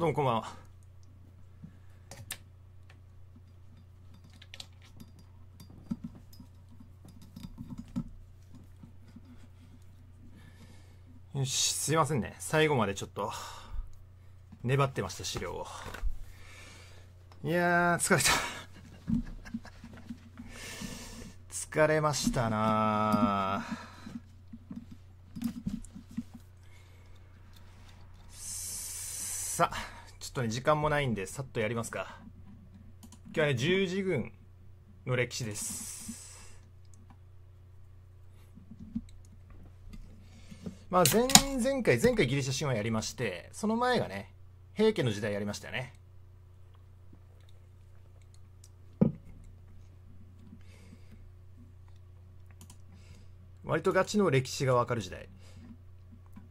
どうもこんばんは。よし、すいませんね。最後までちょっと、粘ってました、資料を。いやー、疲れた。疲れましたなー。ちょっとね、時間もないんで、さっとやりますか。今日はね、十字軍の歴史です。まあ前、前回、前回ギリシャ神話やりまして、その前がね、平家の時代やりましたよね。割とガチの歴史がわかる時代。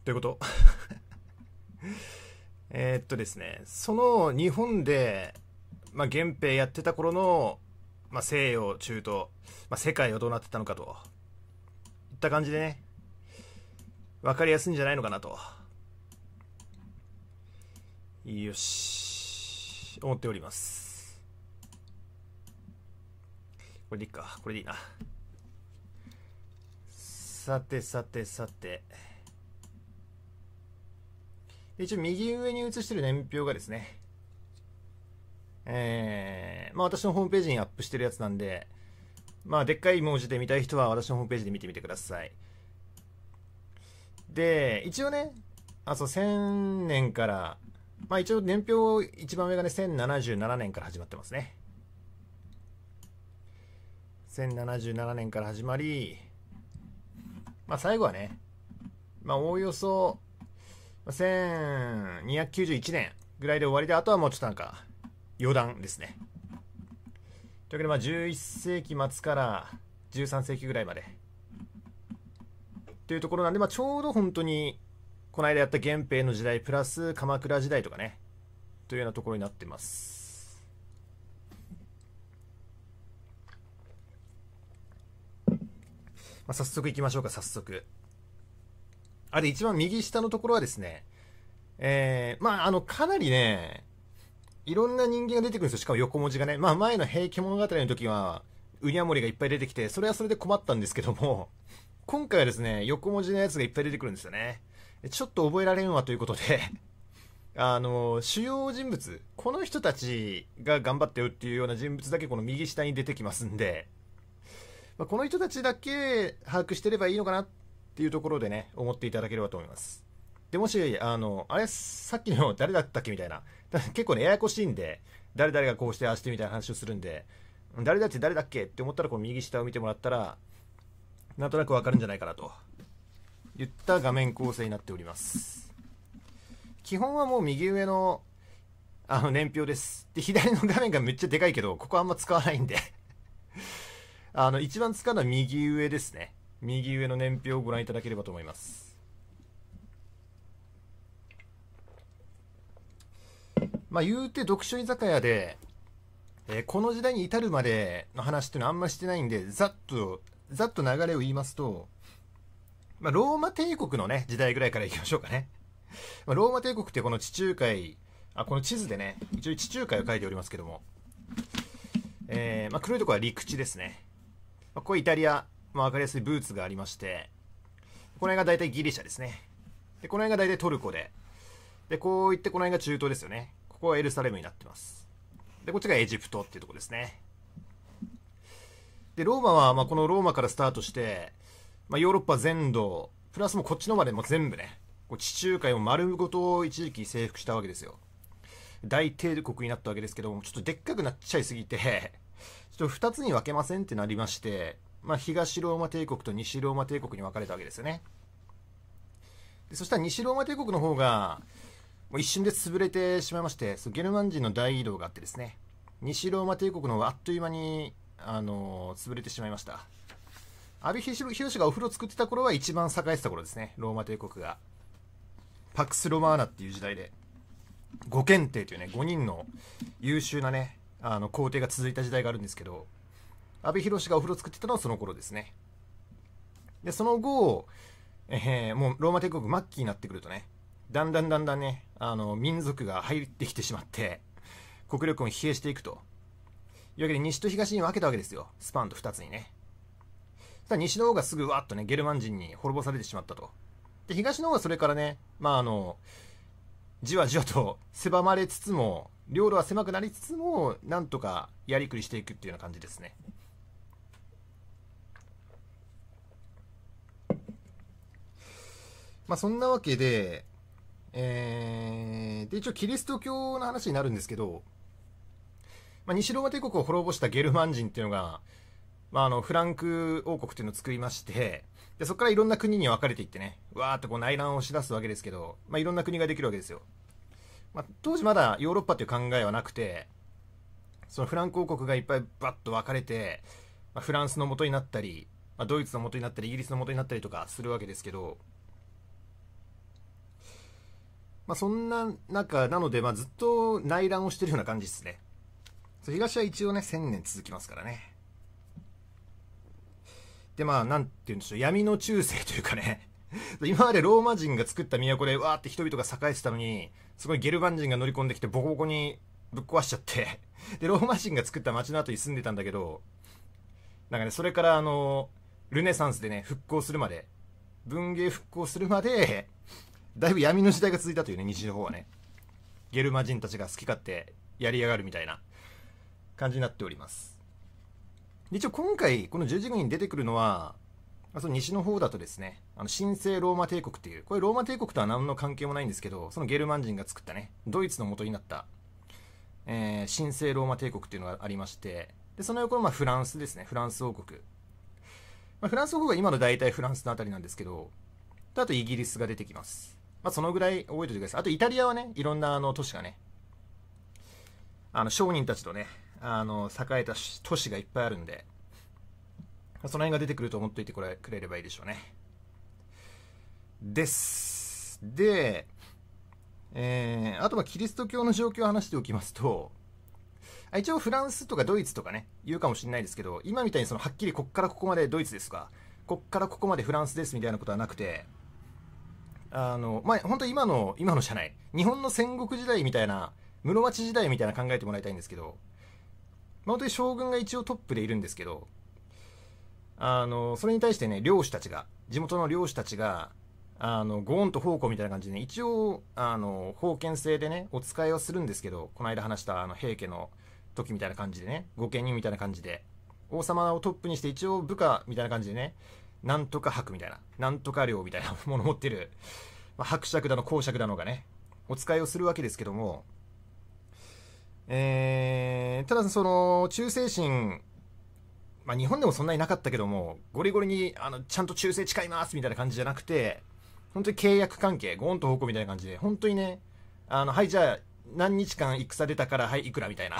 ということ。えー、っとですね、その日本で、まあ、源平やってた頃の、まあ、西洋、中東、まあ、世界はどうなってたのかと、いった感じでね、わかりやすいんじゃないのかなと、よし、思っております。これでいいか、これでいいな。さてさてさて。一応右上に写してる年表がですね、えー、まあ私のホームページにアップしてるやつなんで、まあでっかい文字で見たい人は私のホームページで見てみてください。で、一応ね、あ、そう、1000年から、まあ一応年表一番上がね、1077年から始まってますね。1077年から始まり、まあ最後はね、まあおおよそ1291年ぐらいで終わりで、あとはもうちょっとなんか、余談ですね。というわけで、まあ、11世紀末から13世紀ぐらいまで。というところなんで、まあ、ちょうど本当に、この間やった源平の時代、プラス鎌倉時代とかね、というようなところになってます。まあ、早速いきましょうか、早速。あれ、一番右下のところはですね、えー、まあ、あの、かなりね、いろんな人間が出てくるんですよ。しかも横文字がね。まあ、前の平家物語の時は、ウニャモリがいっぱい出てきて、それはそれで困ったんですけども、今回はですね、横文字のやつがいっぱい出てくるんですよね。ちょっと覚えられんわということであの、主要人物、この人たちが頑張ってよっていうような人物だけこの右下に出てきますんで、まあ、この人たちだけ把握してればいいのかなっっていうところでね、思っていただければと思います。で、もし、あの、あれ、さっきの誰だったっけみたいな。結構ね、ややこしいんで、誰々がこうして、ああしてみたいな話をするんで、誰だって誰だっけって思ったら、この右下を見てもらったら、なんとなくわかるんじゃないかなと。言った画面構成になっております。基本はもう右上の、あの、年表です。で、左の画面がめっちゃでかいけど、ここあんま使わないんであの、一番使うのは右上ですね。右上の年表をご覧いただければと思います。まあ、言うて読書居酒屋で、えー、この時代に至るまでの話っていうのはあんましてないんで、ざっと、ざっと流れを言いますと、まあ、ローマ帝国のね、時代ぐらいからいきましょうかね。まあ、ローマ帝国ってこの地中海、あ、この地図でね、一応地中海を書いておりますけども、えー、まあ、黒いところは陸地ですね。まあ、これイタリア、まあ、分かりやすいブーツがありましてこの辺が大体ギリシャですねでこの辺が大体トルコででこういってこの辺が中東ですよねここはエルサレムになってますでこっちがエジプトっていうとこですねでローマは、まあ、このローマからスタートして、まあ、ヨーロッパ全土プラスもこっちのまでも全部ね地中海を丸ごと一時期征服したわけですよ大帝国になったわけですけどもちょっとでっかくなっちゃいすぎて ちょっと2つに分けませんってなりましてまあ、東ローマ帝国と西ローマ帝国に分かれたわけですよねでそしたら西ローマ帝国の方がもう一瞬で潰れてしまいましてそゲルマン人の大移動があってですね西ローマ帝国の方があっという間にあの潰れてしまいました阿部寛がお風呂作ってた頃は一番栄えてた頃ですねローマ帝国がパクス・ロマーナっていう時代で5検定というね5人の優秀なねあの皇帝が続いた時代があるんですけど阿部寛がお風呂作ってたのはその頃ですね。で、その後、えー、もうローマ帝国末期になってくるとね、だんだんだんだんね、あの、民族が入ってきてしまって、国力も疲弊していくと。いうわけで、西と東に分けたわけですよ。スパンと2つにね。ただ西の方がすぐわっとね、ゲルマン人に滅ぼされてしまったと。で、東の方がそれからね、まああの、じわじわと 狭まれつつも、領土は狭くなりつつも、なんとかやりくりしていくっていうような感じですね。まあ、そんなわけで、えー、で、一応キリスト教の話になるんですけど、まあ、西ローマ帝国を滅ぼしたゲルマン人っていうのが、まあ、あの、フランク王国っていうのを作りまして、で、そこからいろんな国に分かれていってね、わーっとこう内乱をし出すわけですけど、まあ、いろんな国ができるわけですよ。まあ、当時まだヨーロッパっていう考えはなくて、そのフランク王国がいっぱいバッと分かれて、まあ、フランスの元になったり、まあ、ドイツの元になったり、イギリスの元になったりとかするわけですけど、まあ、そんな中、なので、まあ、ずっと内乱をしてるような感じですね。そう東は一応ね、1000年続きますからね。で、まあ、なんて言うんでしょう、闇の中世というかね 今までローマ人が作った都で、わーって人々が栄えてたのに、すごいゲルマン人が乗り込んできて、ボコボコにぶっ壊しちゃってで、ローマ人が作った街の後に住んでたんだけど、なんかね、それからあの、ルネサンスでね、復興するまで、文芸復興するまで、だいぶ闇の時代が続いたというね西の方はねゲルマ人たちが好き勝手やりやがるみたいな感じになっております一応今回この十字軍に出てくるのはその西の方だとですねあの神聖ローマ帝国っていうこれローマ帝国とは何の関係もないんですけどそのゲルマン人が作ったねドイツの元になった、えー、神聖ローマ帝国っていうのがありましてでその横まあフランスですねフランス王国、まあ、フランス王国は今の大体フランスの辺りなんですけどあとイギリスが出てきますまあ、そのぐらい覚えておいてください。あと、イタリアはね、いろんなあの都市がね、あの商人たちとね、あの栄えた都市がいっぱいあるんで、その辺が出てくると思っておいてくれればいいでしょうね。です。で、えー、あとはキリスト教の状況を話しておきますと、一応フランスとかドイツとかね、言うかもしれないですけど、今みたいにそのはっきりこっからここまでドイツですか、こっからここまでフランスですみたいなことはなくて、あの、まあ、本当今の、今のじゃない、日本の戦国時代みたいな、室町時代みたいな考えてもらいたいんですけど、まあ、本当に将軍が一応トップでいるんですけど、あの、それに対してね、漁師たちが、地元の漁師たちが、あの、ゴーンと奉公みたいな感じでね、一応、あの、封建制でね、お使いをするんですけど、この間話した、あの、平家の時みたいな感じでね、御家人みたいな感じで、王様をトップにして一応部下みたいな感じでね、なんとか博みたいな、なんとか量みたいなものを持ってる、まあ、伯爵だの公爵だのがね、お使いをするわけですけども、えー、ただその、忠誠心、まあ、日本でもそんなになかったけども、ゴリゴリに、あの、ちゃんと忠誠誓いますみたいな感じじゃなくて、本当に契約関係、ゴーンと方向みたいな感じで、本当にね、あの、はい、じゃあ、何日間戦出たから、はい、いくらみたいな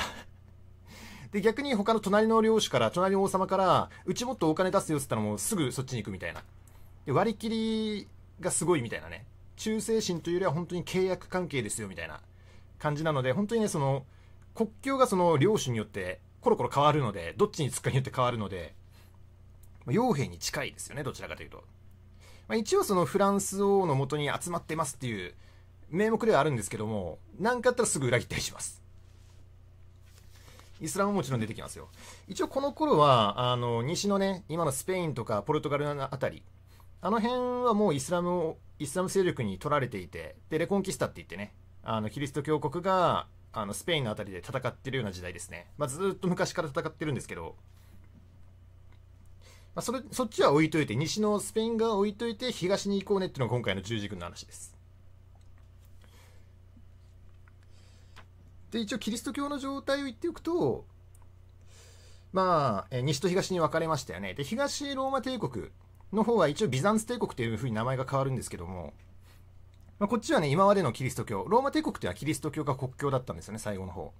で、逆に他の隣の領主から、隣の王様から、うちもっとお金出すよって言ったらもうすぐそっちに行くみたいな。で、割り切りがすごいみたいなね。忠誠心というよりは本当に契約関係ですよみたいな感じなので、本当にね、その、国境がその領主によってコロコロ変わるので、どっちにつくかによって変わるので、傭兵に近いですよね、どちらかというと。まあ、一応そのフランス王のもとに集まってますっていう名目ではあるんですけども、何かあったらすぐ裏切ったりします。イスラムももちろん出てきますよ。一応この頃は、あの、西のね、今のスペインとかポルトガルのあたり、あの辺はもうイスラムを、イスラム勢力に取られていて、で、レコンキスタって言ってね、あの、キリスト教国が、あの、スペインのあたりで戦ってるような時代ですね。まあ、ずっと昔から戦ってるんですけど、まあ、それ、そっちは置いといて、西のスペイン側置いといて、東に行こうねっていうのが今回の十字軍の話です。で一応キリスト教の状態を言っておくとまあ西と東に分かれましたよねで東ローマ帝国の方は一応ビザンツ帝国というふうに名前が変わるんですけども、まあ、こっちはね今までのキリスト教ローマ帝国というのはキリスト教が国教だったんですよね最後の方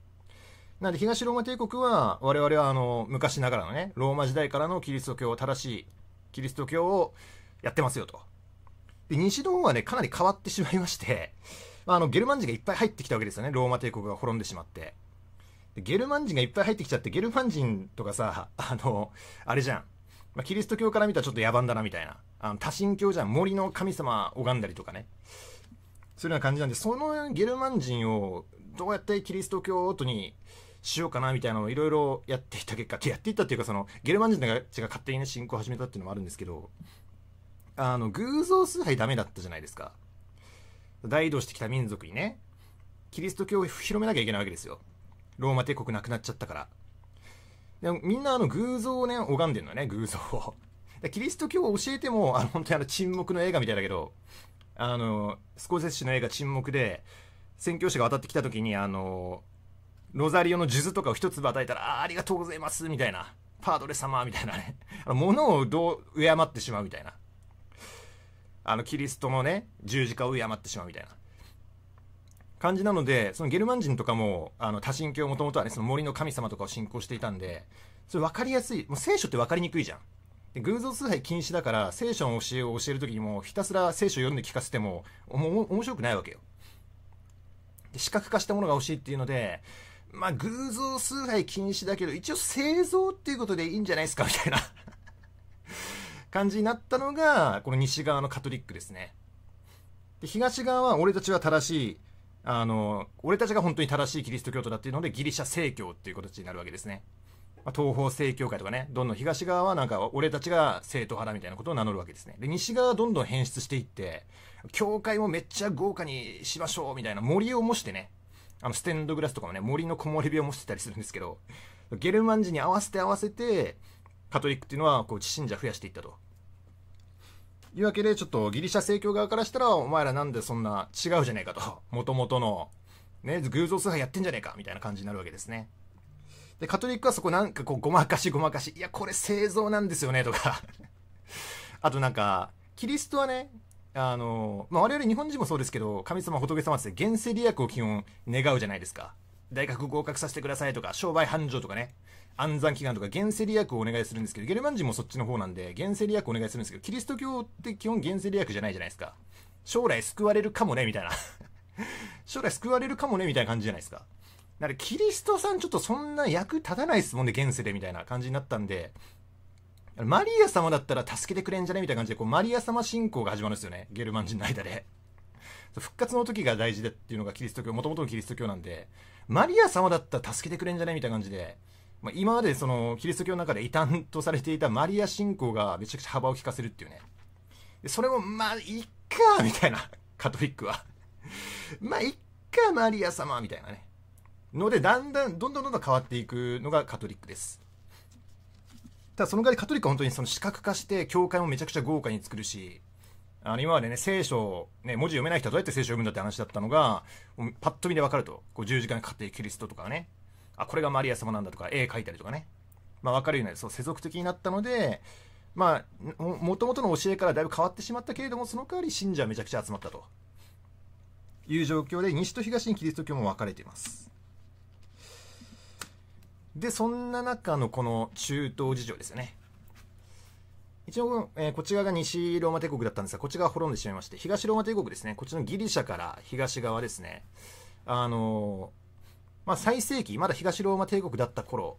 なんで東ローマ帝国は我々はあの昔ながらのねローマ時代からのキリスト教正しいキリスト教をやってますよとで西の方はねかなり変わってしまいましてまあ、あのゲルマン人がいっぱい入ってきたわけですよねローマ帝国が滅んでしまってでゲルマン人がいっぱい入ってきちゃってゲルマン人とかさあのあれじゃん、まあ、キリスト教から見たらちょっと野蛮だなみたいなあの多神教じゃん森の神様拝んだりとかねそういうような感じなんでそのゲルマン人をどうやってキリスト教徒にしようかなみたいなのをいろいろやっていた結果やっていったっていうかそのゲルマン人たちが勝手にね信仰を始めたっていうのもあるんですけどあの偶像崇拝ダメだったじゃないですか大移動してきた民族にね、キリスト教を広めなきゃいけないわけですよ。ローマ帝国なくなっちゃったから。でもみんなあの偶像をね、拝んでるのね、偶像を。キリスト教を教えても、あの、本当にあの沈黙の映画みたいだけど、あの、スコセッシの映画沈黙で、宣教師が渡ってきた時に、あの、ロザリオの数珠とかを一粒与えたら、あありがとうございます、みたいな。パードレ様、みたいなね。あの、物をどう、敬ってしまうみたいな。あの、キリストのね、十字架を敬ってしまうみたいな感じなので、そのゲルマン人とかも、あの、多神教もともとはね、その森の神様とかを信仰していたんで、それ分かりやすい。もう聖書って分かりにくいじゃん。で偶像崇拝禁止だから、聖書の教えを教えるときにも、ひたすら聖書を読んで聞かせても、も面白くないわけよ。で、視覚化したものが欲しいっていうので、まあ、偶像崇拝禁止だけど、一応製造っていうことでいいんじゃないですかみたいな感じになったのが、この西側のカトリックですね。で東側は俺たちは正しい、あの、俺たちが本当に正しいキリスト教徒だっていうので、ギリシャ正教っていう形になるわけですね。ま東方正教会とかね、どんどん東側はなんか俺たちが正統派だみたいなことを名乗るわけですね。で、西側はどんどん変質していって、教会もめっちゃ豪華にしましょうみたいな森を模してね、あの、ステンドグラスとかもね、森の木漏れ日を模してたりするんですけど、ゲルマン人に合わせて合わせて、カトリックっていうのはこう信者増やしていったと。いうわけで、ちょっとギリシャ正教側からしたら、お前らなんでそんな違うじゃねえかと。元々の、ね、偶像崇拝やってんじゃねえかみたいな感じになるわけですね。で、カトリックはそこなんかこう、ごまかしごまかし、いや、これ製造なんですよね、とか あとなんか、キリストはね、あの、まあ、我々日本人もそうですけど、神様仏様って現世利益を基本願うじゃないですか。大学合格させてくださいとか、商売繁盛とかね、暗算祈願とか、現世利益をお願いするんですけど、ゲルマン人もそっちの方なんで、現世利益お願いするんですけど、キリスト教って基本現世利益じゃないじゃないですか。将来救われるかもね、みたいな 将来救われるかもね、みたいな感じじゃないですか。だから、キリストさんちょっとそんな役立たないっすもんね、現世で、みたいな感じになったんで、マリア様だったら助けてくれんじゃねみたいな感じで、こう、マリア様信仰が始まるんですよね。ゲルマン人の間で。復活の時が大事だっていうのがキリスト教、もともとのキリスト教なんで、マリア様だったら助けてくれんじゃないみたいな感じで、まあ、今までそのキリスト教の中で異端とされていたマリア信仰がめちゃくちゃ幅を利かせるっていうね。でそれも、まあ、いっか、みたいな、カトリックは。まあ、いっか、マリア様、みたいなね。ので、だんだん、どんどんどんどん変わっていくのがカトリックです。ただ、その代わりカトリックは本当にその視覚化して、教会もめちゃくちゃ豪華に作るし、あの今までね、聖書を、ね、文字読めない人はどうやって聖書を読むんだって話だったのが、パッと見でわかると。こう十字架にかかっているキリストとかね、あ、これがマリア様なんだとか、絵描いたりとかね。まあわかるようになる。そう、世俗的になったので、まあ、もともとの教えからだいぶ変わってしまったけれども、その代わり信者はめちゃくちゃ集まったと。いう状況で、西と東にキリスト教も分かれています。で、そんな中のこの中東事情ですよね。一応、えー、こっち側が西ローマ帝国だったんですが、こっち側滅んでしまいまして、東ローマ帝国ですね、こっちのギリシャから東側ですね、あのー、まあ、最盛期、まだ東ローマ帝国だった頃、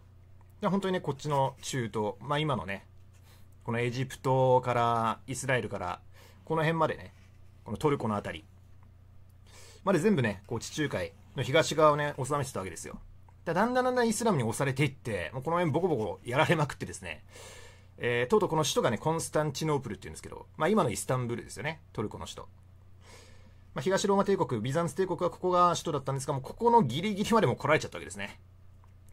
い本当にね、こっちの中東、まあ、今のね、このエジプトからイスラエルから、この辺までね、このトルコの辺り、まで全部ね、こう地中海の東側をね、収めてたわけですよ。だんだんだんだんイスラムに押されていって、もうこの辺ボコボコやられまくってですね、えー、とうとうこの首都がね、コンスタンチノープルっていうんですけど、まあ今のイスタンブールですよね、トルコの首都。まあ、東ローマ帝国、ビザンツ帝国はここが首都だったんですが、もうここのギリギリまでも来られちゃったわけですね。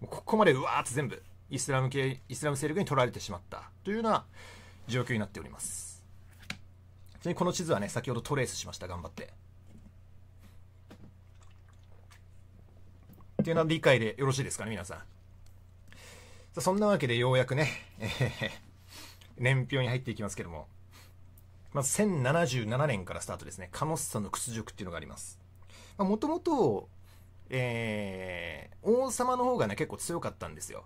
もうここまでうわーって全部、イスラム系、イスラム勢力に取られてしまったというような状況になっております。ちなみにこの地図はね、先ほどトレースしました、頑張って。っていうような理解でよろしいですかね、皆さん。そんなわけでようやくね、えへ。年表に入っていきますけども、まず1077年からスタートですね。カノッサの屈辱っていうのがあります。もともと、えー、王様の方がね、結構強かったんですよ。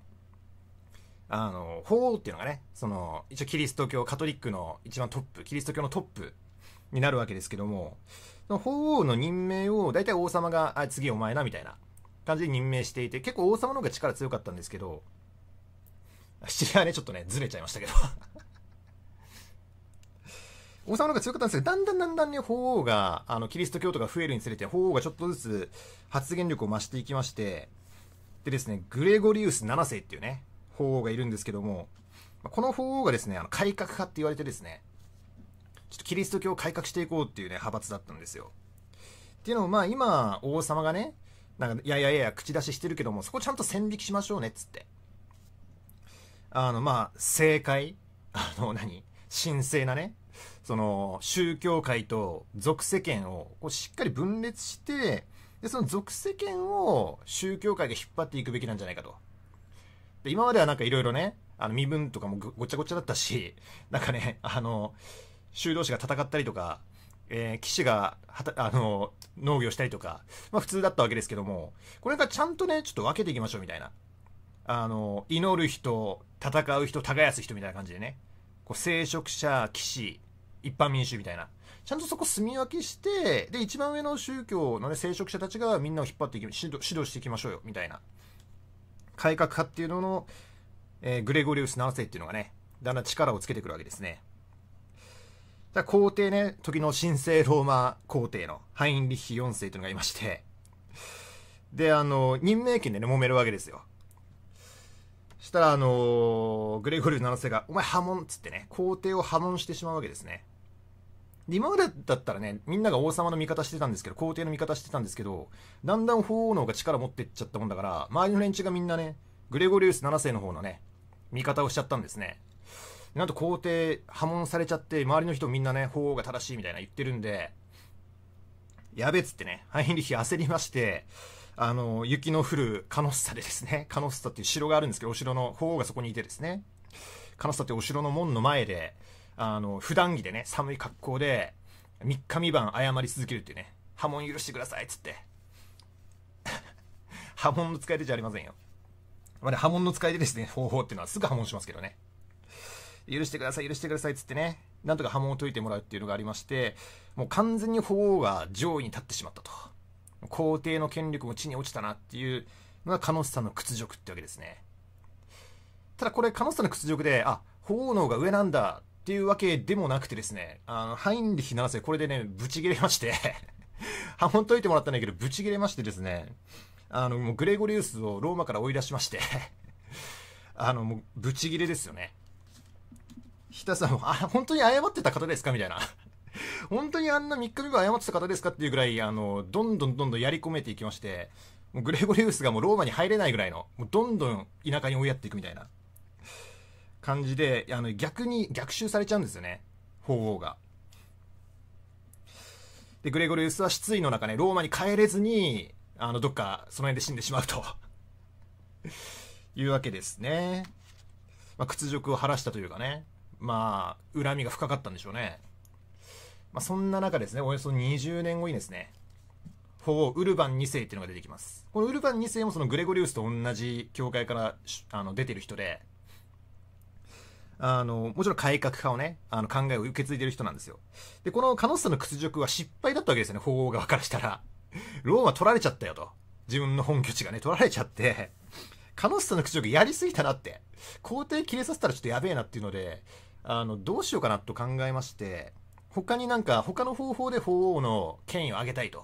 あの、法王っていうのがね、その、一応キリスト教、カトリックの一番トップ、キリスト教のトップになるわけですけども、その法王の任命を、大体王様が、あ、次お前な、みたいな感じで任命していて、結構王様の方が力強かったんですけど、シチリアね、ちょっとね、ずれちゃいましたけど王様の方が強かったんですけど、だんだんだんだんね、法王が、あの、キリスト教徒が増えるにつれて、法王がちょっとずつ発言力を増していきまして、でですね、グレゴリウス7世っていうね、法王がいるんですけども、この法王がですね、あの改革派って言われてですね、ちょっとキリスト教を改革していこうっていうね、派閥だったんですよ。っていうのも、まあ今、王様がね、なんか、いやいやいや、口出ししてるけども、そこちゃんと線引きしましょうね、っつって。あの、まあ、正解、あの何、神聖なね、その宗教界と俗世間をこうしっかり分裂してでその俗世間を宗教界が引っ張っていくべきなんじゃないかとで今まではなんかいろいろねあの身分とかもごちゃごちゃだったし なんかねあの修道士が戦ったりとか、えー、騎士がはたあの農業したりとか、まあ、普通だったわけですけどもこれがちゃんとねちょっと分けていきましょうみたいなあの祈る人戦う人耕す人みたいな感じでねこう聖職者騎士一般民主みたいな。ちゃんとそこ住み分けして、で、一番上の宗教のね、聖職者たちがみんなを引っ張っていき、指導指導していきましょうよ、みたいな。改革派っていうのの、えー、グレゴリウス7世っていうのがね、だんだん力をつけてくるわけですね。だ皇帝ね、時の神聖ローマ皇帝のハインリッヒ4世というのがいまして、で、あの、任命権でね、揉めるわけですよ。したら、あのー、グレゴリウス7世が、お前破門っつってね、皇帝を破門してしまうわけですね。今までだったらねみんなが王様の味方してたんですけど皇帝の味方してたんですけどだんだん法王の方が力持ってっちゃったもんだから周りの連中がみんなねグレゴリウス7世の方のね味方をしちゃったんですねなんと皇帝破門されちゃって周りの人みんなね法王が正しいみたいな言ってるんでやべっつってねハインリヒ焦りましてあの雪の降るカノッサでですねカノッサっていう城があるんですけどお城の法王がそこにいてですねカノッサってお城の門の前であの、普段着でね、寒い格好で、3日3晩謝り続けるっていうね、波紋許してくださいっつって。波紋の使い手じゃありませんよ。まあね、波紋の使い手ですね、方法っていうのはすぐ波紋しますけどね。許してください、許してくださいっつってね、なんとか波紋を解いてもらうっていうのがありまして、もう完全に法王が上位に立ってしまったと。皇帝の権力も地に落ちたなっていうのが、カノスさんの屈辱ってわけですね。ただこれ、カノスさんの屈辱で、あ、法王の方が上なんだっていうわけでもなくてですね、あの、ハインリヒ7世、これでね、ブチ切れましては、ほんといてもらったんだけど、ブチ切れましてですね、あの、もうグレゴリウスをローマから追い出しまして あの、もう、ブチ切れですよね。ひたすら、あ、本当に謝ってた方ですかみたいな 本当にあんな3日目が謝ってた方ですかっていうぐらい、あの、どんどんどんどんやり込めていきまして、もうグレゴリウスがもうローマに入れないぐらいの、もうどんどん田舎に追いやっていくみたいな。感じで、あの、逆に逆襲されちゃうんですよね。法王が。で、グレゴリウスは失意の中ね、ローマに帰れずに、あの、どっかその辺で死んでしまうというわけですね。まあ、屈辱を晴らしたというかね、まあ、恨みが深かったんでしょうね。まあ、そんな中ですね、およそ20年後にですね、法王ウルバン2世っていうのが出てきます。このウルバン2世もそのグレゴリウスと同じ教会からあの出てる人で、あの、もちろん改革派をね、あの考えを受け継いでる人なんですよ。で、このカノッサの屈辱は失敗だったわけですよね、法王側からしたら。ローマ取られちゃったよと。自分の本拠地がね、取られちゃって、カノッサの屈辱やりすぎたなって、皇帝切れさせたらちょっとやべえなっていうので、あの、どうしようかなと考えまして、他になんか、他の方法で法王の権威を上げたいと。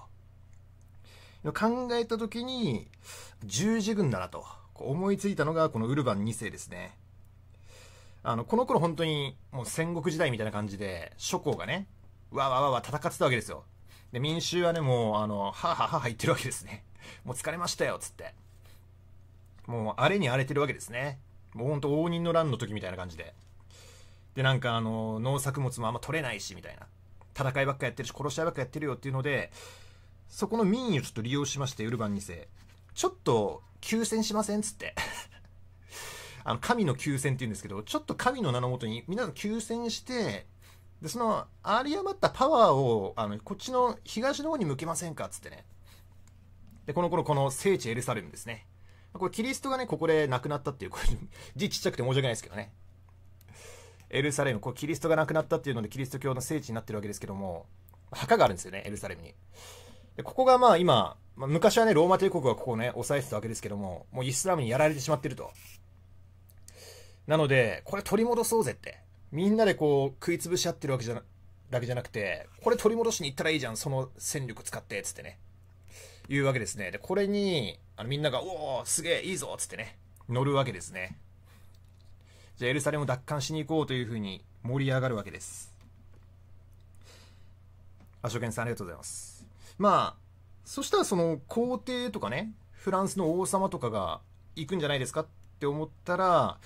考えた時に、十字軍だなと。思いついたのが、このウルバン2世ですね。あの、この頃本当にもう戦国時代みたいな感じで、諸侯がね、わわわわ戦ってたわけですよ。で、民衆はね、もう、あの、はあ、はは言ってるわけですね。もう疲れましたよ、つって。もう、あれに荒れてるわけですね。もうほんと応仁の乱の時みたいな感じで。で、なんかあの、農作物もあんま取れないし、みたいな。戦いばっかやってるし、殺し合いばっかやってるよっていうので、そこの民意をちょっと利用しまして、ウルバン2世。ちょっと、休戦しませんつってあの神の休戦っていうんですけど、ちょっと神の名のもとにみんな休戦して、で、その、有り余ったパワーを、あの、こっちの東の方に向けませんかつってね。で、この頃、この聖地エルサレムですね。これ、キリストがね、ここで亡くなったっていう、これ、字ちっちゃくて申し訳ないですけどね。エルサレム、こう、キリストが亡くなったっていうので、キリスト教の聖地になってるわけですけども、墓があるんですよね、エルサレムに。で、ここがまあ今、まあ、昔はね、ローマ帝国がここをね、押さえてたわけですけども、もうイスラムにやられてしまってると。なので、これ取り戻そうぜって。みんなでこう、食い潰し合ってるわけじゃな、だけじゃなくて、これ取り戻しに行ったらいいじゃん、その戦力使って、つってね。いうわけですね。で、これに、あのみんなが、おおすげえ、いいぞ、つってね、乗るわけですね。じゃあエルサレムを奪還しに行こうというふうに盛り上がるわけです。あ、初見さんありがとうございます。まあ、そしたらその皇帝とかね、フランスの王様とかが行くんじゃないですかって思ったら、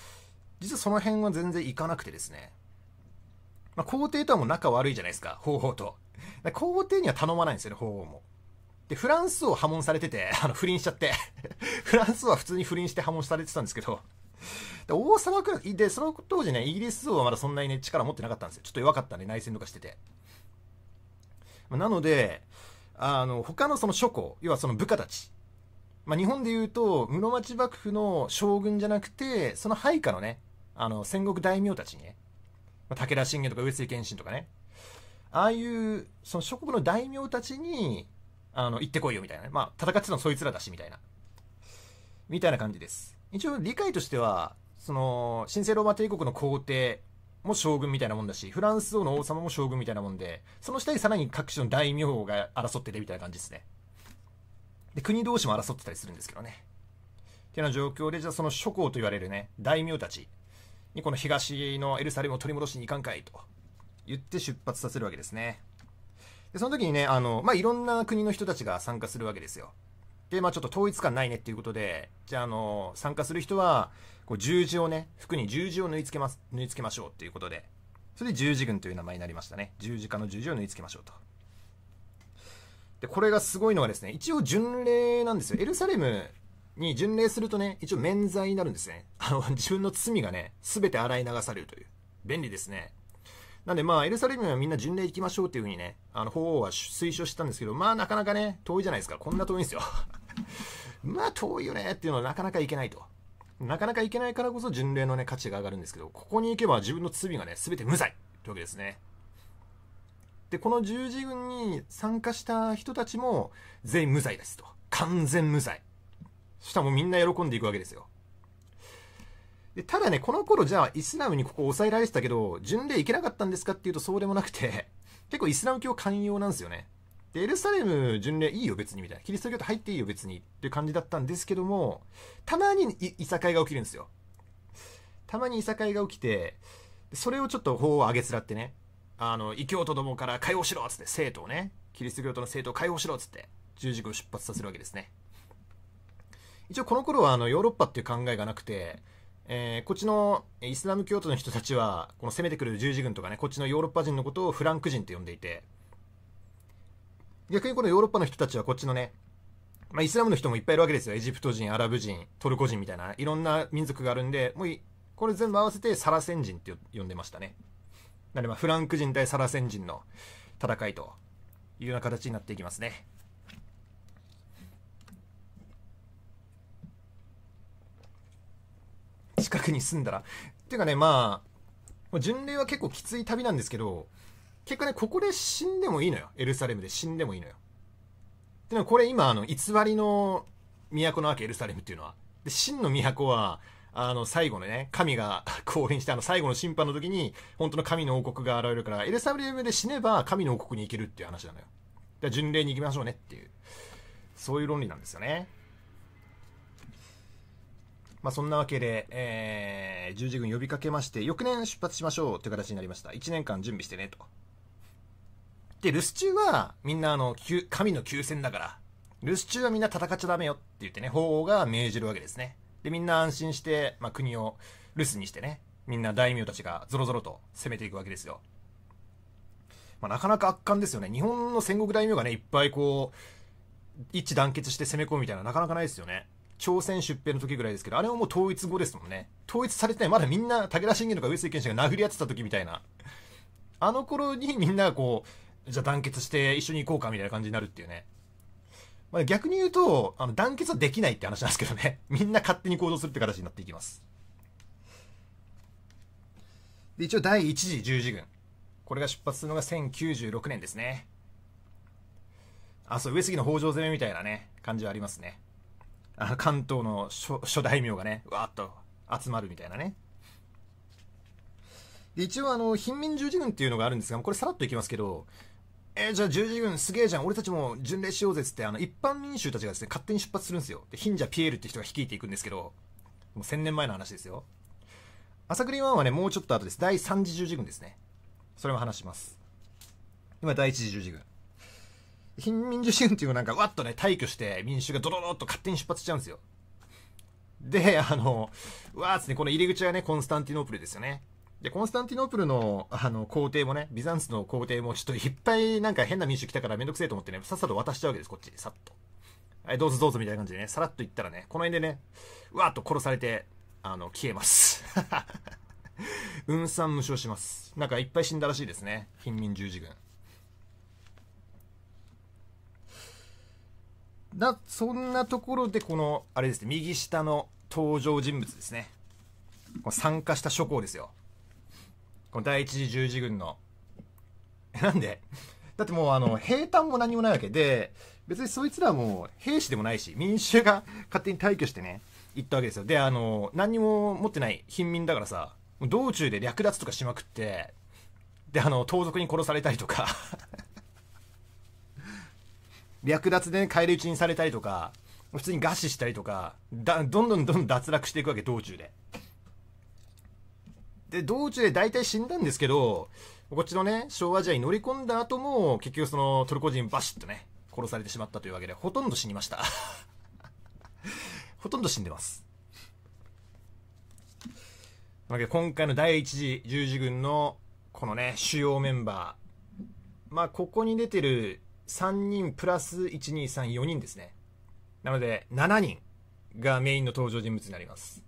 実はその辺は全然いかなくてですね。まあ、皇帝とはもう仲悪いじゃないですか、法皇と。皇帝には頼まないんですよね、法も。で、フランスを破門されてて、あの、不倫しちゃって。フランスは普通に不倫して破門されてたんですけど、で王様くらい、で、その当時ね、イギリス王はまだそんなにね、力持ってなかったんですよ。ちょっと弱かったん、ね、で、内戦とかしてて。まあ、なので、あの、他のその諸侯、要はその部下たち。まあ、日本で言うと、室町幕府の将軍じゃなくて、その配下のね、あの、戦国大名たちにね、武田信玄とか上杉謙信とかね、ああいう、その諸国の大名たちに、あの、行ってこいよみたいなね。まあ、戦ってたのそいつらだし、みたいな。みたいな感じです。一応理解としては、その、神聖ローマ帝国の皇帝も将軍みたいなもんだし、フランス王の王様も将軍みたいなもんで、その下にさらに各種の大名が争っててみたいな感じですね。で、国同士も争ってたりするんですけどね。っていうような状況で、じゃあその諸侯と言われるね、大名たちにこの東のエルサレムを取り戻しに行かんかいと言って出発させるわけですね。で、その時にね、あの、まあ、いろんな国の人たちが参加するわけですよ。で、まあ、ちょっと統一感ないねっていうことで、じゃあ、あの、参加する人は、こう、十字をね、服に十字を縫い付けます、縫い付けましょうっていうことで、それで十字軍という名前になりましたね。十字架の十字を縫い付けましょうと。で、これがすごいのはですね、一応巡礼なんですよ。エルサレムに巡礼するとね、一応免罪になるんですね。あの、自分の罪がね、すべて洗い流されるという。便利ですね。なんでまあ、エルサレムはみんな巡礼行きましょうっていうふうにね、あの、法王は推奨したんですけど、まあなかなかね、遠いじゃないですか。こんな遠いんですよ。まあ遠いよねっていうのはなかなか行けないと。なかなか行けないからこそ巡礼のね、価値が上がるんですけど、ここに行けば自分の罪がね、すべて無罪というわけですね。で、この十字軍に参加した人たちも全員無罪ですと。完全無罪。したもみんな喜んでいくわけですよ。でただね、この頃じゃあイスラムにここ抑えられてたけど、巡礼行けなかったんですかっていうとそうでもなくて、結構イスラム教寛容なんですよね。で、エルサレム巡礼いいよ別にみたいな。キリスト教徒入っていいよ別にっていう感じだったんですけども、たまにいさかいが起きるんですよ。たまにいさかいが起きて、それをちょっと法を上げつらってね、あの、異教徒どもから解放しろっつって、生徒をね、キリスト教徒の生徒を解放しろっつって、十字軍を出発させるわけですね。一応この頃はあのヨーロッパっていう考えがなくて、えー、こっちのイスラム教徒の人たちはこの攻めてくる十字軍とかねこっちのヨーロッパ人のことをフランク人って呼んでいて逆にこのヨーロッパの人たちはこっちのね、まあ、イスラムの人もいっぱいいるわけですよエジプト人アラブ人トルコ人みたいないろんな民族があるんでもうこれ全部合わせてサラセン人って呼んでましたねなのでフランク人対サラセン人の戦いというような形になっていきますね近くに住んだら。っていうかね、まあ、巡礼は結構きつい旅なんですけど、結果ね、ここで死んでもいいのよ。エルサレムで死んでもいいのよ。でもこれ今、あの、偽りの都のわけ、エルサレムっていうのは。で、真の都は、あの、最後のね、神が 降臨して、あの、最後の審判の時に、本当の神の王国が現れるから、エルサレムで死ねば神の王国に行けるっていう話なのよ。だから巡礼に行きましょうねっていう。そういう論理なんですよね。まあ、そんなわけで、えー、十字軍呼びかけまして、翌年出発しましょうという形になりました。1年間準備してね、と。で、留守中は、みんなあの、神の休戦だから、留守中はみんな戦っちゃダメよって言ってね、法王が命じるわけですね。で、みんな安心して、まあ、国を留守にしてね、みんな大名たちがぞろぞろと攻めていくわけですよ。まあ、なかなか圧巻ですよね。日本の戦国大名がね、いっぱいこう、一致団結して攻め込むみたいな、なかなかないですよね。朝鮮出兵の時ぐらいですけど、あれはもう統一後ですもんね。統一されてない。まだみんな、武田信玄とか上杉謙信が殴り合ってた時みたいな。あの頃にみんながこう、じゃあ団結して一緒に行こうかみたいな感じになるっていうね。まあ、逆に言うと、あの、団結はできないって話なんですけどね。みんな勝手に行動するって形になっていきます。で、一応第1次十字軍。これが出発するのが1096年ですね。あ、そう、上杉の北条攻めみたいなね、感じはありますね。あ関東の諸大名がね、わーっと集まるみたいなね。で一応あの、貧民十字軍っていうのがあるんですが、これさらっといきますけど、えー、じゃあ十字軍すげえじゃん、俺たちも巡礼しようぜって、あの、一般民衆たちがですね、勝手に出発するんですよ。で、貧者ピエールって人が率いていくんですけど、もう1000年前の話ですよ。朝栗湾はね、もうちょっと後です。第3次十字軍ですね。それも話します。今、第1次十字軍。貧民主主義っていうのなんか、わっとね、退去して、民主がドドドッと勝手に出発しちゃうんですよ。で、あの、わーっつね、この入り口はね、コンスタンティノープルですよね。で、コンスタンティノープルの、あの、皇帝もね、ビザンツの皇帝も、ちょっといっぱいなんか変な民主来たからめんどくせえと思ってね、さっさと渡しちゃうわけです、こっちに、さっと。はい、どうぞどうぞみたいな感じでね、さらっと行ったらね、この辺でね、わーっと殺されて、あの、消えます。うんさん無償します。なんかいっぱい死んだらしいですね。貧民十字軍。だそんなところでこのあれですね右下の登場人物ですねこの参加した諸侯ですよこの第一次十字軍のなんでだってもうあの兵隊も何もないわけで別にそいつらはもう兵士でもないし民衆が勝手に退去してね行ったわけですよであの何にも持ってない貧民だからさ道中で略奪とかしまくってであの盗賊に殺されたりとか略奪で、ね、返り討ちにされたりとか普通に餓死したりとかだどんどんどんどん脱落していくわけ道中でで道中で大体死んだんですけどこっちのね昭和時代に乗り込んだ後も結局そのトルコ人バシッとね殺されてしまったというわけでほとんど死にました ほとんど死んでますなので今回の第一次十字軍のこのね主要メンバーまあここに出てる3人プラス1234人ですねなので7人がメインの登場人物になります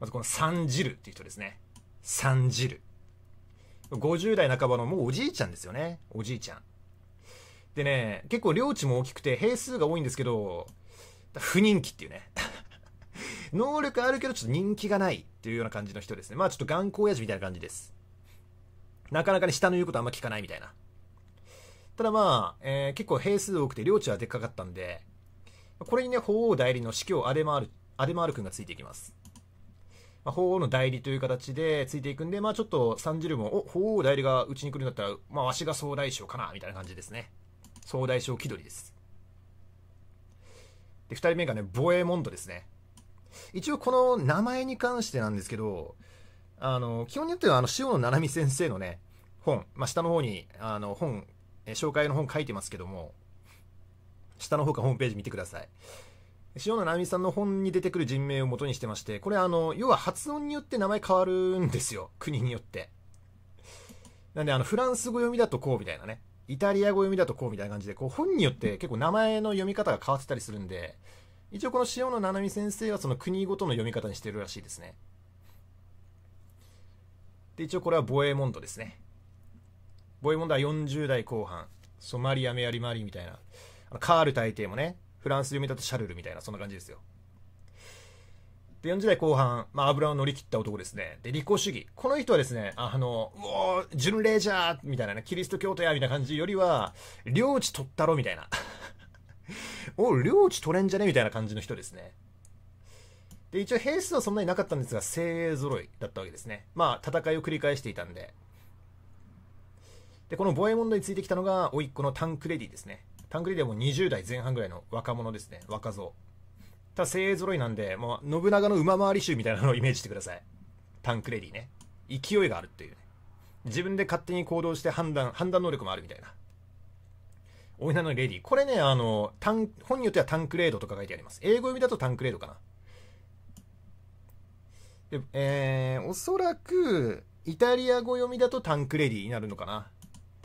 まずこのサンジルっていう人ですねサンジル50代半ばのもうおじいちゃんですよねおじいちゃんでね結構領地も大きくて兵数が多いんですけど不人気っていうね 能力あるけどちょっと人気がないっていうような感じの人ですねまあちょっと頑固親父みたいな感じですなかなかね下の言うことあんま聞かないみたいなただまあ、えー、結構兵数多くて領地はでっかかったんで、これにね、法王代理の司教アデマール、アデマール君がついていきます。まあ、法王の代理という形でついていくんで、まあちょっとサンジルも、お、法王代理がうちに来るんだったら、まあわしが総大将かな、みたいな感じですね。総大将気取りです。で、二人目がね、ボエモンドですね。一応この名前に関してなんですけど、あの、基本によってはあの、塩野七海先生のね、本、まあ、下の方に、あの、本え紹介の本書いてますけども、下の方かホームページ見てください。塩野奈美さんの本に出てくる人名を元にしてまして、これあの、要は発音によって名前変わるんですよ。国によって。なんであの、フランス語読みだとこうみたいなね。イタリア語読みだとこうみたいな感じで、こう本によって結構名前の読み方が変わってたりするんで、一応この塩野七海先生はその国ごとの読み方にしてるらしいですね。で、一応これはボエモンドですね。ボーイ問題40代後半、ソマリア・メアリ・マリーみたいな、あのカール大帝もね、フランス読みだとシャルルみたいな、そんな感じですよ。で、40代後半、まあ、油を乗り切った男ですね。で、利己主義。この人はですね、あの、う巡礼じゃーみたいなね、キリスト教徒やみたいな感じよりは、領地取ったろみたいな。お、領地取れんじゃねみたいな感じの人ですね。で、一応兵数はそんなになかったんですが、精鋭揃いだったわけですね。まあ、戦いを繰り返していたんで。で、このボエモンドについてきたのが、甥っ子のタンクレディですね。タンクレディはもう20代前半ぐらいの若者ですね。若造。ただ精鋭揃いなんで、もう信長の馬回り衆みたいなのをイメージしてください。タンクレディね。勢いがあるっていうね。自分で勝手に行動して判断、判断能力もあるみたいな。おいなのレディ。これね、あの、タン、本によってはタンクレードとか書いてあります。英語読みだとタンクレードかな。で、えー、おそらく、イタリア語読みだとタンクレディになるのかな。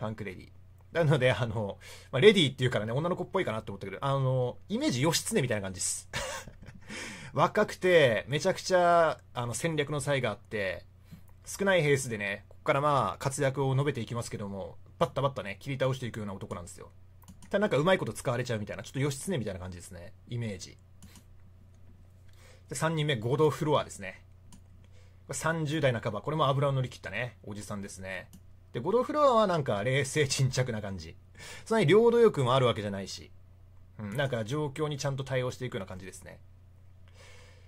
パンクレディ。なので、あの、まあ、レディっていうからね、女の子っぽいかなって思ったけど、あの、イメージ義経みたいな感じです。若くて、めちゃくちゃ、あの、戦略の才があって、少ない兵数でね、ここからまあ、活躍を述べていきますけども、バッタバッタね、切り倒していくような男なんですよ。ただなんかうまいこと使われちゃうみたいな、ちょっと義経みたいな感じですね。イメージ。で、3人目、合同フロアですね。30代半ば、これも油を乗り切ったね、おじさんですね。で、ゴルフロアはなんか冷静沈着な感じ。つまり領土欲もあるわけじゃないし、うん、なんか状況にちゃんと対応していくような感じですね。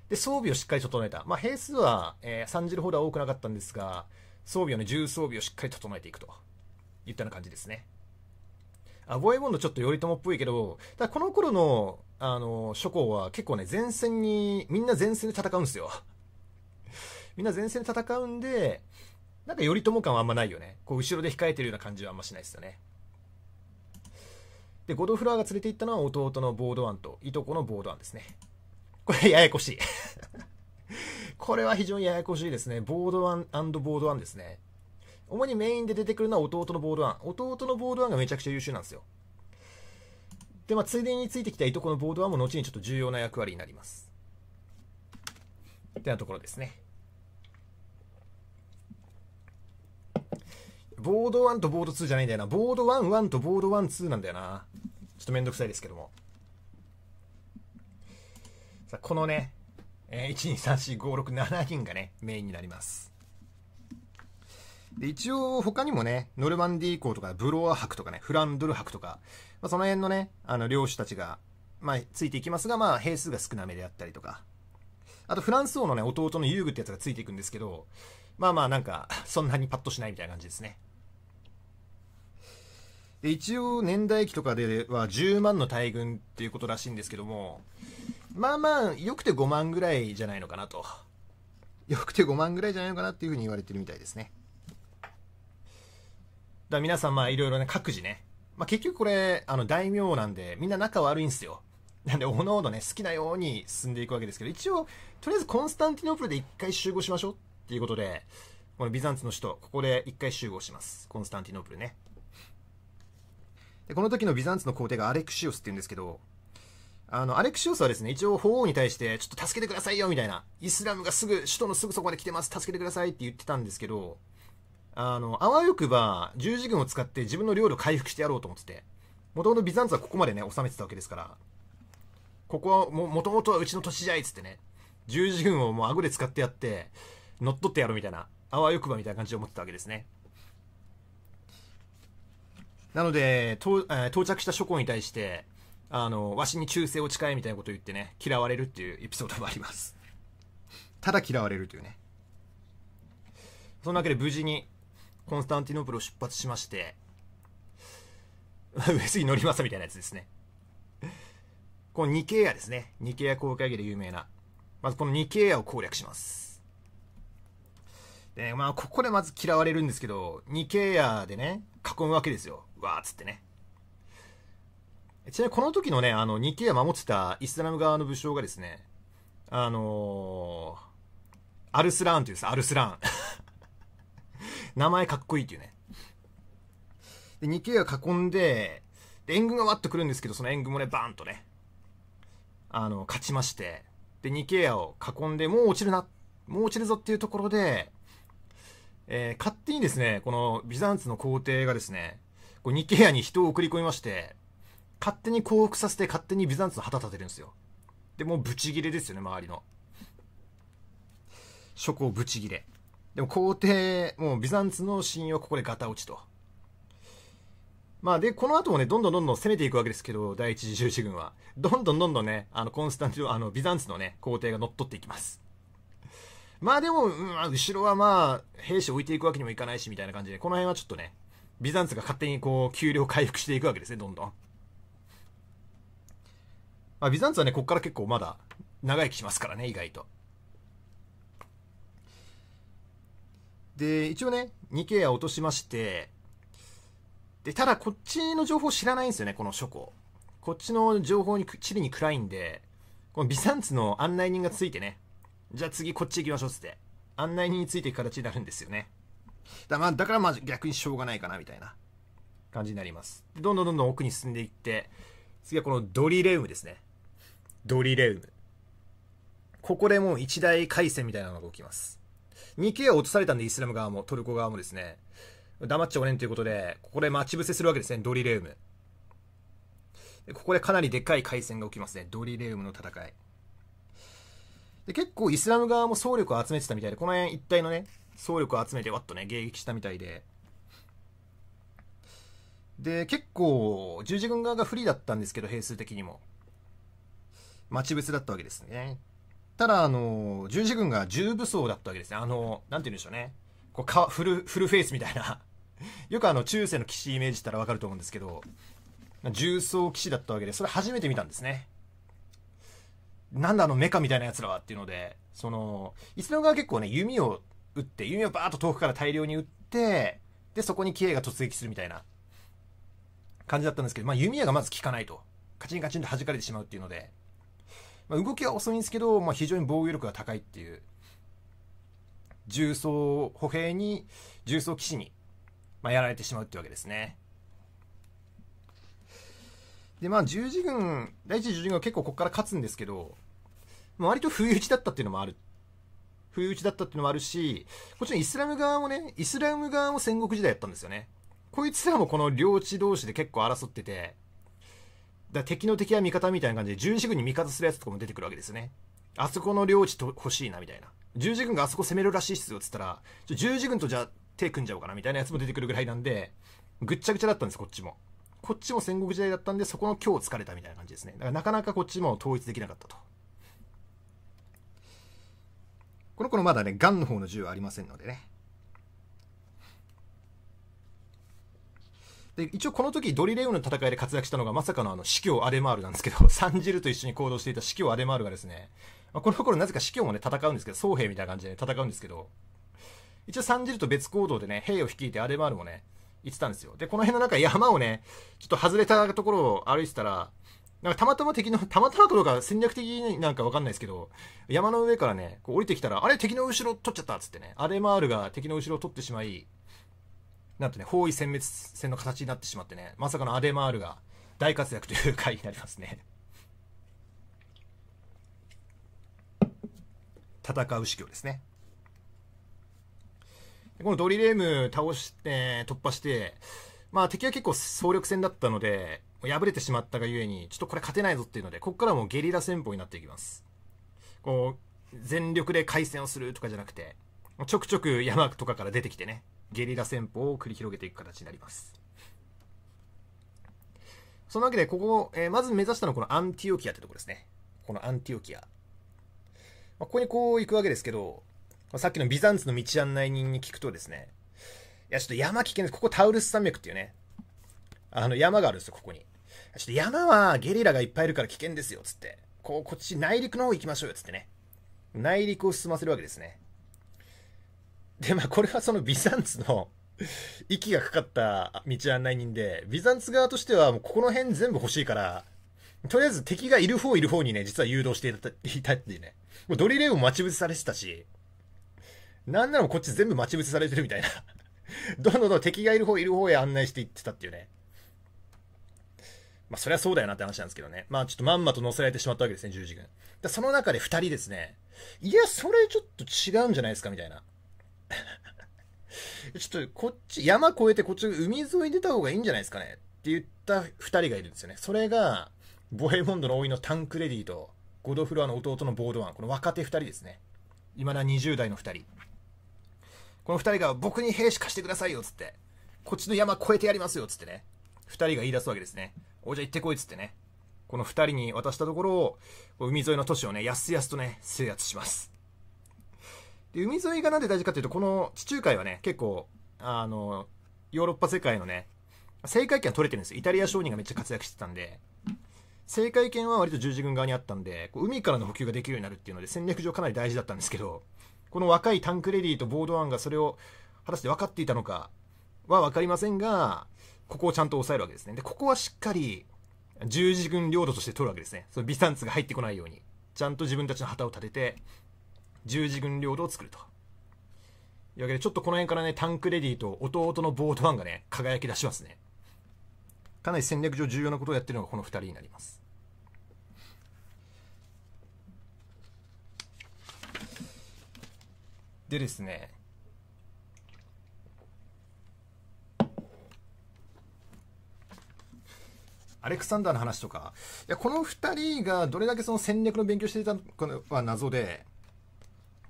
で、装備をしっかり整えた。まあ、兵数は、えー、3 0ほどは多くなかったんですが、装備をね、重装備をしっかり整えていくと。いったような感じですね。あ、防衛ボンドちょっと頼朝っぽいけど、ただこの頃の、あの、諸侯は結構ね、前線に、みんな前線で戦うんですよ。みんな前線で戦うんで、なんか頼朝感はあんまないよね。こう、後ろで控えてるような感じはあんましないですよね。で、ゴドフラワーが連れて行ったのは弟のボードワンと、いとこのボードワンですね。これ、ややこしい これは非常にややこしいですね。ボードワンボードワンですね。主にメインで出てくるのは弟のボードワン。弟のボードワンがめちゃくちゃ優秀なんですよ。で、まあ、ついでについてきたいとこのボードワンも後にちょっと重要な役割になります。ってなところですね。ボード1とボード2じゃないんだよな。ボード1、1とボード1、2なんだよな。ちょっとめんどくさいですけども。さあ、このね、えー、1234567人がね、メインになります。で、一応他にもね、ノルマンディー校とか、ブロワ博とかね、フランドル博とか、まあ、その辺のね、あの、漁師たちが、まあ、ついていきますが、まあ、兵数が少なめであったりとか、あとフランス王のね、弟の遊具ってやつがついていくんですけど、まあまあなんか、そんなにパッとしないみたいな感じですね。で一応年代記とかでは10万の大軍っていうことらしいんですけどもまあまあよくて5万ぐらいじゃないのかなとよくて5万ぐらいじゃないのかなっていうふうに言われてるみたいですねだ皆さんまあいろいろね各自ね、まあ、結局これあの大名なんでみんな仲悪いんですよなんで、おのおのね、好きなように進んでいくわけですけど、一応、とりあえずコンスタンティノープルで一回集合しましょうっていうことで、このビザンツの首都、ここで一回集合します。コンスタンティノープルね。でこの時のビザンツの皇帝がアレクシオスっていうんですけどあのアレクシオスはですね一応法王に対してちょっと助けてくださいよみたいなイスラムがすぐ首都のすぐそこまで来てます助けてくださいって言ってたんですけどあのあわよくば十字軍を使って自分の領土を回復してやろうと思っててもともとビザンツはここまでね治めてたわけですからここはもともとはうちの土地じゃいっつってね十字軍をもうあグで使ってやって乗っ取ってやろうみたいなあわよくばみたいな感じで思ってたわけですねなので、え到着した諸侯に対して、あの、わしに忠誠を誓えみたいなことを言ってね、嫌われるっていうエピソードもあります。ただ嫌われるというね。そんなわけで無事にコンスタンティノープルを出発しまして、上杉ますみたいなやつですね。このニケイアですね。ニケイア公会議で有名な。まずこのニケイアを攻略します。で、まあ、ここでまず嫌われるんですけど、ニケイアでね、囲むわけですよ。わーっつってね。ちなみにこの時のね、あの、日記が守ってたイスラム側の武将がですね、あのー、アルスランンというさ、アルスラン。名前かっこいいっていうね。で、日系が囲んで、で、援軍がわっと来るんですけど、その援軍もね、バーンとね、あの、勝ちまして、で、ニケアを囲んで、もう落ちるな、もう落ちるぞっていうところで、えー、勝手にですね、このビザンツの皇帝がですね、こうニケアに人を送り込みまして、勝手に降伏させて勝手にビザンツの旗立てるんですよ。で、もうブチギレですよね、周りの。諸侯ブチギレ。でも皇帝、もうビザンツの信用はここでガタ落ちと。まあで、この後もね、どんどんどんどん攻めていくわけですけど、第一次十字軍は。どんどんどんどんね、あの、コンスタンティあの、ビザンツのね、皇帝が乗っ取っていきます。まあでも、うん、後ろはまあ、兵士置いていくわけにもいかないし、みたいな感じで、この辺はちょっとね、ビザンツが勝手にこう、給料回復していくわけですね、どんどん。まあ、ビザンツはね、こっから結構まだ長生きしますからね、意外と。で、一応ね、ニケア落としまして、で、ただこっちの情報知らないんですよね、この書庫。こっちの情報に、地理に暗いんで、このビザンツの案内人がついてね、じゃあ次こっち行きましょうっつって、案内人についていく形になるんですよね。だまあだからまあ逆にしょうがないかなみたいな感じになりますどんどんどんどん奥に進んでいって次はこのドリレウムですねドリレウムここでもう一大回戦みたいなのが起きます2 k は落とされたんでイスラム側もトルコ側もですね黙っちゃおれんということでここで待ち伏せするわけですねドリレウムここでかなりでかい回戦が起きますねドリレウムの戦いで結構イスラム側も総力を集めてたみたいでこの辺一帯のね総力を集めてわっとね迎撃したみたいでで結構十字軍側が不利だったんですけど兵数的にも待ち伏せだったわけですねただあの十字軍が重武装だったわけですねあのなんて言うんでしょうねこうかフルフルフェイスみたいな よくあの中世の騎士イメージしたらわかると思うんですけど重装騎士だったわけでそれ初めて見たんですねなんだあのメカみたいなやつらはっていうのでそのイスラム側結構ね弓を撃って弓をバーッと遠くから大量に撃ってでそこにキエが突撃するみたいな感じだったんですけど、まあ、弓矢がまず効かないとカチンカチンと弾かれてしまうっていうので、まあ、動きは遅いんですけど、まあ、非常に防御力が高いっていう重装歩兵に重装騎士に、まあ、やられてしまうっていうわけですね。でまあ十字軍第一十字軍は結構ここから勝つんですけど、まあ、割と不意打ちだったっていうのもある不意打ちだったっていうのもあるし、こっちのイスラム側もね、イスラム側も戦国時代やったんですよね。こいつらもこの領地同士で結構争ってて、だ敵の敵は味方みたいな感じで、十字軍に味方するやつとかも出てくるわけですね。あそこの領地と欲しいな、みたいな。十字軍があそこ攻めるらしいっすよ、つったら、ちょ十字軍とじゃあ手組んじゃおうかな、みたいなやつも出てくるぐらいなんで、ぐっちゃぐちゃだったんです、こっちも。こっちも戦国時代だったんで、そこの今日疲れたみたいな感じですね。だからなかなかこっちも統一できなかったと。この子のまだね、ガンの方の銃はありませんのでね。で、一応この時ドリレオの戦いで活躍したのがまさかのあの、司教アデマールなんですけど、サンジルと一緒に行動していた司教アデマールがですね、まあ、この頃なぜか司教もね、戦うんですけど、僧兵みたいな感じで、ね、戦うんですけど、一応サンジルと別行動でね、兵を率いてアデマールもね、行ってたんですよ。で、この辺の中山をね、ちょっと外れたところを歩いてたら、なんかたまたま敵の、たまたまとか戦略的になんかわかんないですけど、山の上からね、こう降りてきたら、あれ敵の後ろ取っちゃったっつってね、アレマールが敵の後ろ取ってしまい、なんとね、包囲殲滅戦の形になってしまってね、まさかのアデマールが大活躍という回になりますね。戦う司教ですね。このドリレーム倒して、突破して、まあ敵は結構総力戦だったので、敗れてしまったがゆえに、ちょっとこれ勝てないぞっていうので、ここからもうゲリラ戦法になっていきます。こう、全力で回戦をするとかじゃなくて、ちょくちょく山とかから出てきてね、ゲリラ戦法を繰り広げていく形になります。そのわけで、ここ、えー、まず目指したのはこのアンティオキアってとこですね。このアンティオキア。まあ、ここにこう行くわけですけど、さっきのビザンツの道案内人に聞くとですね、いや、ちょっと山危険です。ここタウルス山脈っていうね、あの山があるんですよ、ここに。ちょっと山はゲリラがいっぱいいるから危険ですよ、つって。こう、こっち内陸の方行きましょうよ、つってね。内陸を進ませるわけですね。で、まあ、これはそのビザンツの息がかかった道案内人で、ビザンツ側としてはもうここの辺全部欲しいから、とりあえず敵がいる方いる方にね、実は誘導していたっていうね。もうドリレーも待ち伏せされてたし、なんならこっち全部待ち伏せされてるみたいな。どんどんどん敵がいる方いる方へ案内していってたっていうね。まあ、そりゃそうだよなって話なんですけどね。まあ、ちょっとまんまと乗せられてしまったわけですね、十字軍。だその中で二人ですね。いや、それちょっと違うんじゃないですか、みたいな。ちょっと、こっち、山越えてこっち、海沿い出た方がいいんじゃないですかね。って言った二人がいるんですよね。それが、ボヘモンドの老いのタンクレディと、ゴドフロアの弟のボードワン。この若手二人ですね。未だ20代の二人。この二人が僕に兵士貸してくださいよ、つって。こっちの山越えてやりますよ、つってね。二人が言い出すわけですね。おじゃ行ってこいっつってね、この二人に渡したところを、海沿いの都市をね、やすやすとね、制圧します。で、海沿いがなんで大事かっていうと、この地中海はね、結構、あの、ヨーロッパ世界のね、政界権は取れてるんですよ。イタリア商人がめっちゃ活躍してたんで、政界権は割と十字軍側にあったんで、こう海からの補給ができるようになるっていうので、戦略上かなり大事だったんですけど、この若いタンクレディとボードワンがそれを果たして分かっていたのかは分かりませんが、ここをちゃんと押さえるわけですね。で、ここはしっかり十字軍領土として取るわけですね。そのビサンツが入ってこないように。ちゃんと自分たちの旗を立てて、十字軍領土を作ると。いうわけで、ちょっとこの辺からね、タンクレディと弟のボートワンがね、輝き出しますね。かなり戦略上重要なことをやってるのがこの2人になります。でですね、アレクサンダーの話とか、いや、この2人がどれだけその戦略の勉強していたのかは謎で、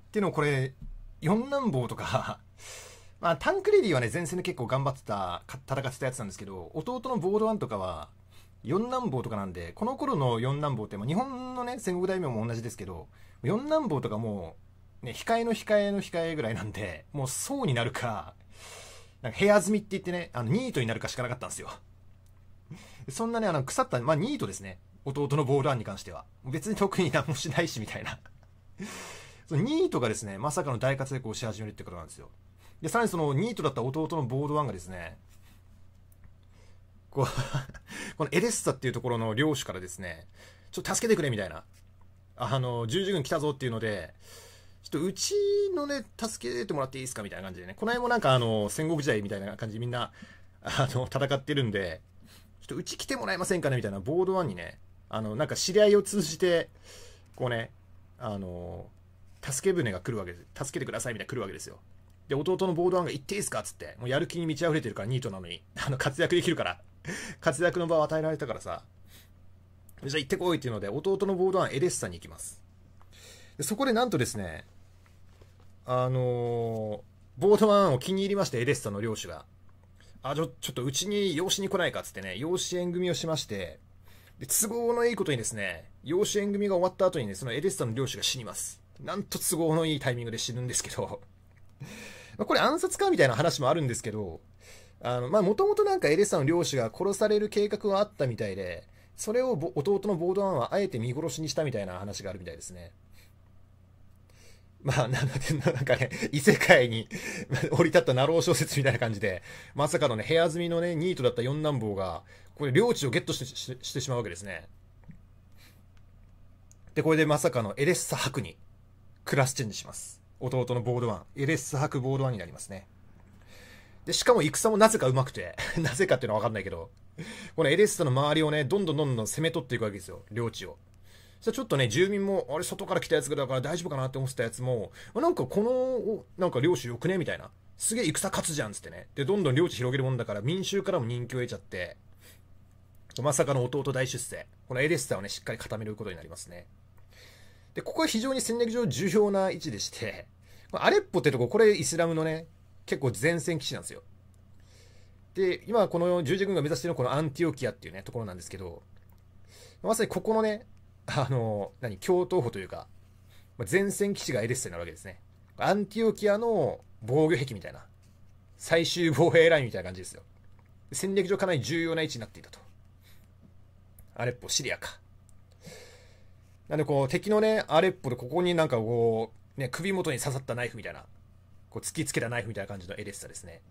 っていうのをこれ、四男坊とか まあ、タンクレディはね、前線で結構頑張ってた、戦ってたやつなんですけど、弟のボードワンとかは、四男坊とかなんで、この頃の四男坊って、まあ、日本のね、戦国大名も同じですけど、四男坊とかもう、ね、控えの控えの控えぐらいなんで、もう層になるか、なんか部屋積みって言ってね、あの、ニートになるかしかなかったんですよ。そんなね、あの、腐った、まあ、ニートですね。弟のボールアンに関しては。別に特に何もしないし、みたいな そのニートがですね、まさかの大活躍をし始めるってことなんですよ。で、さらにそのニートだった弟のボードワンがですね、こう このエレッサっていうところの領主からですね、ちょっと助けてくれみたいな。あの、十字軍来たぞっていうので、ちょっとうちのね、助けてもらっていいですかみたいな感じでね。この辺もなんかあの、戦国時代みたいな感じでみんな、あの、戦ってるんで、ちょっとうち来てもらえませんかねみたいなボード1にね、あの、なんか知り合いを通じて、こうね、あの、助け舟が来るわけです。助けてくださいみたいな来るわけですよ。で、弟のボード1が行っていいですかっつって、もうやる気に満ち溢れてるからニートなのに、あの、活躍できるから、活躍の場を与えられたからさ、じゃあ行ってこいっていうので、弟のボードン、エレッサに行きます。でそこでなんとですね、あのー、ボード1を気に入りまして、エレッサの領主が。あ、ちょ、ちょっとうちに養子に来ないかっつってね、養子縁組をしまして、で、都合のいいことにですね、養子縁組が終わった後にね、そのエデスタの領主が死にます。なんと都合のいいタイミングで死ぬんですけど まこれ暗殺かみたいな話もあるんですけど、あの、まもともとなんかエデスタの領主が殺される計画はあったみたいで、それを弟のボードワンはあえて見殺しにしたみたいな話があるみたいですね。まあ、なんだって、なんかね、異世界に降り立ったナロー小説みたいな感じで、まさかのね、部屋済みのね、ニートだった四男坊が、これ、領地をゲットしてしてしまうわけですね。で、これでまさかのエレッサ博にクラスチェンジします。弟のボードワン。エレッサ博ボードワンになりますね。で、しかも戦もなぜか上手くて、なぜかっていうのはわかんないけど、このエレッサの周りをね、どんどんどんどん攻め取っていくわけですよ、領地を。そちょっとね、住民も、あれ、外から来たやつだから大丈夫かなって思ってたやつも、なんかこの、なんか領主よくねみたいな。すげえ戦勝つじゃんつってね。で、どんどん領地広げるもんだから民衆からも人気を得ちゃって、まさかの弟大出世。このエレッサをね、しっかり固めることになりますね。で、ここは非常に戦略上重要な位置でして、アレッポってとこ、これイスラムのね、結構前線基地なんですよ。で、今この十字軍が目指しているのはこのアンティオキアっていうね、ところなんですけど、まさにここのね、あの、何、共闘歩というか、前線基地がエデッセになるわけですね。アンティオキアの防御壁みたいな、最終防衛ラインみたいな感じですよ。戦略上かなり重要な位置になっていたと。アレッポ、シリアか。なんでこう、敵のね、アレッポでここになんかこう、ね、首元に刺さったナイフみたいな、こう突きつけたナイフみたいな感じのエデッサですね。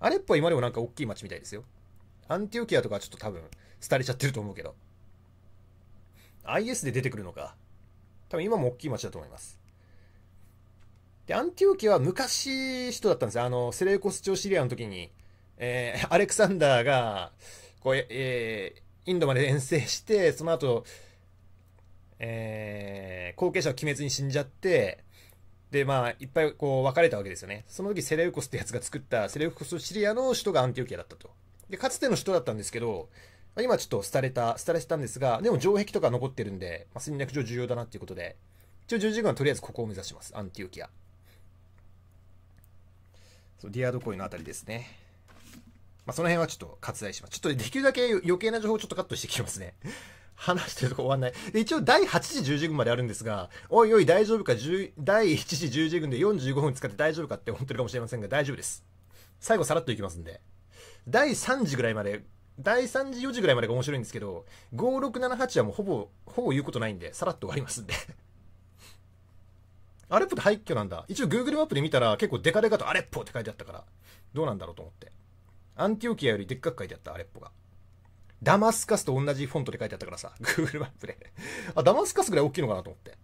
アレッポは今でもなんか大きい街みたいですよ。アンティオキアとかはちょっと多分、廃れちゃってると思うけど。IS で出てくるのか。多分今も大きい町だと思います。で、アンティオキは昔人だったんですよ。あの、セレコス朝シリアの時に、えー、アレクサンダーが、こう、えー、インドまで遠征して、その後、えー、後継者を鬼滅に死んじゃって、で、まあ、いっぱいこう分かれたわけですよね。その時セレウコスってやつが作ったセレウコスシリアの首都がアンティオキアだったと。で、かつての首都だったんですけど、今ちょっと廃れた、廃れてたんですが、でも城壁とか残ってるんで、まあ、戦略上重要だなっていうことで、一応十字軍はとりあえずここを目指します。アンティオキア。そう、ディアドコイのあたりですね。まあ、その辺はちょっと割愛します。ちょっとできるだけ余計な情報をちょっとカットしてきますね。話してるとこ終わんない。で、一応第8時十字軍まであるんですが、おいおい大丈夫か、第1時十字軍で45分使って大丈夫かって思ってるかもしれませんが、大丈夫です。最後さらっといきますんで。第3時ぐらいまで第3時4時ぐらいまでが面白いんですけど、5678はもうほぼ、ほぼ言うことないんで、さらっと終わりますんで アレッポって廃墟なんだ。一応 Google マップで見たら結構デカデカとアレッポって書いてあったから、どうなんだろうと思って。アンティオキアよりでっかく書いてあった、アレッポが。ダマスカスと同じフォントで書いてあったからさ、Google マップであ、ダマスカスぐらい大きいのかなと思って。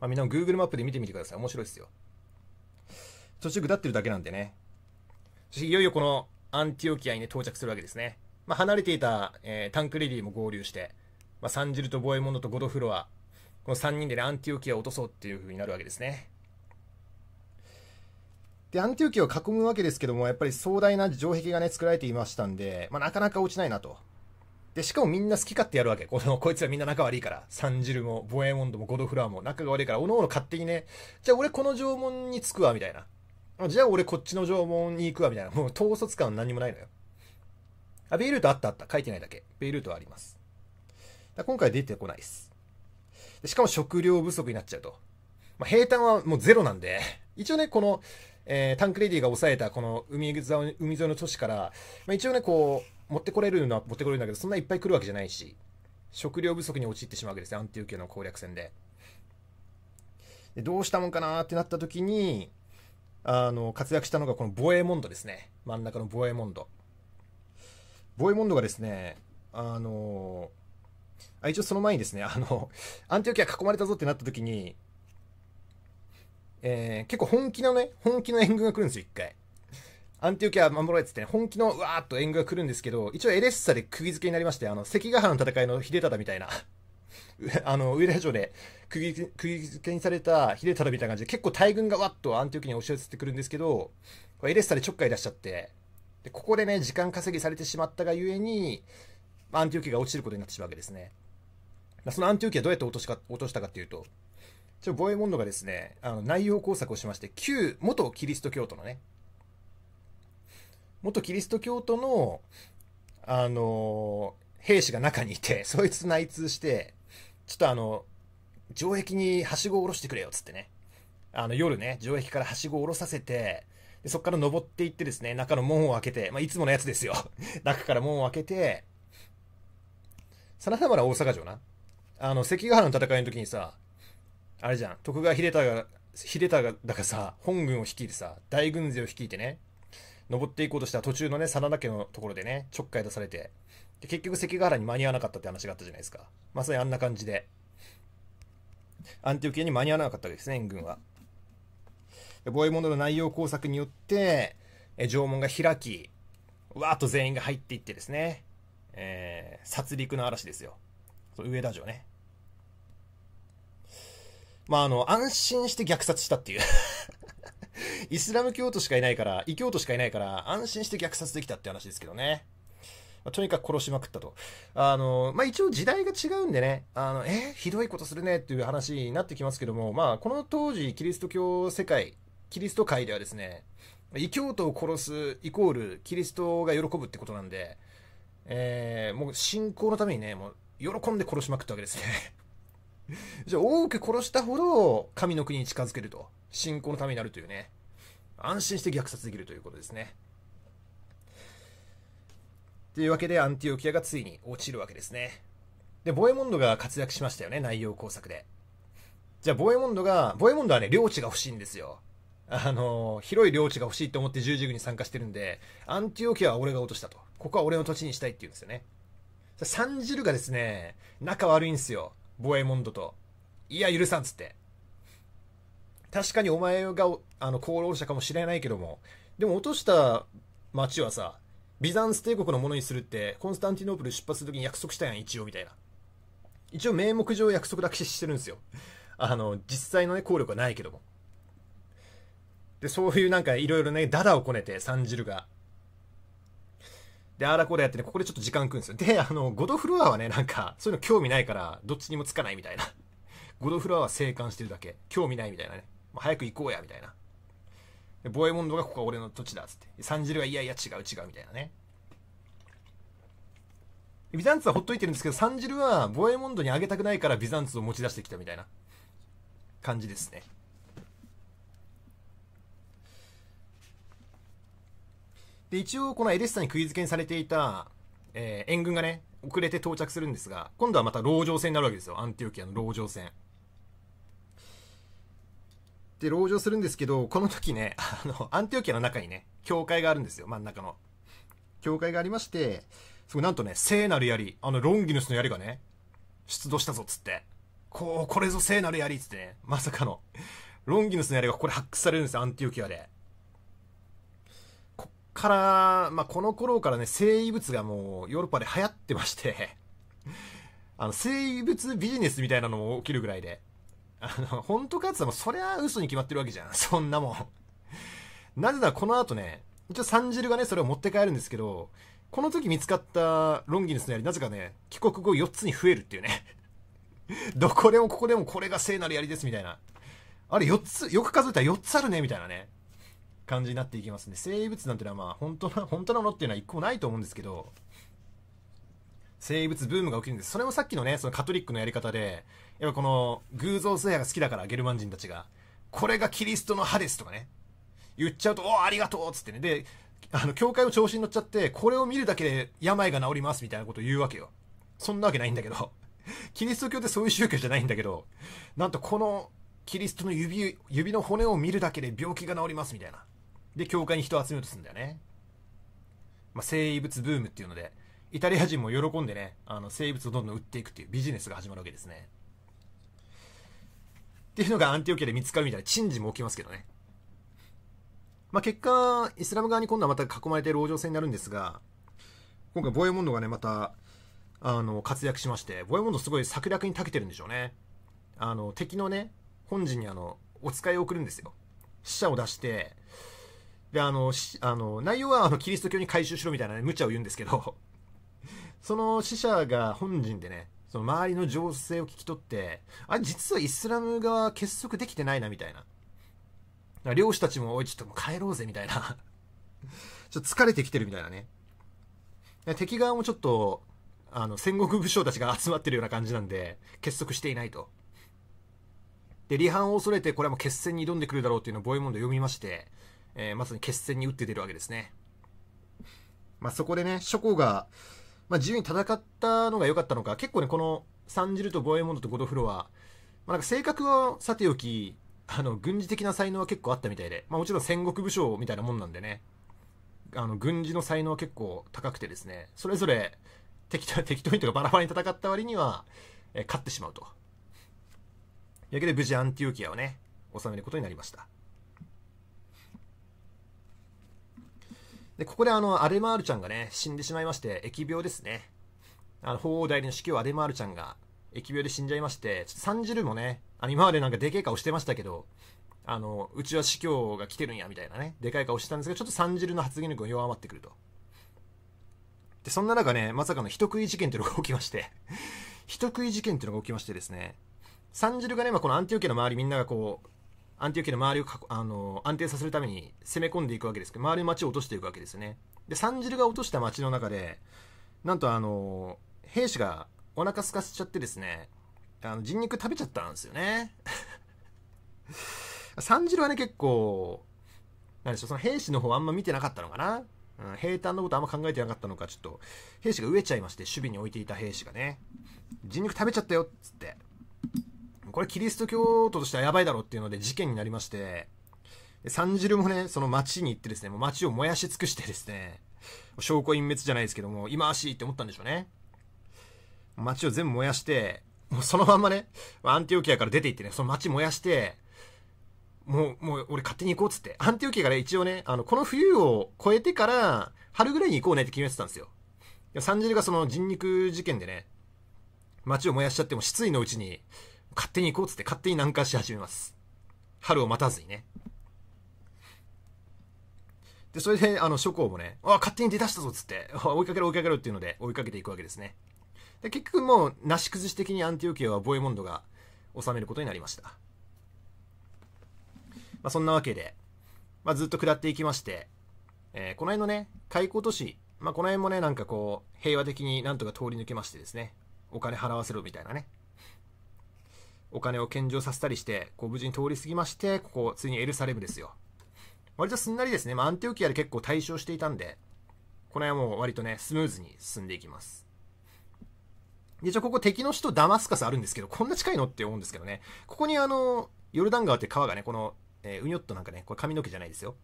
まあ、みんなも Google マップで見てみてください。面白いですよ。途中下ってるだけなんでね。いよいよこのアンティオキアに、ね、到着するわけですね。まあ、離れていた、えー、タンクレディも合流して、まあ、サンジルとボエモノとゴドフロア、この3人で、ね、アンティオキアを落とそうっていう風になるわけですね。で、アンティオキアを囲むわけですけども、やっぱり壮大な城壁がね、作られていましたんで、まあ、なかなか落ちないなと。で、しかもみんな好き勝手やるわけ。この、こいつらみんな仲悪いから。サンジルも、ボエモンドも、ゴドフラーも、仲が悪いから、おのおの勝手にね、じゃあ俺この縄文に着くわ、みたいな。じゃあ俺こっちの縄文に行くわみたいなもう統率感何もないのよあベイルートあったあった書いてないだけベイルートはあります今回出てこないですしかも食料不足になっちゃうと、まあ、平坦はもうゼロなんで一応ねこの、えー、タンクレディが抑えたこの海沿いの都市から、まあ、一応ねこう持ってこれるのは持ってこれるんだけどそんないっぱい来るわけじゃないし食料不足に陥ってしまうわけですよアンティウキアの攻略戦ででどうしたもんかなーってなった時にあの、活躍したのがこのボエモンドですね。真ん中のボエモンド。ボエモンドがですね、あの、あ、一応その前にですね、あの、アンティオキア囲まれたぞってなった時に、えー、結構本気のね、本気の援軍が来るんですよ、一回。アンティオキア守られてて、ね、本気のうわーっと援軍が来るんですけど、一応エレッサで釘付けになりまして、あの、関ヶ原の戦いの秀忠みたいな あのウイ城で釘付けにされた秀忠みたいな感じで結構大軍がわっとアンティオキに押し寄せてくるんですけどエレッサでちょっかい出しちゃってでここでね時間稼ぎされてしまったがゆえにアンティオキが落ちることになってしまうわけですね、まあ、そのアンティオキはどうやって落としか落としたかっていうとちょボエモンドがですねあの内容工作をしまして旧元キリスト教徒のね元キリスト教徒のあの兵士が中にいてそいつ内通してちょっとあの、城壁にはしごを下ろしてくれよ、つってね。あの、夜ね、城壁からはしごを下ろさせて、でそこから登っていってですね、中の門を開けて、まあ、いつものやつですよ。中から門を開けて、真田原大阪城な。あの、関ヶ原の戦いの時にさ、あれじゃん、徳川秀忠が、秀忠だかさ、本軍を率いてさ、大軍勢を率いてね、登っていこうとした途中のね、真田家のところでね、ちょっかい出されて、で結局関ヶ原に間に合わなかったって話があったじゃないですかまさにあんな感じでアンティオキアに間に合わなかったわけですね援軍は防衛ドの内容工作によって城門が開きわーっと全員が入っていってですね、えー、殺戮の嵐ですよ上田城ねまああの安心して虐殺したっていう イスラム教徒しかいないから異教徒しかいないから安心して虐殺できたって話ですけどねあ、とにかく殺しまくったと。あの、まあ、一応時代が違うんでね、あの、えー、ひどいことするねっていう話になってきますけども、まあ、この当時、キリスト教世界、キリスト界ではですね、異教徒を殺すイコールキリストが喜ぶってことなんで、えー、もう信仰のためにね、もう喜んで殺しまくったわけですね。じゃあ、多く殺したほど神の国に近づけると。信仰のためになるというね。安心して虐殺できるということですね。というわけでアンティオキアがついに落ちるわけですね。で、ボエモンドが活躍しましたよね、内容工作で。じゃあ、ボエモンドが、ボエモンドはね、領地が欲しいんですよ。あの、広い領地が欲しいと思って十字軍に参加してるんで、アンティオキアは俺が落としたと。ここは俺の土地にしたいって言うんですよね。サンジルがですね、仲悪いんですよ。ボエモンドと。いや、許さんっつって。確かにお前が、あの、功労者かもしれないけども、でも落とした町はさ、ビザンツ帝国のものにするって、コンスタンティノープル出発の時に約束したやん、一応、みたいな。一応、名目上約束だけしてるんですよ。あの、実際のね、効力はないけども。で、そういうなんか、いろいろね、ダダをこねて、ジルが。で、あらこらやってね、ここでちょっと時間食うんですよ。で、あの、ゴドフロアはね、なんか、そういうの興味ないから、どっちにもつかないみたいな。ゴドフロアは生還してるだけ。興味ないみたいなね。早く行こうや、みたいな。ボエモンドがここは俺の土地だ、っつって。サンジルはいやいや違う違うみたいなね。ビザンツはほっといてるんですけど、サンジルはボエモンドにあげたくないからビザンツを持ち出してきたみたいな感じですね。で、一応このエレッサに食い付けにされていた、えー、援軍がね、遅れて到着するんですが、今度はまた籠城戦になるわけですよ。アンティオキアの籠城戦。で、籠城するんですけど、この時ね、あの、アンティオキアの中にね、教会があるんですよ、真ん中の。教会がありまして、そこなんとね、聖なる槍、あの、ロンギヌスの槍がね、出土したぞ、つって。こう、これぞ聖なる槍、つってね、まさかの、ロンギヌスの槍がこれ発掘されるんですよ、アンティオキアで。こっから、まあ、この頃からね、聖遺物がもう、ヨーロッパで流行ってましてあの、生物ビジネスみたいなのも起きるぐらいで。あの、本当かって言ったらそりゃ嘘に決まってるわけじゃん。そんなもん。なぜならこの後ね、一応サンジルがね、それを持って帰るんですけど、この時見つかったロンギヌスの槍、なぜかね、帰国後4つに増えるっていうね。どこでもここでもこれが聖なる槍ですみたいな。あれ4つ、よく数えたら4つあるねみたいなね、感じになっていきますね。生物なんてのはまあ、本当な、本当なものっていうのは1個もないと思うんですけど、生物ブームが起きるんです。それもさっきのね、そのカトリックのやり方で、やっぱこの偶像崇拝が好きだからゲルマン人たちがこれがキリストの歯ですとかね言っちゃうと「おありがとう」っつってねであの教会の調子に乗っちゃってこれを見るだけで病が治りますみたいなことを言うわけよそんなわけないんだけど キリスト教ってそういう宗教じゃないんだけどなんとこのキリストの指指の骨を見るだけで病気が治りますみたいなで教会に人を集めようとするんだよね、まあ、生物ブームっていうのでイタリア人も喜んでねあの生物をどんどん売っていくっていうビジネスが始まるわけですねっていうのがアンティオキアで見つかるみたいな珍事も起きますけどね。まあ、結果、イスラム側に今度はまた囲まれている王城戦になるんですが、今回、ボエモンドがね、また、あの、活躍しまして、ボエモンドすごい策略に長けてるんでしょうね。あの、敵のね、本陣にあの、お使いを送るんですよ。死者を出して、で、あの、あの内容はあのキリスト教に回収しろみたいなね、無茶を言うんですけど、その死者が本陣でね、その周りの情勢を聞き取って、あ、実はイスラム側結束できてないな、みたいな。漁師たちも、おい、ちょっともう帰ろうぜ、みたいな。ちょっと疲れてきてるみたいなね。敵側もちょっと、あの、戦国武将たちが集まってるような感じなんで、結束していないと。で、離反を恐れて、これはもう決戦に挑んでくるだろうっていうのをボイモンド読みまして、えー、まさに決戦に打って出るわけですね。まあ、そこでね、諸侯が、まあ、自由に戦ったのが良かったのか、結構ね、このサンジルとゴエモンドとゴドフロは、まあ、なんか性格はさておき、あの、軍事的な才能は結構あったみたいで、まあ、もちろん戦国武将みたいなもんなんでね、あの、軍事の才能は結構高くてですね、それぞれ敵当適当にと かバラバラに戦った割には、え勝ってしまうと。というわけで無事アンティオキアをね、収めることになりました。で、ここであの、アルマールちゃんがね、死んでしまいまして、疫病ですね。あの、法王代理の死去アルマールちゃんが、疫病で死んじゃいまして、ちょっとサンジルもね、あの、今までなんかでけえ顔してましたけど、あの、うちは司教が来てるんや、みたいなね、でかい顔してたんですけど、ちょっとサンジルの発言力が弱まってくると。で、そんな中ね、まさかの人食い事件っていうのが起きまして 人食い事件っていうのが起きましてですね、サンジルがね、まあ、このアンティオ家の周りみんながこう、安定球の周りをあの安定させるために攻め込んでいくわけですけど周りの町を落としていくわけですねで三汁が落とした町の中でなんとあの兵士がお腹空かせちゃってですねあの人肉食べちゃったんですよね三汁 はね結構なんでしょうその兵士の方あんま見てなかったのかな、うん、兵隊のことあんま考えてなかったのかちょっと兵士が飢えちゃいまして守備に置いていた兵士がね人肉食べちゃったよっつってこれキリスト教徒としてはやばいだろうっていうので事件になりまして、サンジルもね、その街に行ってですね、もう街を燃やし尽くしてですね、証拠隠滅じゃないですけども、忌まわしいって思ったんでしょうね。街を全部燃やして、もうそのまんまね、アンティオキアから出て行ってね、その街燃やして、もう、もう俺勝手に行こうっつって。アンティオキアがね、一応ね、あの、この冬を越えてから、春ぐらいに行こうねって決めてたんですよ。サンジルがその人肉事件でね、街を燃やしちゃっても失意のうちに、勝手に行こうっつって勝手に南下し始めます。春を待たずにね。で、それで、あの、諸侯もね、あ、勝手に出だしたぞっつって、追いかけろ追いかけろっていうので追いかけていくわけですね。で、結局もう、なし崩し的にアンティオキアはボエモンドが治めることになりました。まあ、そんなわけで、まあ、ずっと下っていきまして、えー、この辺のね、開港都市、まあ、この辺もね、なんかこう、平和的になんとか通り抜けましてですね、お金払わせろみたいなね、お金を献上させたりして、こう無事に通り過ぎまして、ここ、ついにエルサレムですよ。割とすんなりですね、まあ、アンテオキアで結構対象していたんで、この辺はもう割とね、スムーズに進んでいきます。で、一応ここ敵の首都ダマスカスあるんですけど、こんな近いのって思うんですけどね、ここにあの、ヨルダン川って川がね、この、えー、ウニョットなんかね、これ髪の毛じゃないですよ。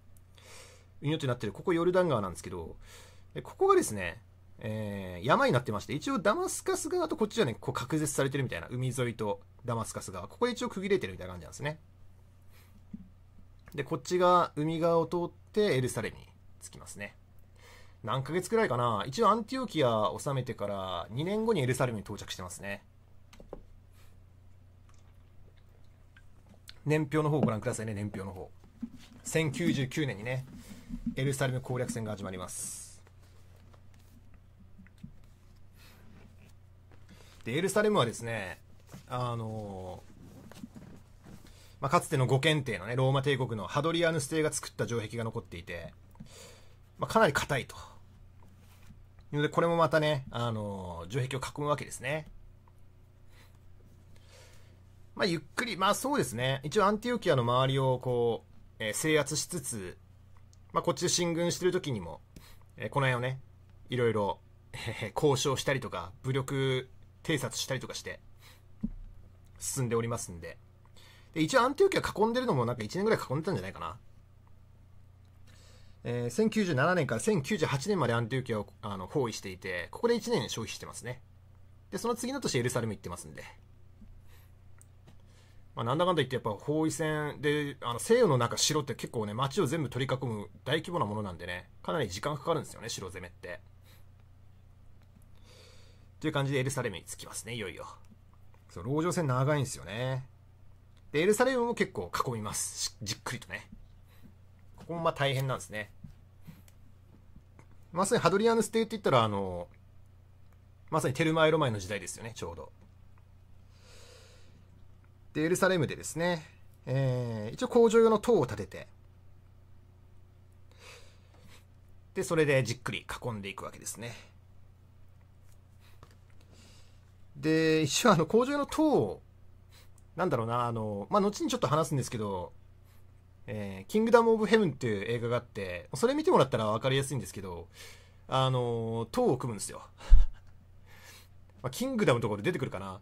ウニョットになってる、ここヨルダン川なんですけど、ここがですね、えー、山になってまして、一応ダマスカス側とこっちはね、こう隔絶されてるみたいな、海沿いとダマスカス川ここ一応区切れてるみたいな感じなんですねでこっちが海側を通ってエルサレムに着きますね何ヶ月くらいかな一応アンティオキアを治めてから2年後にエルサレムに到着してますね年表の方をご覧くださいね年表の方1099年にねエルサレム攻略戦が始まりますでエルサレムはですねあのまあ、かつての五検定のね、ローマ帝国のハドリアヌス帝が作った城壁が残っていて、まあ、かなり硬いと。ので、これもまたね、あの城壁を囲むわけですね。まあ、ゆっくり、まあそうですね。一応アンティオキアの周りをこう、えー、制圧しつつ、まあ、こっちで進軍してる時にも、えー、この辺をね、いろいろ、えー、交渉したりとか、武力偵察したりとかして、進んでおりますんで。で、一応アンティオキア囲んでるのもなんか1年ぐらい囲んでたんじゃないかな。えー、1097年から1098年までアンティオキアをあの包囲していて、ここで1年消費してますね。で、その次の年エルサレム行ってますんで。まあ、なんだかんだ言ってやっぱ包囲戦で、あの西洋の中城って結構ね、街を全部取り囲む大規模なものなんでね、かなり時間かかるんですよね、城攻めって。という感じでエルサレムに着きますね、いよいよ。そう、籠城戦長いんですよね。で、エルサレムも結構囲みます。じっくりとね。ここもまあ大変なんですね。まさにハドリアヌスイって言ったら、あの、まさにテルマエロ前の時代ですよね、ちょうど。で、エルサレムでですね、えー、一応工場用の塔を建てて、で、それでじっくり囲んでいくわけですね。で、一応あの、工場の塔を、なんだろうな、あの、まあ、後にちょっと話すんですけど、えー、キングダム・オブ・ヘブンっていう映画があって、それ見てもらったら分かりやすいんですけど、あの、塔を組むんですよ。まあ、キングダムのところで出てくるかな。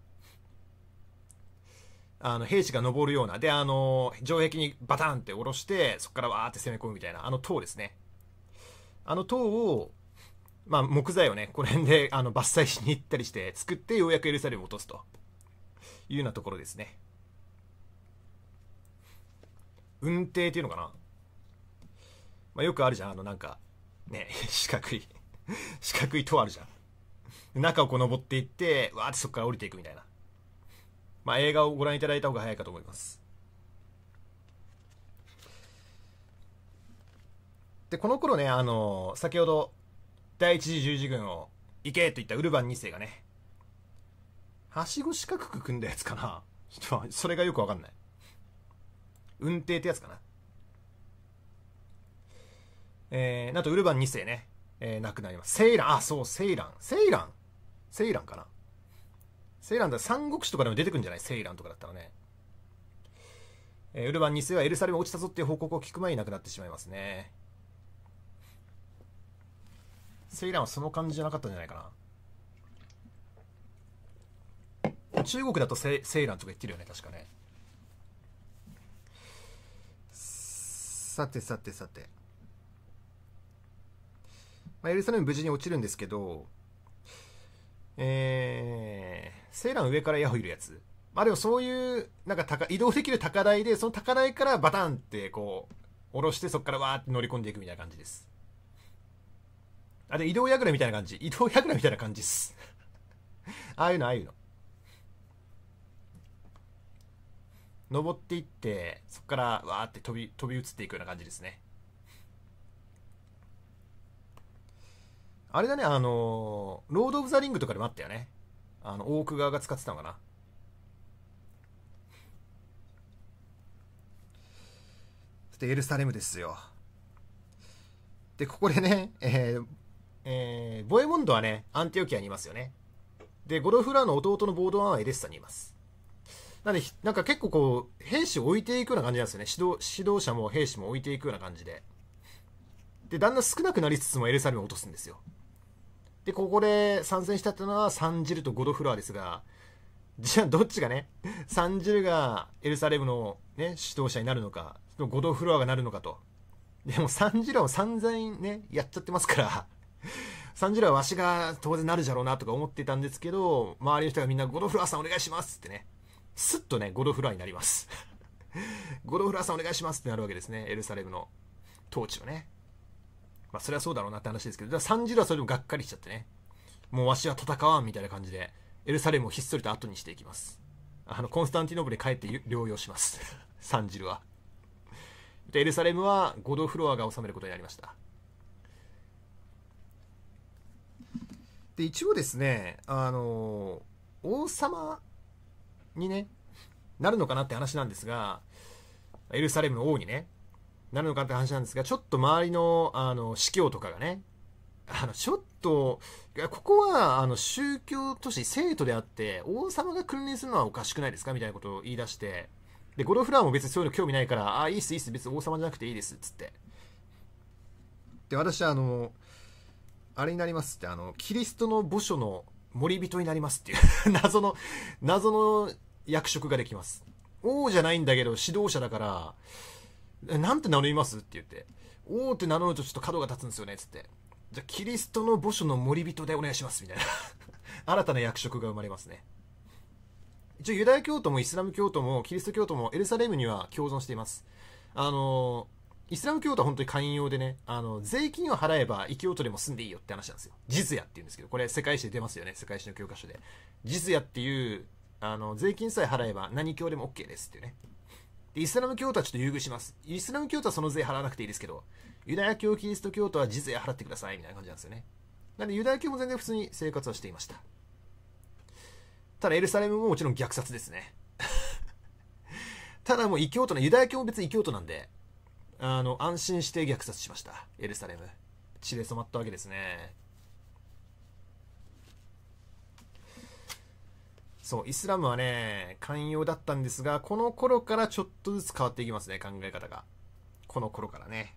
あの、兵士が登るような。で、あの、城壁にバタンって下ろして、そこからわーって攻め込むみたいな、あの塔ですね。あの塔を、まあ、木材をね、この辺であの伐採しに行ったりして、作ってようやくエルサレムを落とすというようなところですね。運転っていうのかな、まあ、よくあるじゃん、あのなんか、ね、四角い四角い塔あるじゃん。中をこう登っていって、わーってそこから降りていくみたいな。まあ、映画をご覧いただいた方が早いかと思います。で、この頃ね、あの、先ほど第一次十字軍を行けと言ったウルバン2世がね、はしご四角く組んだやつかな ちょっと、それがよくわかんない。運転ってやつかな。えー、なんとウルバン2世ね、えー、亡くなります。セイラン、あ、そう、セイラン。セイランセイランかな。セイランだ、三国志とかでも出てくるんじゃないセイランとかだったらね。えー、ウルバン2世はエルサレム落ちたぞっていう報告を聞く前に亡くなってしまいますね。セイランはその感じじゃなかったんじゃないかな中国だとセセイランとか言ってるよね確かねさてさてさて、まあ、エルサレム無事に落ちるんですけどえー、セイラン上からヤホいるやつまあでもそういう、なんか高移動できる高台で、その高台からバタンってこう、下ろしてそこからわーって乗り込んでいくみたいな感じです。あれ、移動櫓みたいな感じ。移動櫓みたいな感じっす。ああいうの、ああいうの。登っていって、そこからわーって飛び、飛び移っていくような感じですね。あれだね、あのー、ロード・オブ・ザ・リングとかでもあったよね。あの、大久側が使ってたのかな。で、エルサレムですよ。で、ここでね、えー、えー、ボエモンドはね、アンティオキアにいますよね。で、ゴルフラーの弟のボードワンはエデッサにいます。なんで、なんか結構こう、兵士を置いていくような感じなんですよね。指導指導者も兵士も置いていくような感じで。で、だんだん少なくなりつつもエルサレムを落とすんですよ。で、ここで参戦したってのはサンジルとゴドフラーですが、じゃあどっちがね、サンジルがエルサレムの、ね、指導者になるのか、ゴドフラーがなるのかと。でもサンジルはもう散々ね、やっちゃってますから、3時代はわしが当然なるじゃろうなとか思ってたんですけど、周りの人がみんなゴドフラーさんお願いしますってね、すっとね、ゴドフラーになります。ゴドフラーさんお願いしますってなるわけですね。エルサレムの統治はね。まあそれはそうだろうなって話ですけど、だから3時代はそれでもがっかりしちゃってね。もうわしは戦わんみたいな感じで、エルサレムをひっそりと後にしていきます。あの、コンスタンティノブルに帰って療養します。サンジルは。で、エルサレムはゴドフロアが治めることになりました。で、一応ですね、あの、王様にね、なるのかなって話なんですが、エルサレムの王にね、なるのかって話なんですが、ちょっと周りの、あの、司教とかがね、あの、ちょっと、ここは、あの、宗教都市、生徒であって、王様が君臨するのはおかしくないですかみたいなことを言い出して、で、ゴルフラーも別にそういうの興味ないから、あ、いいっす、いいっす、別に王様じゃなくていいです、つって。で、私は、あの、あれになりますって、あの、キリストの墓所の森人になりますっていう 謎の、謎の役職ができます。王じゃないんだけど、指導者だから、なんて名乗りますって言って。王って名乗るとちょっと角が立つんですよね、つって。じゃあ、キリストの墓所の森人でお願いします、みたいな 新たな役職が生まれますね。一応、ユダヤ教徒もイスラム教徒もキリスト教徒もエルサレムには共存しています。あのイスラム教徒は本当に寛容でね、あの、税金を払えば、生き徒でも住んでいいよって話なんですよ。ジズヤって言うんですけど、これ世界史で出ますよね、世界史の教科書で。ジズヤっていう、あの、税金さえ払えば何教でも OK ですっていうね。で、イスラム教徒はちょっと優遇します。イスラム教徒はその税払わなくていいですけど、ユダヤ教、キリスト教徒はジズヤ払ってください、みたいな感じなんですよね。なんでユダヤ教も全然普通に生活はしていました。ただエルサレムももちろん虐殺ですね。ただもう異教徒の、ユダヤ教も別に異教徒なんで、あの、安心して虐殺しました。エルサレム。血で染まったわけですね。そう、イスラムはね、寛容だったんですが、この頃からちょっとずつ変わっていきますね、考え方が。この頃からね。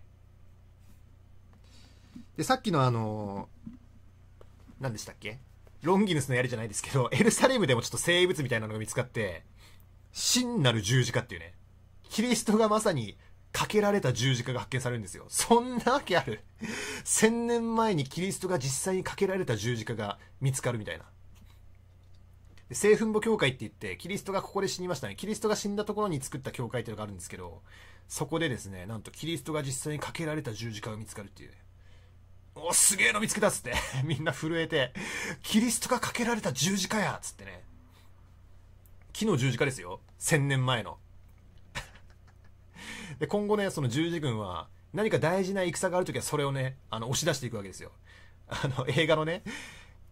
で、さっきのあの何でしたっけロンギヌスの槍じゃないですけど、エルサレムでもちょっと生物みたいなのが見つかって、真なる十字架っていうね、キリストがまさにかけられた十字架が発見されるんですよ。そんなわけある千年前にキリストが実際にかけられた十字架が見つかるみたいな。聖墳墓教会って言って、キリストがここで死にましたね。キリストが死んだところに作った教会っていうのがあるんですけど、そこでですね、なんとキリストが実際にかけられた十字架が見つかるっていうおすげえの見つけたっつって みんな震えて、キリストがかけられた十字架やっつってね。木の十字架ですよ。千年前の。で、今後ね、その十字軍は、何か大事な戦があるときはそれをね、あの、押し出していくわけですよ。あの、映画のね、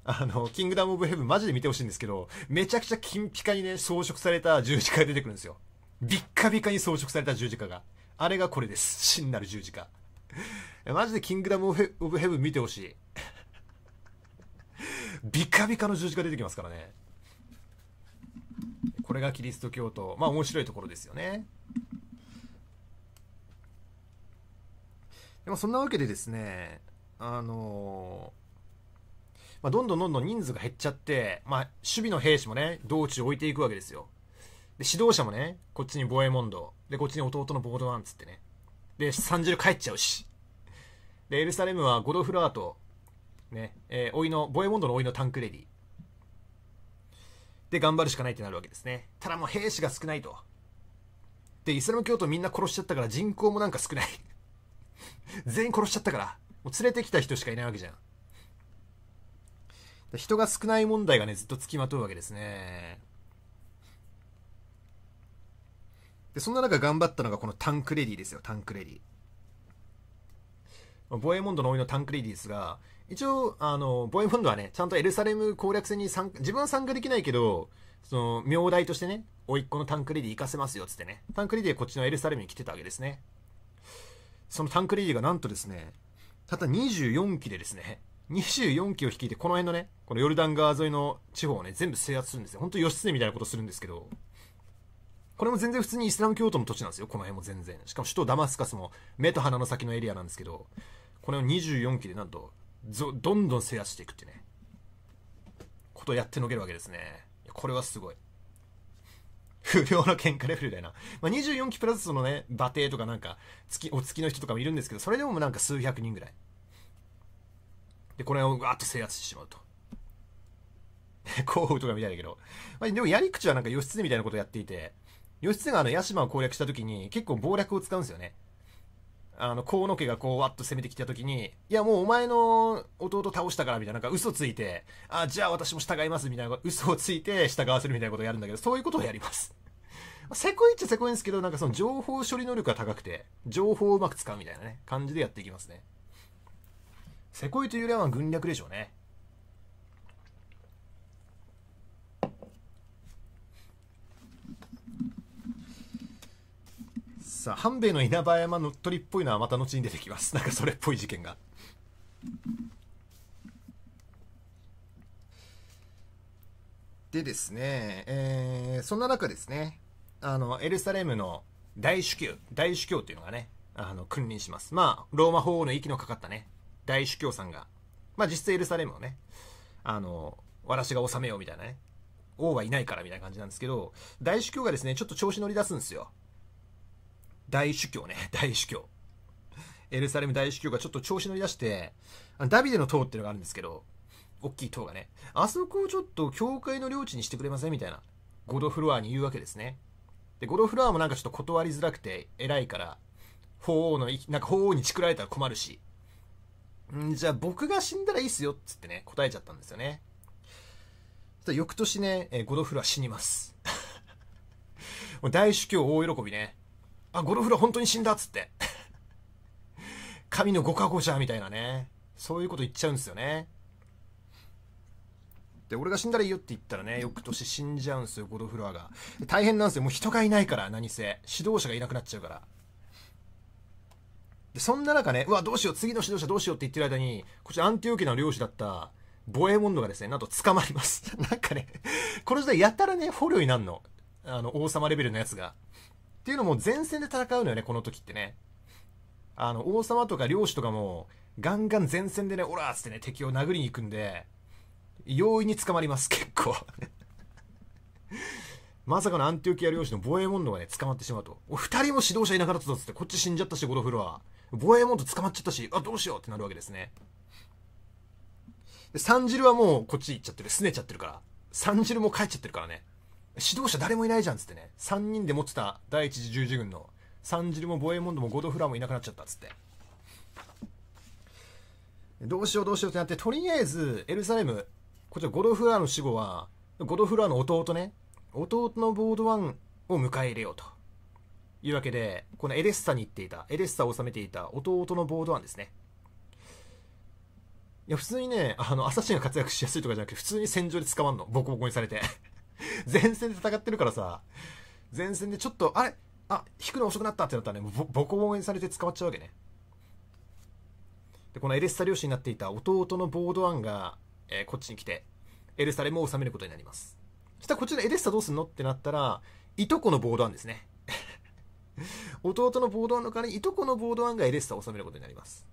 あの、キングダム・オブ・ヘブンマジで見てほしいんですけど、めちゃくちゃ金ピカにね、装飾された十字架が出てくるんですよ。ビッカビカに装飾された十字架が。あれがこれです。真なる十字架。マジでキングダム・オブ・ヘブン見てほしい。ビカビカの十字架出てきますからね。これがキリスト教徒。まあ面白いところですよね。まあ、そんなわけでですね、あのー、まあ、どんどんどんどん人数が減っちゃって、まあ、守備の兵士もね、道中置いていくわけですよ。で、指導者もね、こっちにボエモンド、で、こっちに弟のボードワンつってね。で、サンジル帰っちゃうし。で、エルサレムはゴドフラート、ね、えー、老いの、ボエモンドの老いのタンクレディ。で、頑張るしかないってなるわけですね。ただもう兵士が少ないと。で、イスラム教徒みんな殺しちゃったから人口もなんか少ない。全員殺しちゃったからもう連れてきた人しかいないわけじゃん人が少ない問題がねずっとつきまとうわけですねでそんな中頑張ったのがこのタンクレディですよタンクレディボエモンドの多いのタンクレディですが一応あのボエモンドはねちゃんとエルサレム攻略戦に参自分は参加できないけどその名代としてね甥っ子のタンクレディ行かせますよっつってねタンクレディはこっちのエルサレムに来てたわけですねそのタンクレディがなんとですね、たった24機でですね、24機を率いて、この辺のね、このヨルダン川沿いの地方をね、全部制圧するんですよ。ほんと義経みたいなことするんですけど、これも全然普通にイスラム教徒の土地なんですよ、この辺も全然。しかも首都ダマスカスも目と鼻の先のエリアなんですけど、これを24機でなんと、どんどん制圧していくってね、ことをやってのけるわけですね。これはすごい。不良の喧嘩レベルだよな。まあ、24期プラスそのね、馬蹄とかなんか、月、お月の人とかもいるんですけど、それでもなんか数百人ぐらい。で、これをガーッと制圧してしまうと。候 補とかみたいだけど。まあ、でも、やり口はなんか義経みたいなことやっていて、義経があの、屋島を攻略した時に結構謀略を使うんですよね。あの、河野家がこう、わっと攻めてきた時に、いや、もうお前の弟倒したから、みたいな、なんか嘘ついて、あ、じゃあ私も従います、みたいな、嘘をついて従わせるみたいなことをやるんだけど、そういうことをやります。せこいっちゃせこいんですけど、なんかその情報処理能力が高くて、情報をうまく使うみたいなね、感じでやっていきますね。せこいというよりは軍略でしょうね。さあ半兵衛の稲葉山乗っ取りっぽいのはまた後に出てきます なんかそれっぽい事件がでですね、えー、そんな中ですねあのエルサレムの大主教大主教っていうのがねあの君臨しますまあローマ法王の息のかかったね大主教さんがまあ実際エルサレムをねあの私が治めようみたいなね王はいないからみたいな感じなんですけど大主教がですねちょっと調子乗り出すんですよ大主教ね、大主教。エルサレム大主教がちょっと調子乗り出して、ダビデの塔っていうのがあるんですけど、大きい塔がね、あそこをちょっと教会の領地にしてくれませんみたいな、ゴドフロアに言うわけですね。で、ゴドフロアもなんかちょっと断りづらくて、偉いから、法王の、なんか法王にチクられたら困るし、んじゃあ僕が死んだらいいっすよ、っつってね、答えちゃったんですよね。翌年ね、ゴドフロア死にます。もう大主教大喜びね。あ、ゴルフラ本当に死んだっつって。神のご加護者みたいなね。そういうこと言っちゃうんですよね。で、俺が死んだらいいよって言ったらね、翌年死んじゃうんですよ、ゴルフラアが。大変なんですよ。もう人がいないから、何せ。指導者がいなくなっちゃうから。で、そんな中ね、うわ、どうしよう、次の指導者どうしようって言ってる間に、こちらアンティオキの漁師だった、ボエモンドがですね、なんと捕まります。なんかね、この時代やたらね、捕虜になんの。あの、王様レベルのやつが。っていうのも前線で戦うのよね、この時ってね。あの、王様とか領主とかも、ガンガン前線でね、オラーつってね、敵を殴りに行くんで、容易に捕まります、結構 まさかのアンティオキア領主の防衛モンドがね、捕まってしまうと。二人も指導者いなかったぞつって、こっち死んじゃったし、ゴドフロは。防衛モンド捕まっちゃったし、あ、どうしようってなるわけですね。で、サンジルはもうこっち行っちゃってる。拗ねちゃってるから。サンジルも帰っちゃってるからね。指導者誰もいないじゃんっつってね3人で持ってた第一次十字軍のジルもボエモンドもゴドフラもいなくなっちゃったっつってどうしようどうしようってなってとりあえずエルサレムこちらゴドフラの死後はゴドフラの弟ね弟のボードワンを迎え入れようというわけでこのエレッサに行っていたエレッサを治めていた弟のボードワンですねいや普通にねあのアサシンが活躍しやすいとかじゃなくて普通に戦場で捕まんのボコボコにされて 前線で戦ってるからさ、前線でちょっと、あれあ、引くの遅くなったってなったらね、ボコボコにされて捕まっちゃうわけね。で、このエレッサ漁師になっていた弟のボードアンが、えー、こっちに来て、エルサレムを治めることになります。そしたらこっちのエレッサどうすんのってなったら、いとこのボードアンですね。弟のボードアンの代わりにいとこのボードアンがエレッサを治めることになります。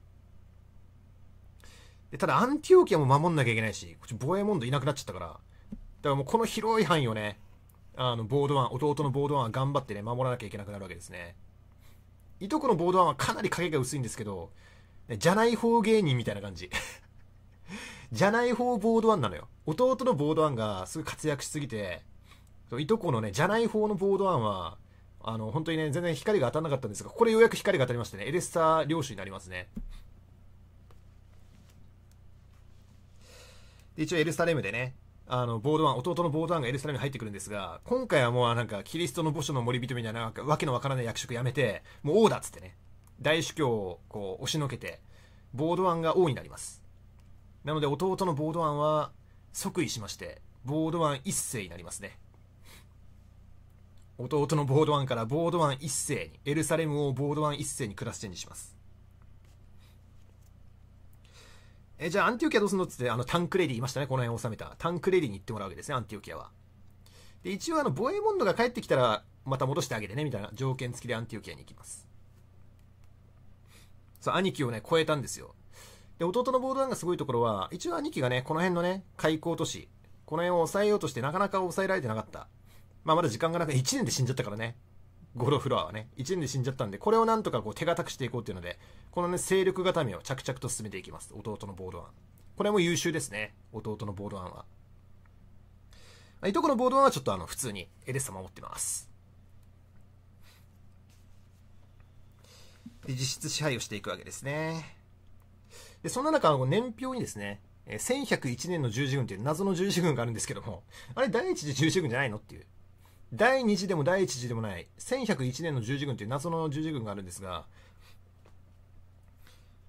でただアンティオーキアも守んなきゃいけないし、こっちボーエモンドいなくなっちゃったから、からもうこの広い範囲をね、あの、ボードワン、弟のボードワンは頑張ってね、守らなきゃいけなくなるわけですね。いとこのボードワンはかなり影が薄いんですけど、じゃない方芸人みたいな感じ。じゃない方ボードワンなのよ。弟のボードワンがすごい活躍しすぎて、いとこのね、じゃない方のボードワンは、あの、本当にね、全然光が当たらなかったんですが、ここでようやく光が当たりましてね、エレスター領主になりますね。一応エルサレムでね、あのボードワン弟のボードワンがエルサレムに入ってくるんですが今回はもうなんかキリストの墓所の森人みたいなわけのわからない役職やめてもう王だっつってね大主教をこう押しのけてボードワンが王になりますなので弟のボードワンは即位しましてボードワン一世になりますね弟のボードワンからボードワン一世にエルサレムをボードワン一世にクラスチェンジしますえじゃあアンティオキアどうすんのっつって、あの、タンクレディいましたね、この辺を収めた。タンクレディに行ってもらうわけですね、アンティオキアは。で、一応あの、ボエモンドが帰ってきたら、また戻してあげてね、みたいな条件付きでアンティオキアに行きます。そう、兄貴をね、超えたんですよ。で、弟のボードランがすごいところは、一応兄貴がね、この辺のね、開港都市、この辺を抑えようとしてなかなか抑えられてなかった。まあまだ時間がなくて、1年で死んじゃったからね。ゴロフロアはね、1年で死んじゃったんで、これをなんとかこう手堅くしていこうっていうので、このね、勢力固めを着々と進めていきます。弟のボードワン。これも優秀ですね。弟のボードワンは。いとこのボードワンはちょっとあの、普通にエデッサ守ってます。で、実質支配をしていくわけですね。で、そんな中、年表にですね、1101年の十字軍っていう謎の十字軍があるんですけども、あれ第一次十字軍じゃないのっていう。第2次でも第1次でもない1101年の十字軍という謎の十字軍があるんですが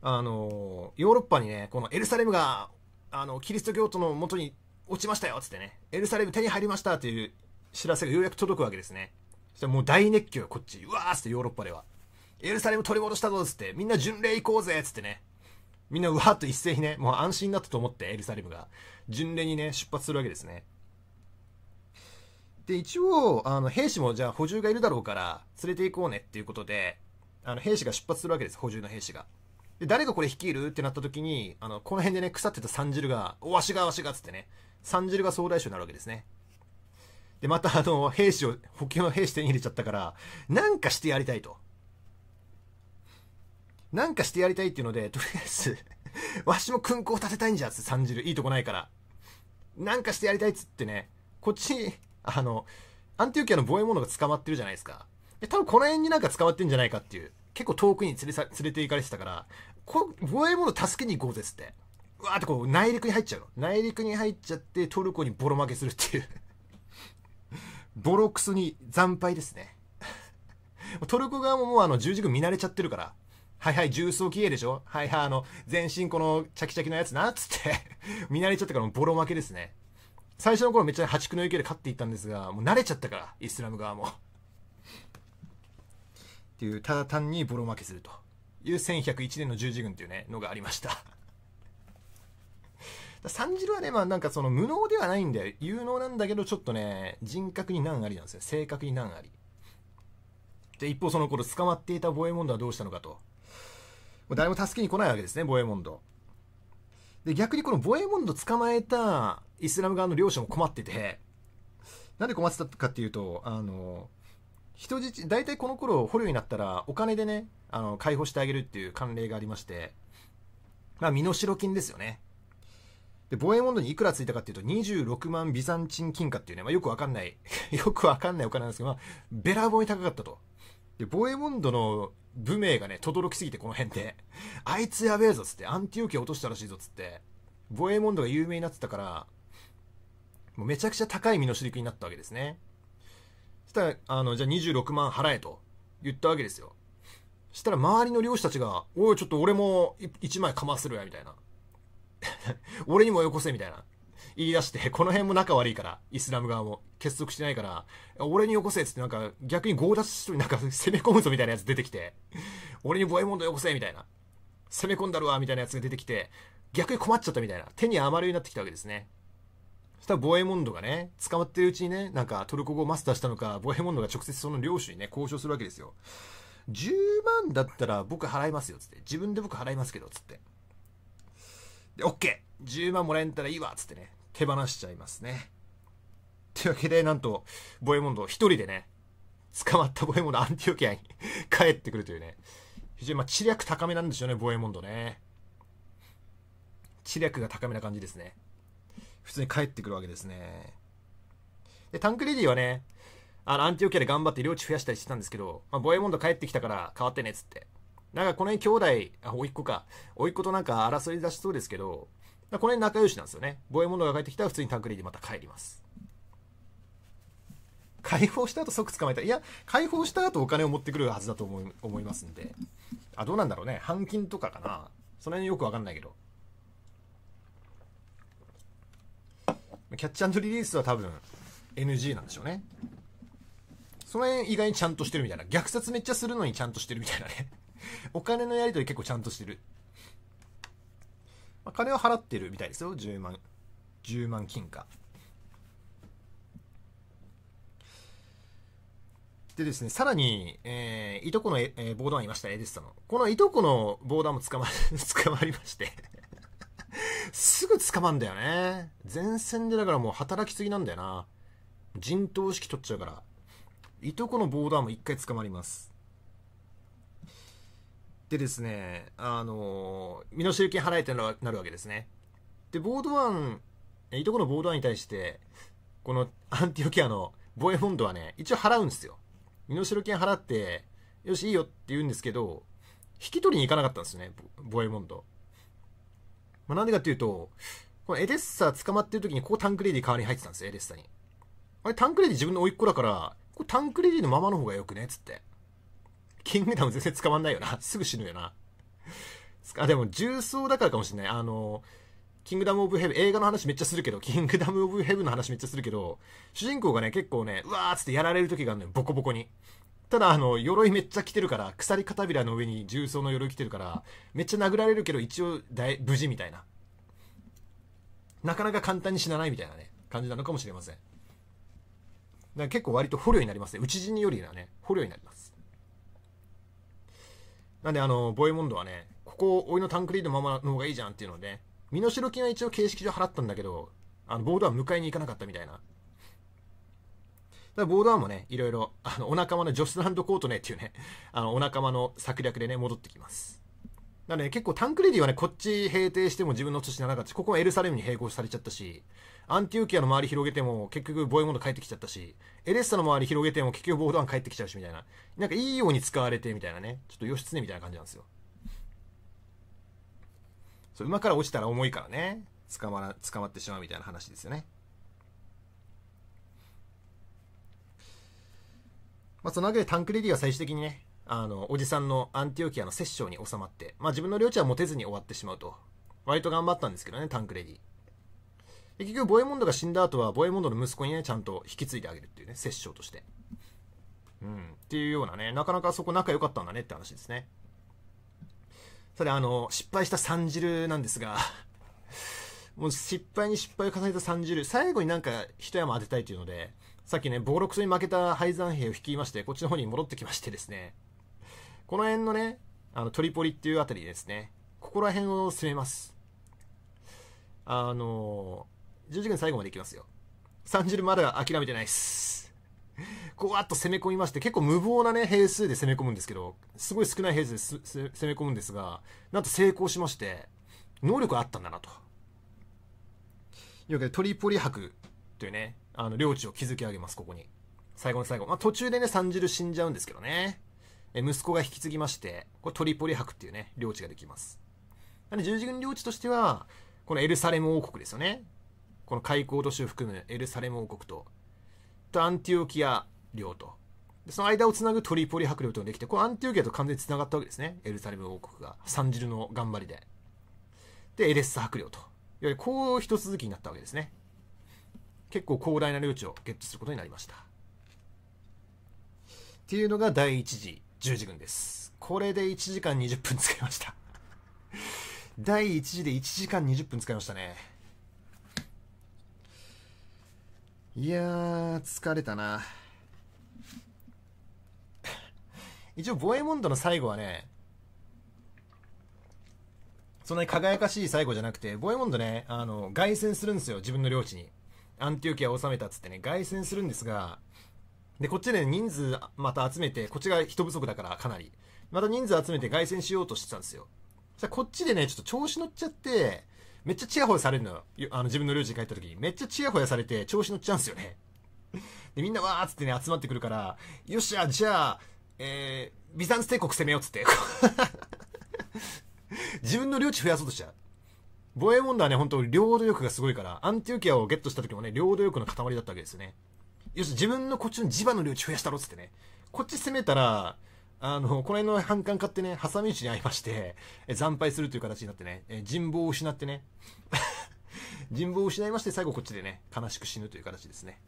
あのヨーロッパにねこのエルサレムがあのキリスト教徒のもとに落ちましたよっつってねエルサレム手に入りましたという知らせがようやく届くわけですねそしたらもう大熱狂こっちうわーっつってヨーロッパではエルサレム取り戻したぞっつってみんな巡礼行こうぜっつってねみんなうわーっと一斉にねもう安心だったと思ってエルサレムが巡礼にね出発するわけですねで、一応、あの、兵士もじゃあ補充がいるだろうから、連れて行こうねっていうことで、あの、兵士が出発するわけです、補充の兵士が。で、誰がこれ率いるってなった時に、あの、この辺でね、腐ってた三汁が、おわしがわしがっつってね、三汁が総大将になるわけですね。で、またあの、兵士を、補給の兵士手に入れちゃったから、なんかしてやりたいと。なんかしてやりたいっていうので、とりあえずわしも勲功立てたいんじゃっつって三汁、いいとこないから。なんかしてやりたいっつってね、こっち、あの、アンティオキアの防衛モドが捕まってるじゃないですか。で、多分この辺になんか捕まってんじゃないかっていう。結構遠くに連れさ連れて行かれてたから、こ防衛モド助けに行こうぜっつって。うわーってこう内陸に入っちゃうの。内陸に入っちゃってトルコにボロ負けするっていう ボロクソに惨敗ですね。トルコ側ももうあの十字軍見慣れちゃってるから、はいはい、重装機影でしょはいはい、あの、全身このチャキチャキのやつな、つって 見慣れちゃったからボロ負けですね。最初の頃めっちゃ破竹の勢いで勝っていったんですがもう慣れちゃったからイスラム側もっていうただ単にボロ負けするという1101年の十字軍っていうねのがありましたサンジルはね、まあなんかその無能ではないんで、有能なんだけど、ちょっとね、人格に難ありなんですよ。性格に難あり。で、一方その頃捕まっていたボエモンドはどうしたのかと。もう誰も助けに来ないわけですね、ボエモンド。で、逆にこのボエモンド捕まえたイスラム側の領主も困っててなんで困ってたかっていうとあの人質大体この頃捕虜になったらお金でねあの解放してあげるっていう慣例がありましてまあ身代金ですよねで防衛モンドにいくらついたかっていうと26万ビザンチン金貨っていうね、まあ、よくわかんない よくわかんないお金なんですけど、まあ、べらぼうに高かったとで防衛モンドの武名がね轟きすぎてこの辺であいつやべえぞっつってアンティオキア落としたらしいぞっつって防衛モンドが有名になってたからもうめちゃくちゃ高い身の代金になったわけですね。そしたら、あの、じゃあ26万払えと言ったわけですよ。そしたら周りの漁師たちが、おい、ちょっと俺も1枚かまするや、みたいな。俺にもよこせ、みたいな。言い出して、この辺も仲悪いから、イスラム側も。結束してないから、俺によこせっつってなんか、逆に強奪しとなんか攻め込むぞみたいなやつ出てきて、俺にボエモンドよこせみたいな。攻め込んだるわみたいなやつが出てきて、逆に困っちゃったみたいな。手に余るようになってきたわけですね。したらボエモンドがね、捕まってるうちにね、なんかトルコ語をマスターしたのか、ボエモンドが直接その領主にね、交渉するわけですよ。10万だったら僕払いますよ、つって。自分で僕払いますけど、つって。で、OK!10、万もらえたらいいわ、つってね、手放しちゃいますね。というわけで、なんと、ボエモンド一人でね、捕まったボエモンドアンティオキアに 帰ってくるというね、非常にまあ、知略高めなんでしょうね、ボエモンドね。知略が高めな感じですね。普通に帰ってくるわけですね。で、タンクレディはね、あの、アンティオキアで頑張って領地増やしたりしてたんですけど、まあ、ボエモンド帰ってきたから変わってねっつって。なんかこの辺兄弟、あ、甥っ子か。甥っ子となんか争い出しそうですけど、この辺仲良しなんですよね。ボエモンドが帰ってきたら普通にタンクレディまた帰ります。解放した後即捕まえたいや、解放した後お金を持ってくるはずだと思い思いますんで。あ、どうなんだろうね。半金とかかな。その辺よくわかんないけど。キャッチリリースは多分 NG なんでしょうね。その辺意外にちゃんとしてるみたいな。虐殺めっちゃするのにちゃんとしてるみたいなね。お金のやりとり結構ちゃんとしてる。まあ、金を払ってるみたいですよ。10万。10万金貨。でですね、さらに、えー、いとこのえ、えー、ボーダーいました、エデさんの。このいとこのボーダーも捕ま、捕まりましてすぐ捕まんだよね。前線でだからもう働きすぎなんだよな。陣頭指揮取っちゃうから。いとこのボーダーも一回捕まります。でですね、あの身代金払えてなるわけですね。で、ボードワン、いとこのボードワンに対して、このアンティオキアのボエフォンドはね、一応払うんですよ。身代金払って、よし、いいよって言うんですけど、引き取りに行かなかったんですよね、ボエモンド。まあ、なんでかっていうと、このエデッサ捕まってる時にここタンクレディ代わりに入ってたんですよ、エデッサに。あれ、タンクレディ自分の甥っ子だから、これタンクレディのままの方がよくねっつって。キングダム全然捕まんないよな。すぐ死ぬよな。あ、でも重曹だからかもしれない。あの、キングダムオブヘブン、映画の話めっちゃするけど、キングダムオブヘブンの話めっちゃするけど、主人公がね、結構ね、うわーっつってやられる時があるのよ、ボコボコに。ただあの鎧めっちゃ着てるから鎖片びらの上に重曹の鎧着てるからめっちゃ殴られるけど一応大無事みたいななかなか簡単に死なないみたいなね感じなのかもしれませんだから結構割と捕虜になりますね討ち死によりはね捕虜になりますなんであのボエモンドはねここおいのタンクリードのままの方がいいじゃんっていうので身代金は一応形式上払ったんだけどあのボードは迎えに行かなかったみたいならボールンもね、いろいろ、あの、お仲間のジョスランド・コートネっていうね、あの、お仲間の策略でね、戻ってきます。なので、ね、結構タンクレディはね、こっち平定しても自分の土地ならなかったし、ここはエルサレムに並行されちゃったし、アンティオキアの周り広げても結局ボイモンド帰ってきちゃったし、エレッサの周り広げても結局ボードワン帰ってきちゃうしみたいな。なんかいいように使われてみたいなね。ちょっと義経みたいな感じなんですよ。そう、馬から落ちたら重いからね。捕まら、捕まってしまうみたいな話ですよね。まあ、そのわけでタンクレディは最終的にね、あの、おじさんのアンティオキアの摂政に収まって、まあ、自分の領地は持てずに終わってしまうと。割と頑張ったんですけどね、タンクレディ。結局、ボエモンドが死んだ後は、ボエモンドの息子にね、ちゃんと引き継いであげるっていうね、摂生として。うん、っていうようなね、なかなかそこ仲良かったんだねって話ですね。さて、あの、失敗したジルなんですが もう失敗に失敗を重ねたジル、最後になんか一山当てたいというので、さっきね、ボロクソに負けた敗山兵を率いまして、こっちの方に戻ってきましてですね、この辺のね、あの、トリポリっていうあたりですね、ここら辺を攻めます。あの十字軍最後まで行きますよ。サンジルまだ諦めてないっす。こうわっと攻め込みまして、結構無謀なね、兵数で攻め込むんですけど、すごい少ない兵数で攻め込むんですが、なんと成功しまして、能力あったんだなと。いうわけで、トリポリ博というね、あの、領地を築き上げます、ここに。最後の最後。まあ、途中でね、ジル死んじゃうんですけどね。え、息子が引き継ぎまして、これトリポリ博っていうね、領地ができます。なんで、十字軍領地としては、このエルサレム王国ですよね。この開港都市を含むエルサレム王国と、とアンティオキア領と。で、その間をつなぐトリポリ博領というのができて、これアンティオキアと完全に繋がったわけですね。エルサレム王国が。ジルの頑張りで。で、エレッサ博領と。いわゆるこう一続きになったわけですね。結構広大な領地をゲットすることになりましたっていうのが第1次十字軍ですこれで1時間20分使いました 第1次で1時間20分使いましたねいやー疲れたな 一応ボエモンドの最後はねそんなに輝かしい最後じゃなくてボエモンドねあの凱旋するんですよ自分の領地にアンティオキアを治めたっつってね、凱旋するんですが、で、こっちで、ね、人数また集めて、こっちが人不足だからかなり。また人数集めて凱旋しようとしてたんですよ。そこっちでね、ちょっと調子乗っちゃって、めっちゃチヤホヤされるのよ。あの自分の領地に帰った時に。めっちゃチヤホヤされて調子乗っちゃうんですよね。で、みんなわーっつってね、集まってくるから、よっしゃ、じゃあ、えー、ビザンツ帝国攻めようっつって。自分の領地増やそうとしちゃう。防衛モンダーね、本当領土力がすごいから、アンティオキアをゲットした時もね、領土力の塊だったわけですよね。よし、自分のこっちの地場の領地増やしたろっつってね。こっち攻めたら、あの、この辺の反感買ってね、挟み撃ちに遭いまして、え惨敗するという形になってね、え人望を失ってね、人望を失いまして、最後こっちでね、悲しく死ぬという形ですね。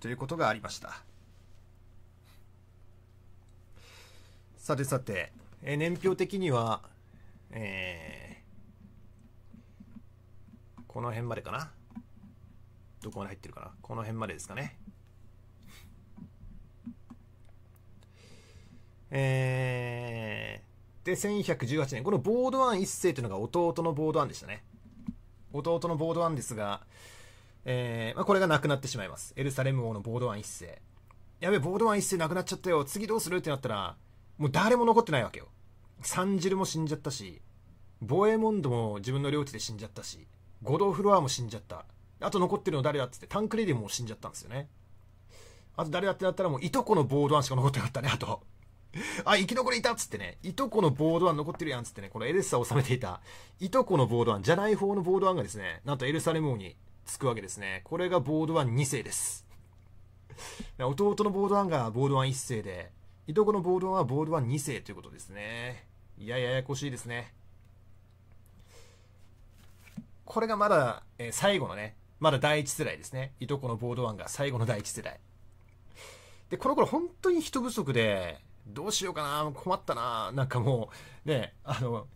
ということがありました。さてさて、え年表的には、えー、この辺までかなどこまで入ってるかなこの辺までですかね。えー、で、1118年、このボードワン1世というのが弟のボードワンでしたね。弟のボードワンですが、えーまあ、これがなくなってしまいます。エルサレム王のボードワン1世。やべ、ボードワン1世なくなっちゃったよ。次どうするってなったら、もう誰も残ってないわけよ。サンジルも死んじゃったし、ボエモンドも自分の領地で死んじゃったし、ゴドフロアも死んじゃった。あと残ってるの誰だっつって、タンクレディも死んじゃったんですよね。あと誰だってなったらもういとこのボードワンしか残ってなかったね、あと。あ、生き残りいたっつってね、いとこのボードワン残ってるやんっつってね、このエルサを治めていた、いとこのボードワン、じゃない方のボードワンがですね、なんとエルサレム王に着くわけですね。これがボードワン2世です。弟のボードワンがボードワン1世で、いとこのボードワンはボードワン2世ということですね。いや、ややこしいですね。これがまだ、えー、最後のね、まだ第一世代ですね。いとこのボードワンが最後の第一世代。で、この頃本当に人不足で、どうしようかな、困ったな、なんかもう、ね、あの、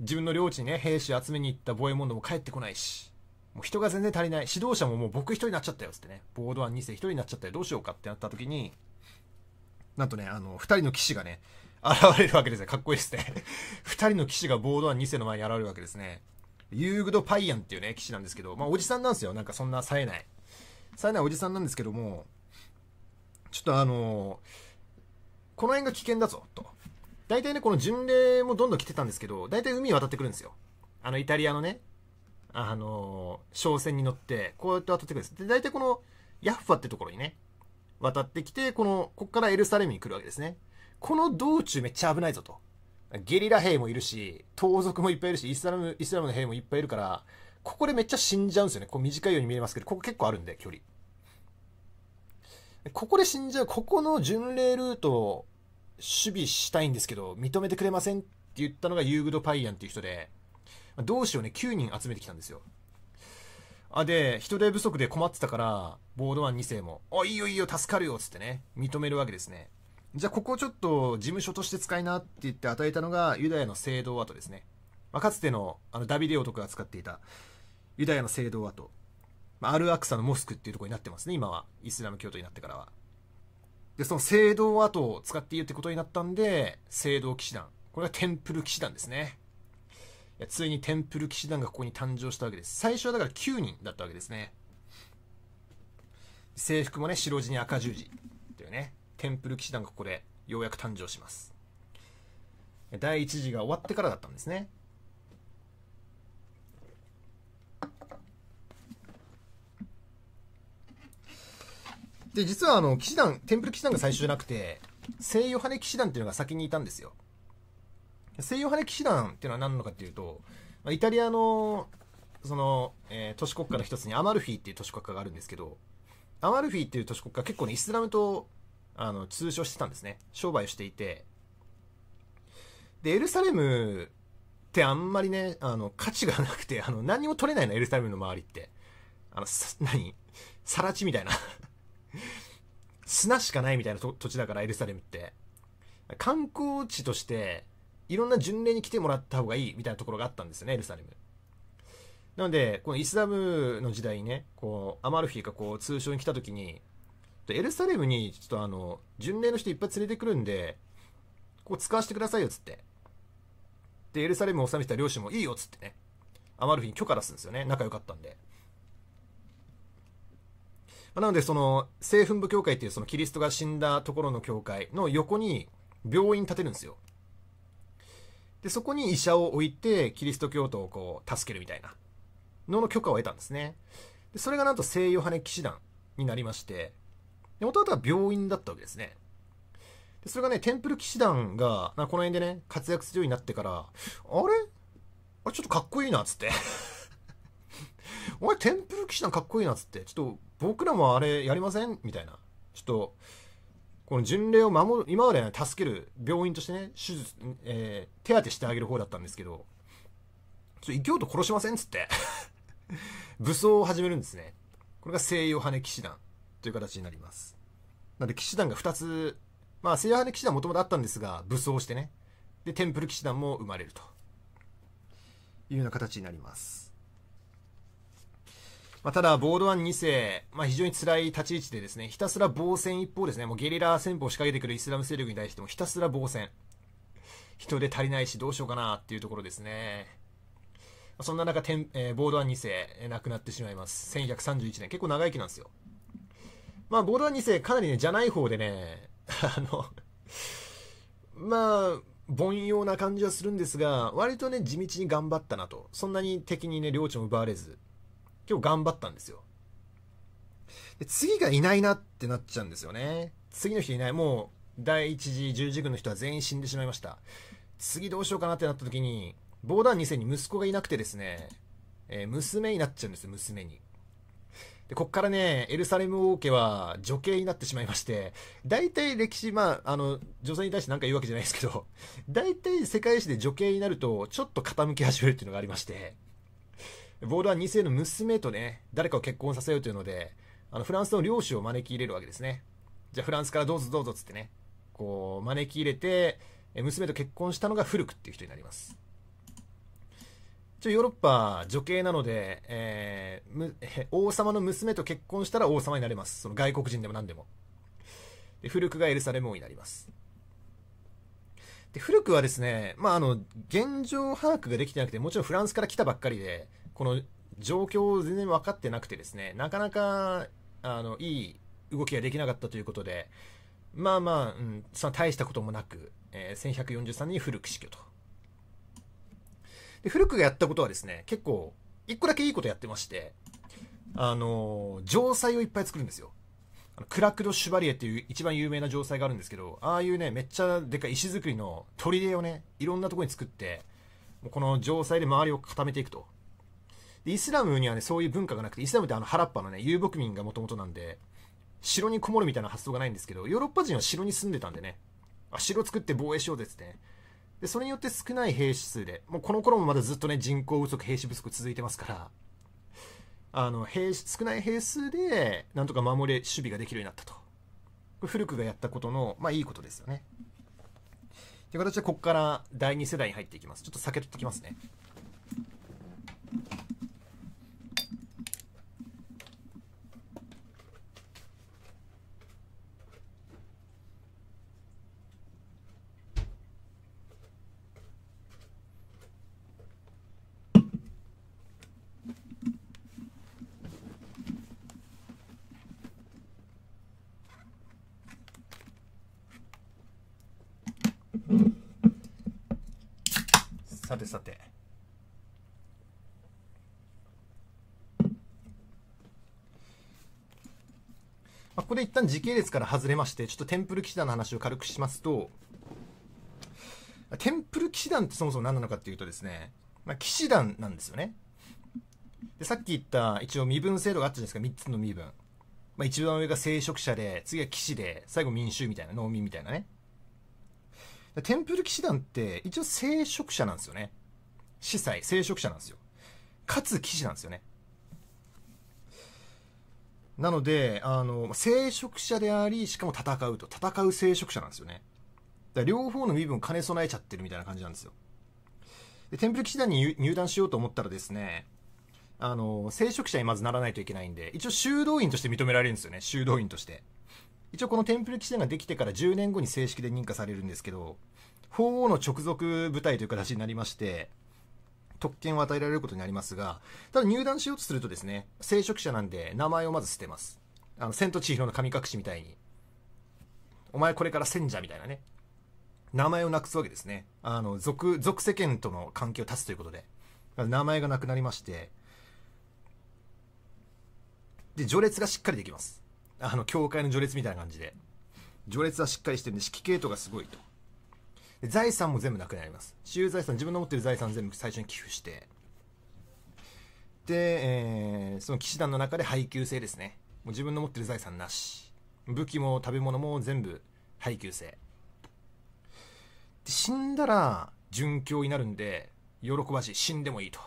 自分の領地にね、兵士集めに行った防衛問ドも帰ってこないし、もう人が全然足りない。指導者ももう僕一人になっちゃったよ、つってね。ボードワン2世一人になっちゃったよ、どうしようかってなった時に、なんとね、あの、二人の騎士がね、現れるわけですよ。かっこいいですね。二人の騎士がボードワン2世の前に現れるわけですね。ユーグド・パイアンっていうね、騎士なんですけど、まあおじさんなんですよ。なんかそんな冴えない。冴えないおじさんなんですけども、ちょっとあのこの辺が危険だぞ、と。大体ね、この巡礼もどんどん来てたんですけど、大体海渡ってくるんですよ。あの、イタリアのね、あの商船に乗って、こうやって渡ってくるんです。で、大体この、ヤッファってところにね、渡ってきて、この、こっからエルサレムに来るわけですね。この道中めっちゃ危ないぞと。ゲリラ兵もいるし、盗賊もいっぱいいるし、イスラム、イスラムの兵もいっぱいいるから、ここでめっちゃ死んじゃうんですよね。こう短いように見えますけど、ここ結構あるんで、距離。ここで死んじゃう、ここの巡礼ルートを守備したいんですけど、認めてくれませんって言ったのがユーグド・パイアンっていう人で、同志をね、9人集めてきたんですよ。あ、で、人手不足で困ってたから、ボードマン2世も、あ、いいよいいよ、助かるよ、つってね、認めるわけですね。じゃあここをちょっと事務所として使いなって言って与えたのがユダヤの聖堂跡ですね。まあ、かつてのあのダビデ男が使っていたユダヤの聖堂跡。まあ、アルアクサのモスクっていうところになってますね、今は。イスラム教徒になってからは。で、その聖堂跡を使っていいってことになったんで、聖堂騎士団。これがテンプル騎士団ですね。いやついにテンプル騎士団がここに誕生したわけです。最初はだから9人だったわけですね。制服もね、白地に赤十字。テンプル騎士団がここでようやく誕生します第1次が終わってからだったんですねで実はあの騎士団テンプル騎士団が最初じゃなくて聖ヨハネ騎士団っていうのが先にいたんですよ聖ヨハネ騎士団っていうのは何なのかっていうとイタリアのその、えー、都市国家の一つにアマルフィっていう都市国家があるんですけどアマルフィっていう都市国家結構ねイスラムとあの、通称してたんですね。商売をしていて。で、エルサレムってあんまりね、あの、価値がなくて、あの、何も取れないの、エルサレムの周りって。あの、何更地みたいな砂しかないみたいな土地だから、エルサレムって。観光地として、いろんな巡礼に来てもらった方がいいみたいなところがあったんですよね、エルサレム。なので、このイスラムの時代にね、こう、アマルフィがこう、通称に来た時に、とエルサレムに、ちょっとあの、巡礼の人いっぱい連れてくるんで、こう使わせてくださいよ、っつって。で、エルサレムを治めてた両親もいいよ、っつってね。アマルフィに許可出すんですよね。仲良かったんで。まあ、なので、その、聖墳部教会っていうそのキリストが死んだところの教会の横に病院建てるんですよ。で、そこに医者を置いて、キリスト教徒をこう、助けるみたいな、のの許可を得たんですね。で、それがなんと聖ヨハネ騎士団になりまして、で、元々は病院だったわけですね。でそれがね、テンプル騎士団が、この辺でね、活躍するようになってから、あれあちょっとかっこいいな、つって。お前、テンプル騎士団かっこいいな、つって。ちょっと、僕らもあれやりませんみたいな。ちょっと、この巡礼を守る、今まで、ね、助ける病院としてね、手術、えー、手当てしてあげる方だったんですけど、ちょっと異教徒殺しませんつって 武装を始めるんですね。これが西洋羽騎士団。という形になります。なので騎士団が2つ、まあ聖派の騎士団もともとあったんですが、武装してね、で、テンプル騎士団も生まれるというような形になります。まあ、ただ、ボードワン2世、まあ、非常に辛い立ち位置でですね、ひたすら防戦一方ですね、もうゲリラ戦法を仕掛けてくるイスラム勢力に対してもひたすら防戦。人で足りないしどうしようかなっていうところですね。そんな中、えー、ボードワン2世、え亡くなってしまいます。1131年。結構長生きなんですよ。まあ、ゴールド2世かなりね、じゃない方でね、あのまあ、凡庸な感じはするんですが、割とね、地道に頑張ったなと。そんなに敵にね、領地も奪われず、結構頑張ったんですよ。で次がいないなってなっちゃうんですよね。次の人いない。もう、第一次十字軍の人は全員死んでしまいました。次どうしようかなってなった時に、ボダ弾2世に息子がいなくてですね、えー、娘になっちゃうんですよ、娘に。で、こっからね、エルサレム王家は女系になってしまいまして、大体歴史、まあ、あの、女性に対して何か言うわけじゃないですけど、大体世界史で女系になると、ちょっと傾き始めるっていうのがありまして、ボードは2世の娘とね、誰かを結婚させようというので、あの、フランスの領主を招き入れるわけですね。じゃあフランスからどうぞどうぞっつってね、こう、招き入れて、娘と結婚したのが古くっていう人になります。ちょヨーロッパ女系なので、えー、王様の娘と結婚したら王様になれます。その外国人でも何でも。で古くがエルサレム王になります。で古くはですね、まあ、あの、現状把握ができてなくて、もちろんフランスから来たばっかりで、この状況を全然分かってなくてですね、なかなか、あの、いい動きができなかったということで、まあまあ、うん、大したこともなく、えー、1143年に古く死去と。で、古くがやったことはですね、結構、一個だけいいことやってまして、あの、城塞をいっぱい作るんですよ。クラクド・シュバリエっていう一番有名な城塞があるんですけど、ああいうね、めっちゃでかい石造りの砦をね、いろんなとこに作って、この城塞で周りを固めていくと。で、イスラムにはね、そういう文化がなくて、イスラムってあの原っぱのね、遊牧民がもともとなんで、城にこもるみたいな発想がないんですけど、ヨーロッパ人は城に住んでたんでね、あ城作って防衛しようですね。でそれによって少ない兵士数でもうこの頃もまだずっとね人口不足兵士不足続いてますからあの兵士少ない兵数でなんとか守れ守備ができるようになったと古くがやったことのまあいいことですよねという形でここから第2世代に入っていきますちょっと避け取ってきますねさてさてまあ、ここで一旦時系列から外れまして、ちょっとテンプル騎士団の話を軽くしますと、テンプル騎士団ってそもそも何なのかっていうとですね、まあ、騎士団なんですよね。で、さっき言った一応身分制度があったじゃないですか、3つの身分。まあ、一番上が聖職者で、次は騎士で、最後民衆みたいな、農民みたいなね。テンプル騎士団って一応聖職者なんですよね。司祭、聖職者なんですよ。かつ騎士なんですよね。なので、あの、聖職者であり、しかも戦うと。戦う聖職者なんですよね。だから両方の身分兼ね備えちゃってるみたいな感じなんですよ。で、テンプル騎士団に入団しようと思ったらですね、あの、聖職者にまずならないといけないんで、一応修道院として認められるんですよね。修道院として。一応このテンプル規制ができてから10年後に正式で認可されるんですけど、法王の直属部隊という形になりまして、特権を与えられることになりますが、ただ入団しようとするとですね、聖職者なんで名前をまず捨てます。あの、千と千尋の神隠しみたいに。お前これから戦者みたいなね。名前をなくすわけですね。あの、俗、俗世間との関係を断つということで。名前がなくなりまして、で、序列がしっかりできます。あの教会の序列みたいな感じで序列はしっかりしてるんで指揮系統がすごいと財産も全部なくなります私有財産自分の持ってる財産全部最初に寄付してで、えー、その騎士団の中で配給制ですねもう自分の持ってる財産なし武器も食べ物も全部配給制で死んだら殉教になるんで喜ばしい死んでもいいと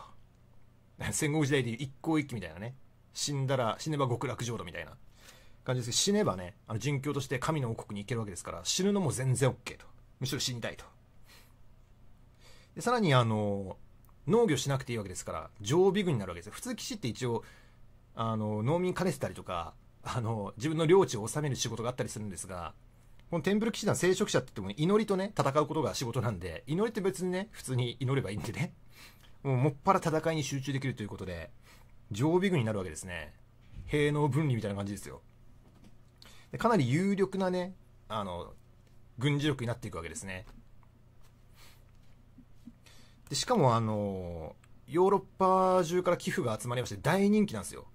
戦国時代でいう一向一揆みたいなね死んだら死ねば極楽浄土みたいな感じですけど、死ねばね、あの人教として神の王国に行けるわけですから、死ぬのも全然 OK と。むしろ死にたいと。で、さらにあの、農業しなくていいわけですから、常備軍になるわけですよ。普通騎士って一応、あの、農民兼ねてたりとか、あの、自分の領地を治める仕事があったりするんですが、このテンプル騎士団聖職者って言っても祈りとね、戦うことが仕事なんで、祈りって別にね、普通に祈ればいいんでね。もうもっぱら戦いに集中できるということで、常備軍になるわけですね。兵能分離みたいな感じですよ。でかなり有力なね、あの、軍事力になっていくわけですね。で、しかもあの、ヨーロッパ中から寄付が集まりまして大人気なんですよ。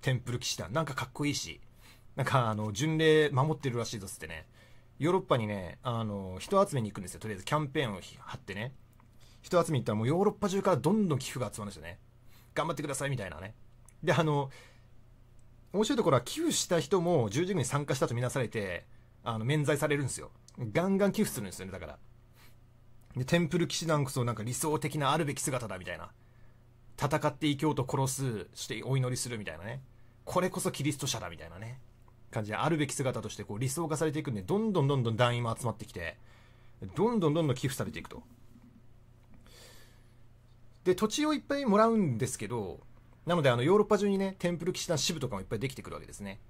テンプル騎士団。なんかかっこいいし。なんかあの、巡礼守ってるらしいぞつってね。ヨーロッパにね、あの、人集めに行くんですよ。とりあえずキャンペーンを張ってね。人集めに行ったらもうヨーロッパ中からどんどん寄付が集まるんですよね。頑張ってくださいみたいなね。で、あの、面白いところは寄付した人も十字軍に参加したとみなされて、あの、免罪されるんですよ。ガンガン寄付するんですよね、だから。で、テンプル騎士団こそなんか理想的なあるべき姿だ、みたいな。戦って異教と殺す、してお祈りするみたいなね。これこそキリスト者だ、みたいなね。感じで、あるべき姿としてこう理想化されていくんで、どんどんどんどん団員も集まってきて、どんどんどんどん寄付されていくと。で、土地をいっぱいもらうんですけど、なので、あの、ヨーロッパ中にね、テンプル騎士団支部とかもいっぱいできてくるわけですね。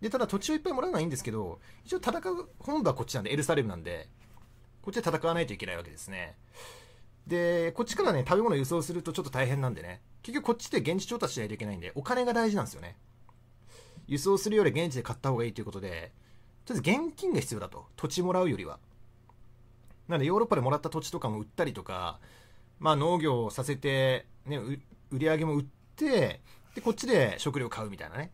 で、ただ土地をいっぱいもらうのはいいんですけど、一応戦う、本部はこっちなんで、エルサレムなんで、こっちで戦わないといけないわけですね。で、こっちからね、食べ物輸送するとちょっと大変なんでね、結局こっちで現地調達しないといけないんで、お金が大事なんですよね。輸送するより現地で買った方がいいということで、とりあえず現金が必要だと。土地もらうよりは。なので、ヨーロッパでもらった土地とかも売ったりとか、まあ農業をさせて、ね、売り上げも売ってでこっちで食料買うみたいなね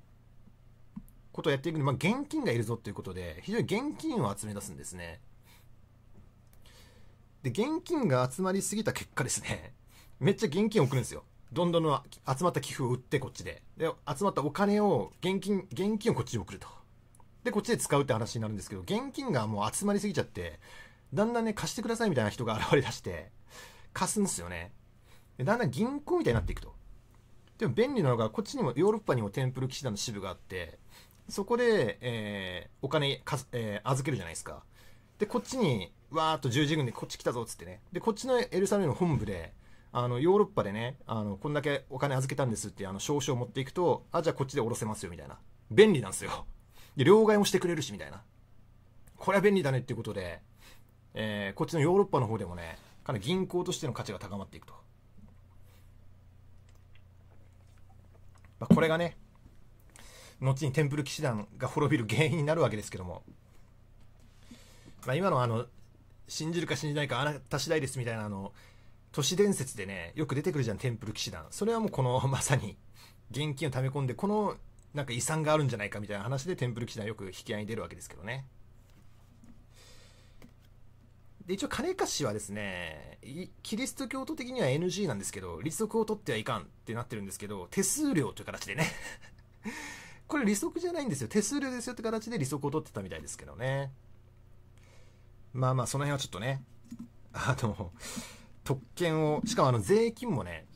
ことをやっていくので、まあ、現金がいるぞということで非常に現金を集め出すんですねで現金が集まりすぎた結果ですね めっちゃ現金を送るんですよどんどん集まった寄付を売ってこっちでで集まったお金を現金現金をこっちに送るとでこっちで使うって話になるんですけど現金がもう集まりすぎちゃってだんだんね貸してくださいみたいな人が現れだして貸すんですよねでだんだん銀行みたいになっていくとでも便利なのが、こっちにも、ヨーロッパにもテンプル騎士団の支部があって、そこで、えー、お金か、えー、預けるじゃないですか。で、こっちに、わーっと十字軍でこっち来たぞっつってね。で、こっちのエルサレムの本部で、あの、ヨーロッパでね、あの、こんだけお金預けたんですって、あの、証書を持っていくと、あ、じゃあこっちで下ろせますよ、みたいな。便利なんですよ。で、両替もしてくれるし、みたいな。これは便利だねっていうことで、えー、こっちのヨーロッパの方でもね、かなり銀行としての価値が高まっていくと。まあ、これがね後にテンプル騎士団が滅びる原因になるわけですけども、まあ、今のあの信じるか信じないかあなた次第ですみたいなあの都市伝説でねよく出てくるじゃんテンプル騎士団それはもうこの まさに現金を貯め込んでこのなんか遺産があるんじゃないかみたいな話でテンプル騎士団よく引き合いに出るわけですけどねで、一応金貸しはですね、キリスト教徒的には NG なんですけど、利息を取ってはいかんってなってるんですけど、手数料という形でね これ利息じゃないんですよ。手数料ですよって形で利息を取ってたみたいですけどね。まあまあ、その辺はちょっとね、あの、特権を、しかもあの、税金もね、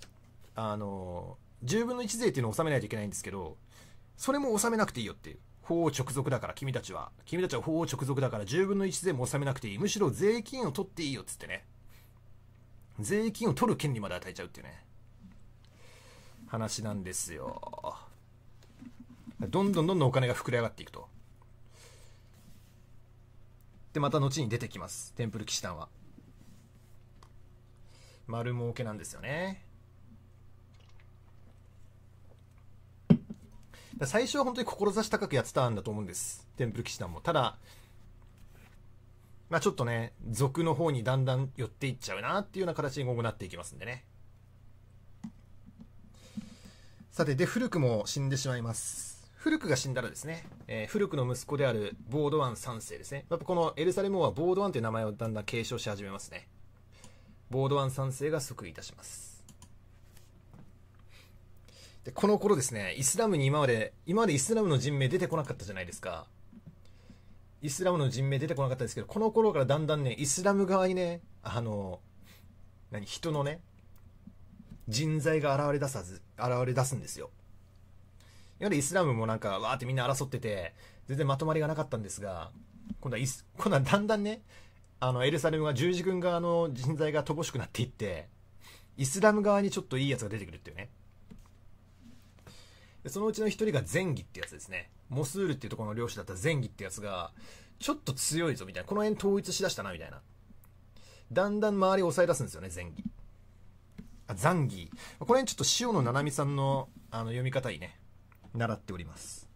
あの、10分の1税っていうのを納めないといけないんですけど、それも納めなくていいよっていう。法直属だから、君たちは。君たちは法を直属だから、十分の一税も納めなくていい。むしろ税金を取っていいよ、っつってね。税金を取る権利まで与えちゃうっていうね。話なんですよ。どんどんどんどんお金が膨れ上がっていくと。で、また後に出てきます。テンプル騎士団は。丸儲けなんですよね。最初は本当に志高くやってたんだと思うんです。テンプル騎士団も。ただ、まあちょっとね、俗の方にだんだん寄っていっちゃうなっていうような形に今後なっていきますんでね。さて、で、古くも死んでしまいます。古くが死んだらですね、えー、古くの息子であるボードワン3世ですね。やっぱこのエルサレムはボードワンという名前をだんだん継承し始めますね。ボードワン3世が即位いたします。で、この頃ですね、イスラムに今まで、今までイスラムの人名出てこなかったじゃないですか。イスラムの人名出てこなかったですけど、この頃からだんだんね、イスラム側にね、あの、何、人のね、人材が現れ出さず、現れ出すんですよ。今までイスラムもなんか、わーってみんな争ってて、全然まとまりがなかったんですが、今度はイス、今度はだんだんね、あの、エルサレムが十字軍側の人材が乏しくなっていって、イスラム側にちょっといいやつが出てくるっていうね。そのうちの一人が前儀ってやつですね。モスールっていうところの漁師だった前儀ってやつが、ちょっと強いぞみたいな。この辺統一しだしたなみたいな。だんだん周りを抑え出すんですよね、前儀。あ、ザンギここ辺ちょっと塩野七海さんのあの読み方にね。習っております。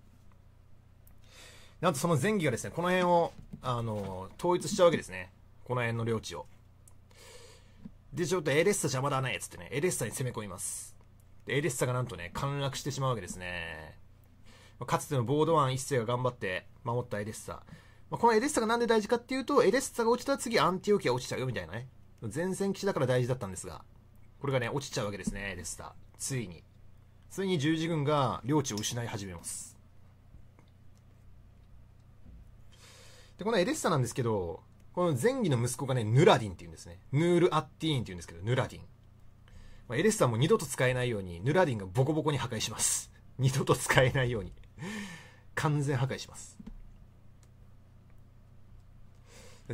なんとその前儀がですね、この辺を、あの、統一しちゃうわけですね。この辺の領地を。で、ちょっとエレッサ邪魔だね、つってね、エレッサに攻め込みます。で、エデッサがなんとね、陥落してしまうわけですね。かつてのボードワン一世が頑張って守ったエデッサ。まあ、このエデッサがなんで大事かっていうと、エデッサが落ちたら次アンティオキア落ちちゃうよみたいなね。前線基地だから大事だったんですが、これがね、落ちちゃうわけですね、エデッサ。ついに。ついに十字軍が領地を失い始めます。で、このエデッサなんですけど、この前儀の息子がね、ヌラディンっていうんですね。ヌール・アッティーンっていうんですけど、ヌラディン。まあ、エレスさんも二度と使えないように、ヌラディンがボコボコに破壊します。二度と使えないように。完全破壊します。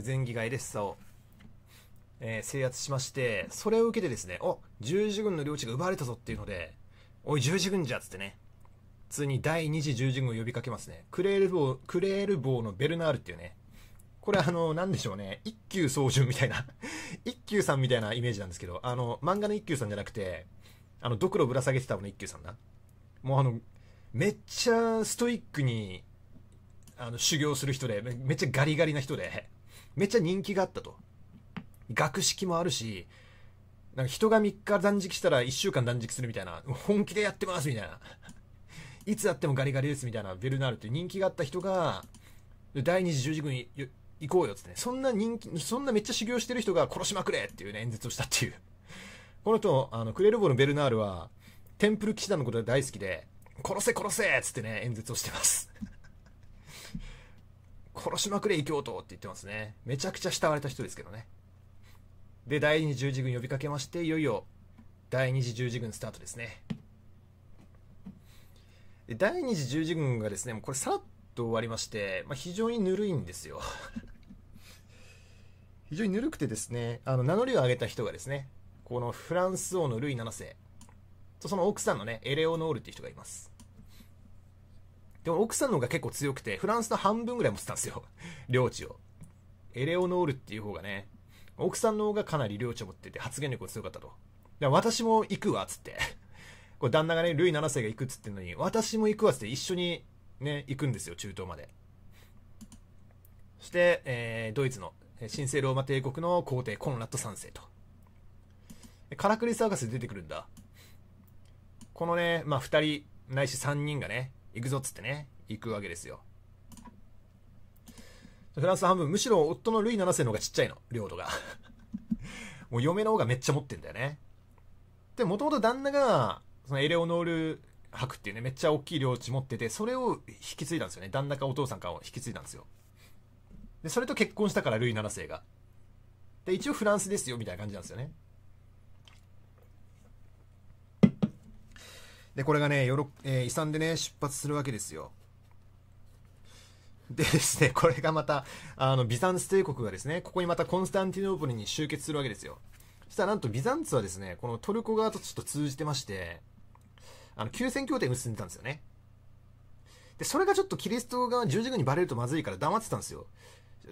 前儀がエレッサを、えー、制圧しまして、それを受けてですね、お十字軍の領地が奪われたぞっていうので、おい、十字軍じゃっつってね、普通に第二次十字軍を呼びかけますね。クレール坊、クレール坊のベルナールっていうね、これあの、なんでしょうね。一休宗純みたいな 一休さんみたいなイメージなんですけど、あの、漫画の一休さんじゃなくて、あの、ドクロぶら下げてた方の一休さんな。もうあの、めっちゃストイックに、あの、修行する人で、めっちゃガリガリな人で、めっちゃ人気があったと。学識もあるし、なんか人が3日断食したら1週間断食するみたいな、本気でやってますみたいな。いつあってもガリガリですみたいなベルナールっていう人気があった人が、第二次十字軍行こうよってね。そんな人気、そんなめっちゃ修行してる人が殺しまくれっていうね、演説をしたっていう。この人、あの、クレルボのベルナールは、テンプル騎士団のことが大好きで、殺せ殺せっつってね、演説をしてます。殺しまくれ、異教徒って言ってますね。めちゃくちゃ慕われた人ですけどね。で、第2次十字軍呼びかけまして、いよいよ、第2次十字軍スタートですね。で、第2次十字軍がですね、もうこれさらっと終わりまして、まあ、非常にぬるいんですよ 非常にぬるくてですね、あの、名乗りを上げた人がですね、このフランス王のルイ7世とその奥さんのね、エレオノールっていう人がいます。でも奥さんの方が結構強くて、フランスの半分ぐらい持ってたんですよ。領地を。エレオノールっていう方がね、奥さんの方がかなり領地を持ってて発言力が強かったと。も私も行くわ、つって。こ旦那がね、ルイ7世が行くっつってんのに、私も行くわ、つって一緒にね、行くんですよ、中東まで。そして、えー、ドイツの神聖ローマ帝国の皇帝コンラッド3世と。カラクリサーカスで出てくるんだ。このね、まあ、2人、ないし3人がね、行くぞっつってね、行くわけですよ。フランス半分、むしろ夫のルイ7世の方がちっちゃいの、領土が。もう嫁の方がめっちゃ持ってんだよね。で、もともと旦那が、そのエレオノール白っていうね、めっちゃ大きい領地持ってて、それを引き継いだんですよね。旦那かお父さんかを引き継いだんですよ。で、それと結婚したから、ルイ7世が。で、一応フランスですよ、みたいな感じなんですよね。で、これがね、よろえー、遺産でね、出発するわけですよ。でですね、これがまた、あの、ビザンツ帝国がですね、ここにまたコンスタンティノープルに集結するわけですよ。そしたらなんとビザンツはですね、このトルコ側とちょっと通じてまして、あの、休戦協定結んでたんですよね。で、それがちょっとキリストが十字軍にバレるとまずいから黙ってたんですよ。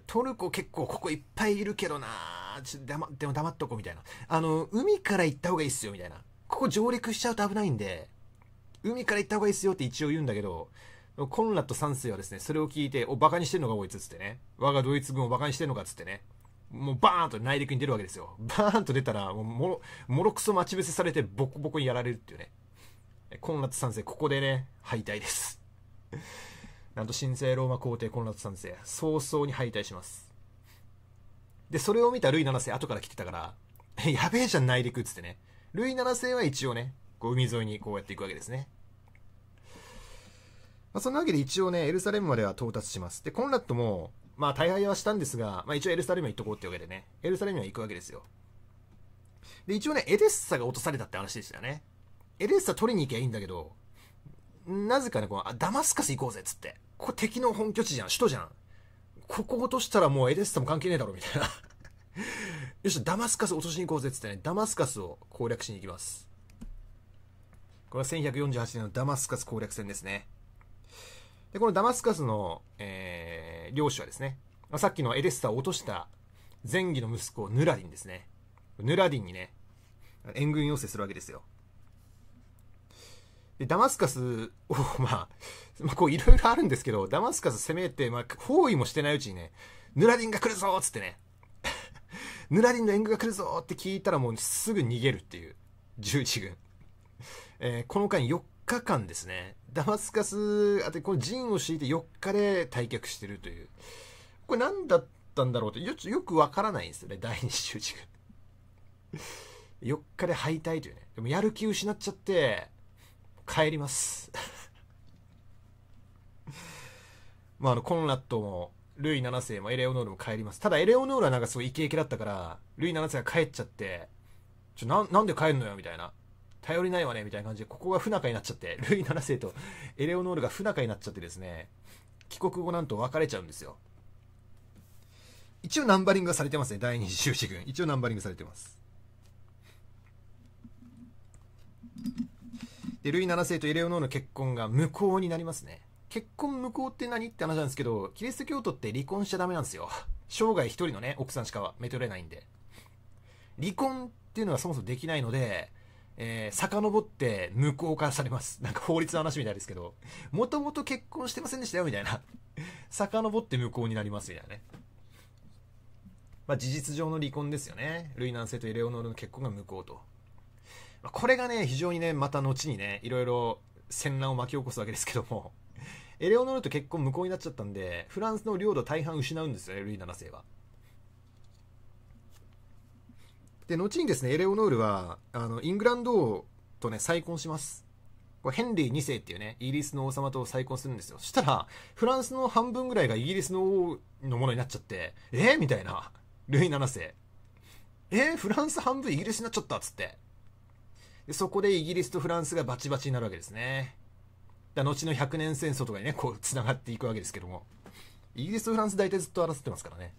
トルコ結構ここいっぱいいるけどなちょ黙でも黙っとこうみたいな。あの、海から行った方がいいっすよみたいな。ここ上陸しちゃうと危ないんで、海から行った方がいいっすよって一応言うんだけど、コンラット3世はですね、それを聞いて、お、バカにしてんのかこいつつってね。我がドイツ軍をバカにしてんのかつってね。もうバーンと内陸に出るわけですよ。バーンと出たら、もうもろ、もろくそ待ち伏せされてボコボコにやられるっていうね。コンラッツ3世、ここでね、敗退です。なんと神聖ローマ皇帝コンラッツ3世、早々に敗退します。で、それを見たルイ7世、後から来てたから、やべえじゃん、内陸っつってね。ルイ7世は一応ね、こう海沿いにこうやっていくわけですね。まあ、そんなわけで一応ね、エルサレムまでは到達します。で、コンラッドも、まあ大敗はしたんですが、まあ一応エルサレムは行っとこうってわけでね、エルサレムは行くわけですよ。で、一応ね、エデッサが落とされたって話でしたよね。エレッサ取りに行きゃいいんだけど、なぜかね、この、あ、ダマスカス行こうぜっつって。これ敵の本拠地じゃん、首都じゃん。ここ落としたらもうエレッサも関係ねえだろ、みたいな。よし、ダマスカス落としに行こうぜっつってね、ダマスカスを攻略しに行きます。これは1148年のダマスカス攻略戦ですね。で、このダマスカスの、えー、領主はですね、さっきのエレッサを落とした前義の息子、ヌラディンですね。ヌラディンにね、援軍要請するわけですよ。でダマスカスを、まあ、まあ、こういろいろあるんですけど、ダマスカス攻めて、まあ、包囲もしてないうちにね、ヌラリンが来るぞっつってね、ヌラリンの援軍が来るぞって聞いたらもうすぐ逃げるっていう、十一軍。えー、この間4日間ですね、ダマスカス、あとこの陣を敷いて4日で退却してるという。これ何だったんだろうって、よよくわからないんですよね、第二十字軍。4 日で敗退というね。でもやる気失っちゃって、帰ります まあ、あの、コンラッドも、ルイ7世もエレオノールも帰ります。ただ、エレオノールはなんかすごいイケイケだったから、ルイ7世が帰っちゃって、ちょ、な、なんで帰るのよみたいな。頼りないわねみたいな感じで、ここが不仲になっちゃって、ルイ7世とエレオノールが不仲になっちゃってですね、帰国後なんと別れちゃうんですよ。一応ナンバリングはされてますね、第二次終止軍。一応ナンバリングされてます。で、ルイ7世とエレオノーの結婚が無効になりますね。結婚無効って何って話なんですけど、キリスト教徒って離婚しちゃダメなんですよ。生涯一人のね、奥さんしかはめとれないんで。離婚っていうのはそもそもできないので、えー、遡って無効化されます。なんか法律の話みたいですけど、もともと結婚してませんでしたよ、みたいな。遡って無効になります、みたいなね。まあ、事実上の離婚ですよね。ルイナンセとエレオノールの結婚が無効と。これがね、非常にね、また後にね、いろいろ戦乱を巻き起こすわけですけども、エレオノールと結婚無効になっちゃったんで、フランスの領土大半失うんですよ、ルイ7世は。で、後にですね、エレオノールは、あの、イングランド王とね、再婚します。これヘンリー2世っていうね、イギリスの王様と再婚するんですよ。そしたら、フランスの半分ぐらいがイギリスの王のものになっちゃって、えー、みたいな。ルイ7世。えー、フランス半分イギリスになっちゃったっつって。でそこでイギリスとフランスがバチバチになるわけですねだ後の100年戦争とかにねこうつながっていくわけですけどもイギリスとフランス大体ずっと争ってますからね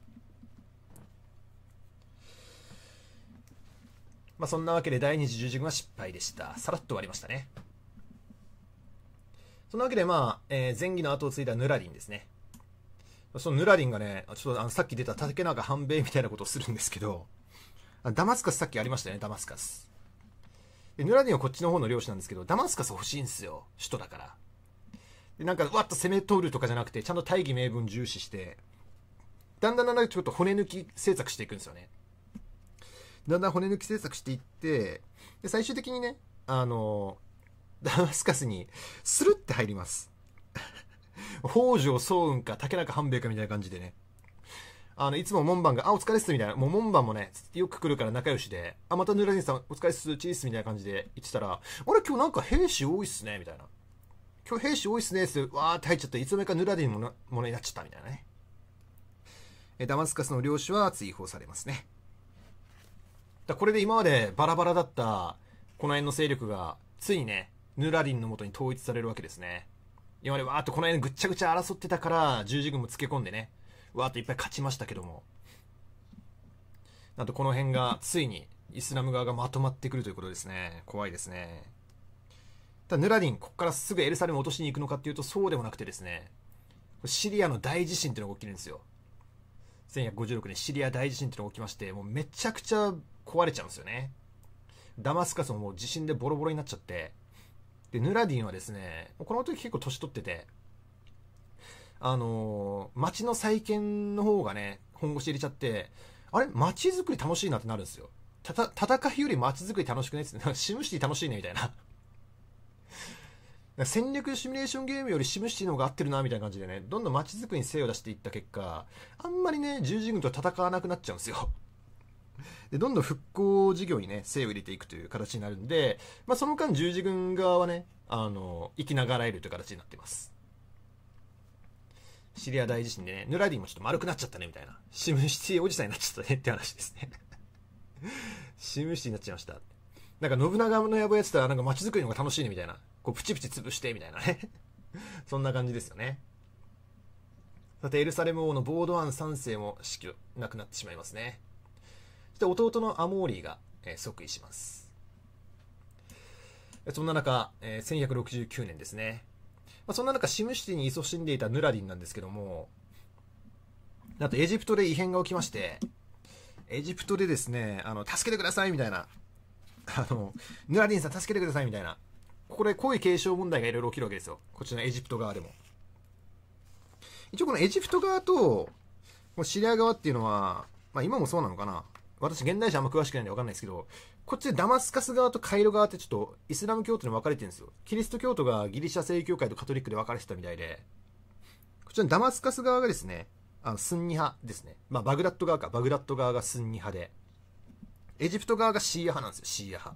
まあそんなわけで第二次十字軍は失敗でしたさらっと終わりましたねそんなわけでまあ、えー、前儀の後を継いだヌラリンですねそのヌラリンがね、ちょっとあのさっき出た竹中半兵衛みたいなことをするんですけど、ダマスカスさっきありましたよね、ダマスカス。でヌラディンはこっちの方の漁師なんですけどダマスカス欲しいんですよ首都だからでなんかわっと攻め通るとかじゃなくてちゃんと大義名分重視してだんだんだんだんちょっと骨抜き政策していくんですよねだんだん骨抜き政策していってで最終的にねあのダマスカスにスルって入ります北 条早雲か竹中半兵衛かみたいな感じでねあの、いつも門番が、あ、お疲れっす、みたいな。もう門番もね、よく来るから仲良しで、あ、またヌラジンさん、お疲れっす、チーっす、みたいな感じで言ってたら、あれ、今日なんか兵士多いっすね、みたいな。今日兵士多いっすね、って、わーって入っちゃって、いつの間にかヌラディンもものになっちゃった、みたいなね。え、ダマスカスの領主は追放されますね。だこれで今までバラバラだった、この辺の勢力が、ついにね、ヌラディンのもとに統一されるわけですね。今までわーっとこの辺ぐっちゃぐちゃ争ってたから、十字軍もつけ込んでね、わーっといっぱい勝ちましたけども。なんとこの辺がついにイスラム側がまとまってくるということですね。怖いですね。ただヌラディン、ここからすぐエルサレム落としに行くのかっていうとそうでもなくてですね、シリアの大地震っていうのが起きるんですよ。1156年シリア大地震っていうのが起きまして、もうめちゃくちゃ壊れちゃうんですよね。ダマスカスももう地震でボロボロになっちゃって、で、ヌラディンはですね、この時結構年取ってて、あのー、街の再建の方がね、本腰入れちゃって、あれ町づくり楽しいなってなるんですよ。たた、戦いより町づくり楽しくないっつって、シムシティ楽しいねみたいな。戦略シミュレーションゲームよりシムシティの方が合ってるなみたいな感じでね、どんどん町づくりに精を出していった結果、あんまりね、十字軍と戦わなくなっちゃうんですよ。で、どんどん復興事業にね、精を入れていくという形になるんで、まあその間十字軍側はね、あの、生きながらえるという形になっています。シリア大地震でね、ヌラディもちょっと丸くなっちゃったね、みたいな。シムシティおじさんになっちゃったねって話ですね シムシティになっちゃいました。なんか信長の野望やってたらなんか街づくりの方が楽しいね、みたいな。こうプチプチ潰して、みたいなね そんな感じですよね。さて、エルサレム王のボードアン3世も死去、亡くなってしまいますね。そして弟のアモーリーが、えー、即位します。そんな中、えー、1169年ですね。まあ、そんな中、シムシティに勤しんでいたヌラディンなんですけども、あとエジプトで異変が起きまして、エジプトでですね、あの、助けてくださいみたいな、あの、ヌラディンさん助けてくださいみたいな、これ、恋継承問題がいろいろ起きるわけですよ。こちちのエジプト側でも。一応このエジプト側と、もうシリア側っていうのは、まあ今もそうなのかな。私現代人あんま詳しくないんで分かんないですけど、こっちでダマスカス側とカイロ側ってちょっとイスラム教徒に分かれてるんですよ。キリスト教徒がギリシャ正教会とカトリックで分かれてたみたいで、こちらのダマスカス側がですね、あのスンニ派ですね。まあバグダッド側か、バグダッド側がスンニ派で、エジプト側がシーア派なんですよ、シーア派。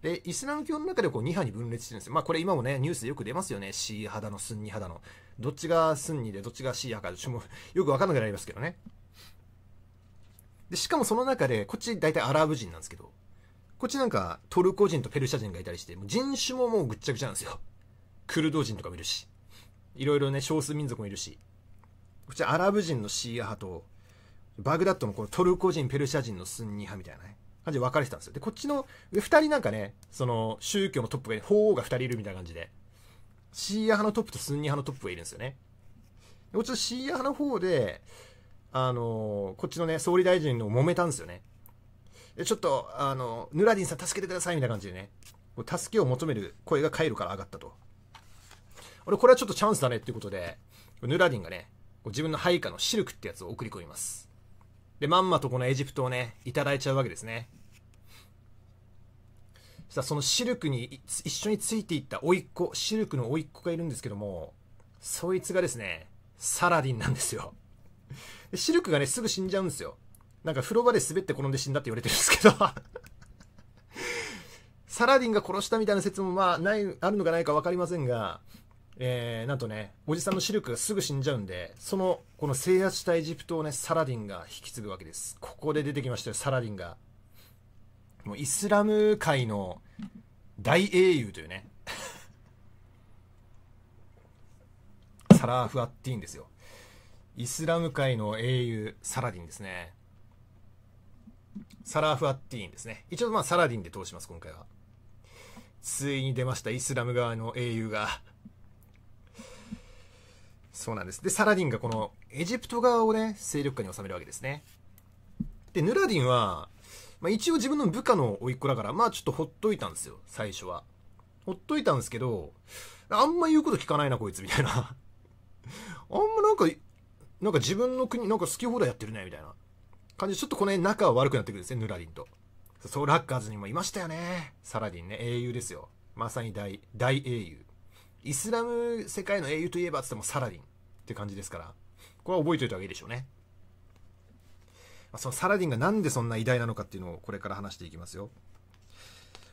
で、イスラム教の中でこう2派に分裂してるんですよ。まあこれ今もね、ニュースでよく出ますよね。シーア派だの、スンニ派だの。どっちがスンニで、どっちがシーア派か、ちょっとよく分かんなくなりますけどね。で、しかもその中で、こっち大体アラブ人なんですけど、こっちなんかトルコ人とペルシャ人がいたりして、もう人種ももうぐっちゃぐちゃなんですよ。クルド人とかもいるし、いろいろね、少数民族もいるし、こっちアラブ人のシーア派と、バグダッドのこのトルコ人、ペルシャ人のスンニ派みたいなね、感じで分かれてたんですよ。で、こっちの、2人なんかね、その宗教のトップが、法王が2人いるみたいな感じで、シーア派のトップとスンニ派のトップがいるんですよね。こっちのシーア派の方で、あの、こっちのね、総理大臣の揉めたんですよね。で、ちょっと、あの、ヌラディンさん助けてくださいみたいな感じでね、助けを求める声がカイロから上がったと。俺、これはちょっとチャンスだねっていうことで、ヌラディンがね、自分の配下のシルクってやつを送り込みます。で、まんまとこのエジプトをね、いただいちゃうわけですね。さそのシルクに一緒についていった甥っ子、シルクの甥っ子がいるんですけども、そいつがですね、サラディンなんですよ。でシルクがね、すぐ死んじゃうんですよ。なんか風呂場で滑って転んで死んだって言われてるんですけど サラディンが殺したみたいな説もまあ、ない、あるのかないかわかりませんが、えー、なんとね、おじさんのシルクがすぐ死んじゃうんで、その、この制圧したエジプトをね、サラディンが引き継ぐわけです。ここで出てきましたよ、サラディンが。もう、イスラム界の大英雄というね、サラーフアッティーンですよ。イスラム界の英雄、サラディンですね。サラフ・アッティーンですね。一応まあサラディンで通します、今回は。ついに出ました、イスラム側の英雄が。そうなんです。で、サラディンがこのエジプト側をね、勢力下に収めるわけですね。で、ヌラディンは、まあ、一応自分の部下の甥っ子だから、まあちょっとほっといたんですよ、最初は。ほっといたんですけど、あんま言うこと聞かないな、こいつ、みたいな。あんまなんか、なんか自分の国、なんか好き放題やってるね、みたいな感じで、ちょっとこの辺仲は悪くなってくるんですね、ヌラリンと。そう、ラッカーズにもいましたよね。サラディンね、英雄ですよ。まさに大、大英雄。イスラム世界の英雄といえば、つってもサラディンって感じですから、これは覚えておいた方がいいでしょうね。まそのサラディンがなんでそんな偉大なのかっていうのをこれから話していきますよ。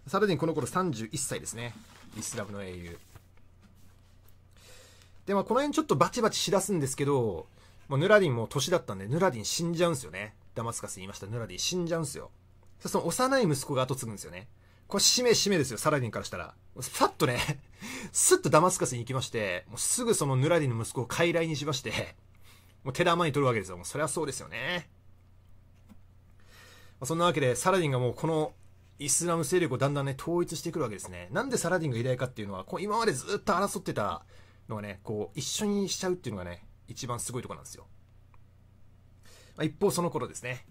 サラディンこの頃31歳ですね。イスラムの英雄。で、まあこの辺ちょっとバチバチしだすんですけど、もうヌラディンも年だったんで、ヌラディン死んじゃうんすよね。ダマスカス言いました、ヌラディン死んじゃうんすよ。その幼い息子が後継ぐんですよね。これ、しめしめですよ、サラディンからしたら。さっとね、すっとダマスカスに行きまして、もうすぐそのヌラディンの息子を傀儡にしまして、もう手玉に取るわけですよ。もうそりゃそうですよね。まそんなわけで、サラディンがもうこのイスラム勢力をだんだんね、統一してくるわけですね。なんでサラディンが偉大かっていうのは、こう今までずっと争ってたのがね、こう、一緒にしちゃうっていうのがね、一番すごいとこなんですよ。まあ、一方その頃ですね。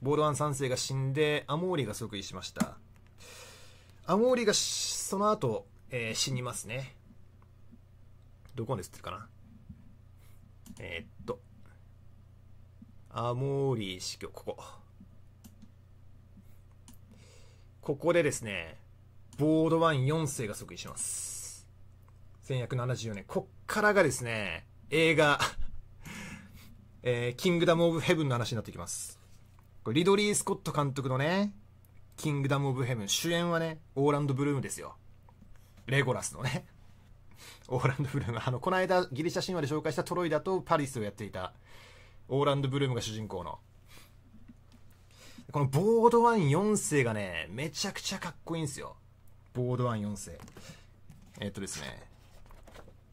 ボールワン3世が死んで、アモーリが即位しました。アモーリがその後、えー、死にますね。どこですってるかなえー、っと、アモーリー死去、ここ。ここでですね、ボードワン4世が即位します。1174年。こっからがですね、映画、えー、キングダム・オブ・ヘブンの話になってきます。これ、リドリー・スコット監督のね、キングダム・オブ・ヘブン、主演はね、オーランド・ブルームですよ。レゴラスのね。オーランド・ブルーム。あの、この間、ギリシャ神話で紹介したトロイダとパリスをやっていた、オーランド・ブルームが主人公の。このボードワン4世がね、めちゃくちゃかっこいいんですよ。ボードワン4世。えっとですね。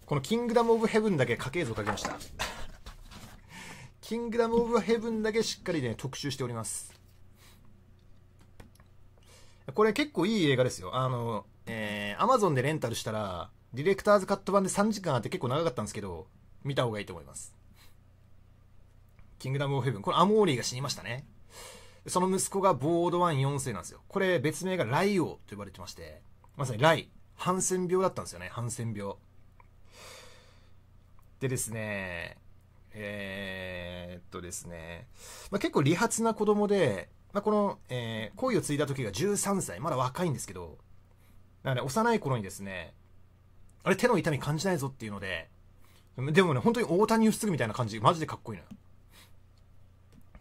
このキングダム・オブ・ヘブンだけ家系図を書きましたキングダム・オブ・ヘブンだけしっかりね特集しておりますこれ結構いい映画ですよあのえー、アマゾンでレンタルしたらディレクターズカット版で3時間あって結構長かったんですけど見た方がいいと思いますキングダム・オブ・ヘブンこれアモーリーが死にましたねその息子がボードワン4世なんですよ。これ別名がライオーと呼ばれてまして、まさにライ、ハンセン病だったんですよね、ハンセン病。でですね、えー、っとですね、まあ、結構利発な子供で、まあ、この、えー、恋を継いだ時が13歳、まだ若いんですけど、だから、ね、幼い頃にですね、あれ手の痛み感じないぞっていうので、でもね、本当に大谷を防ぐみたいな感じ、マジでかっこいいのよ。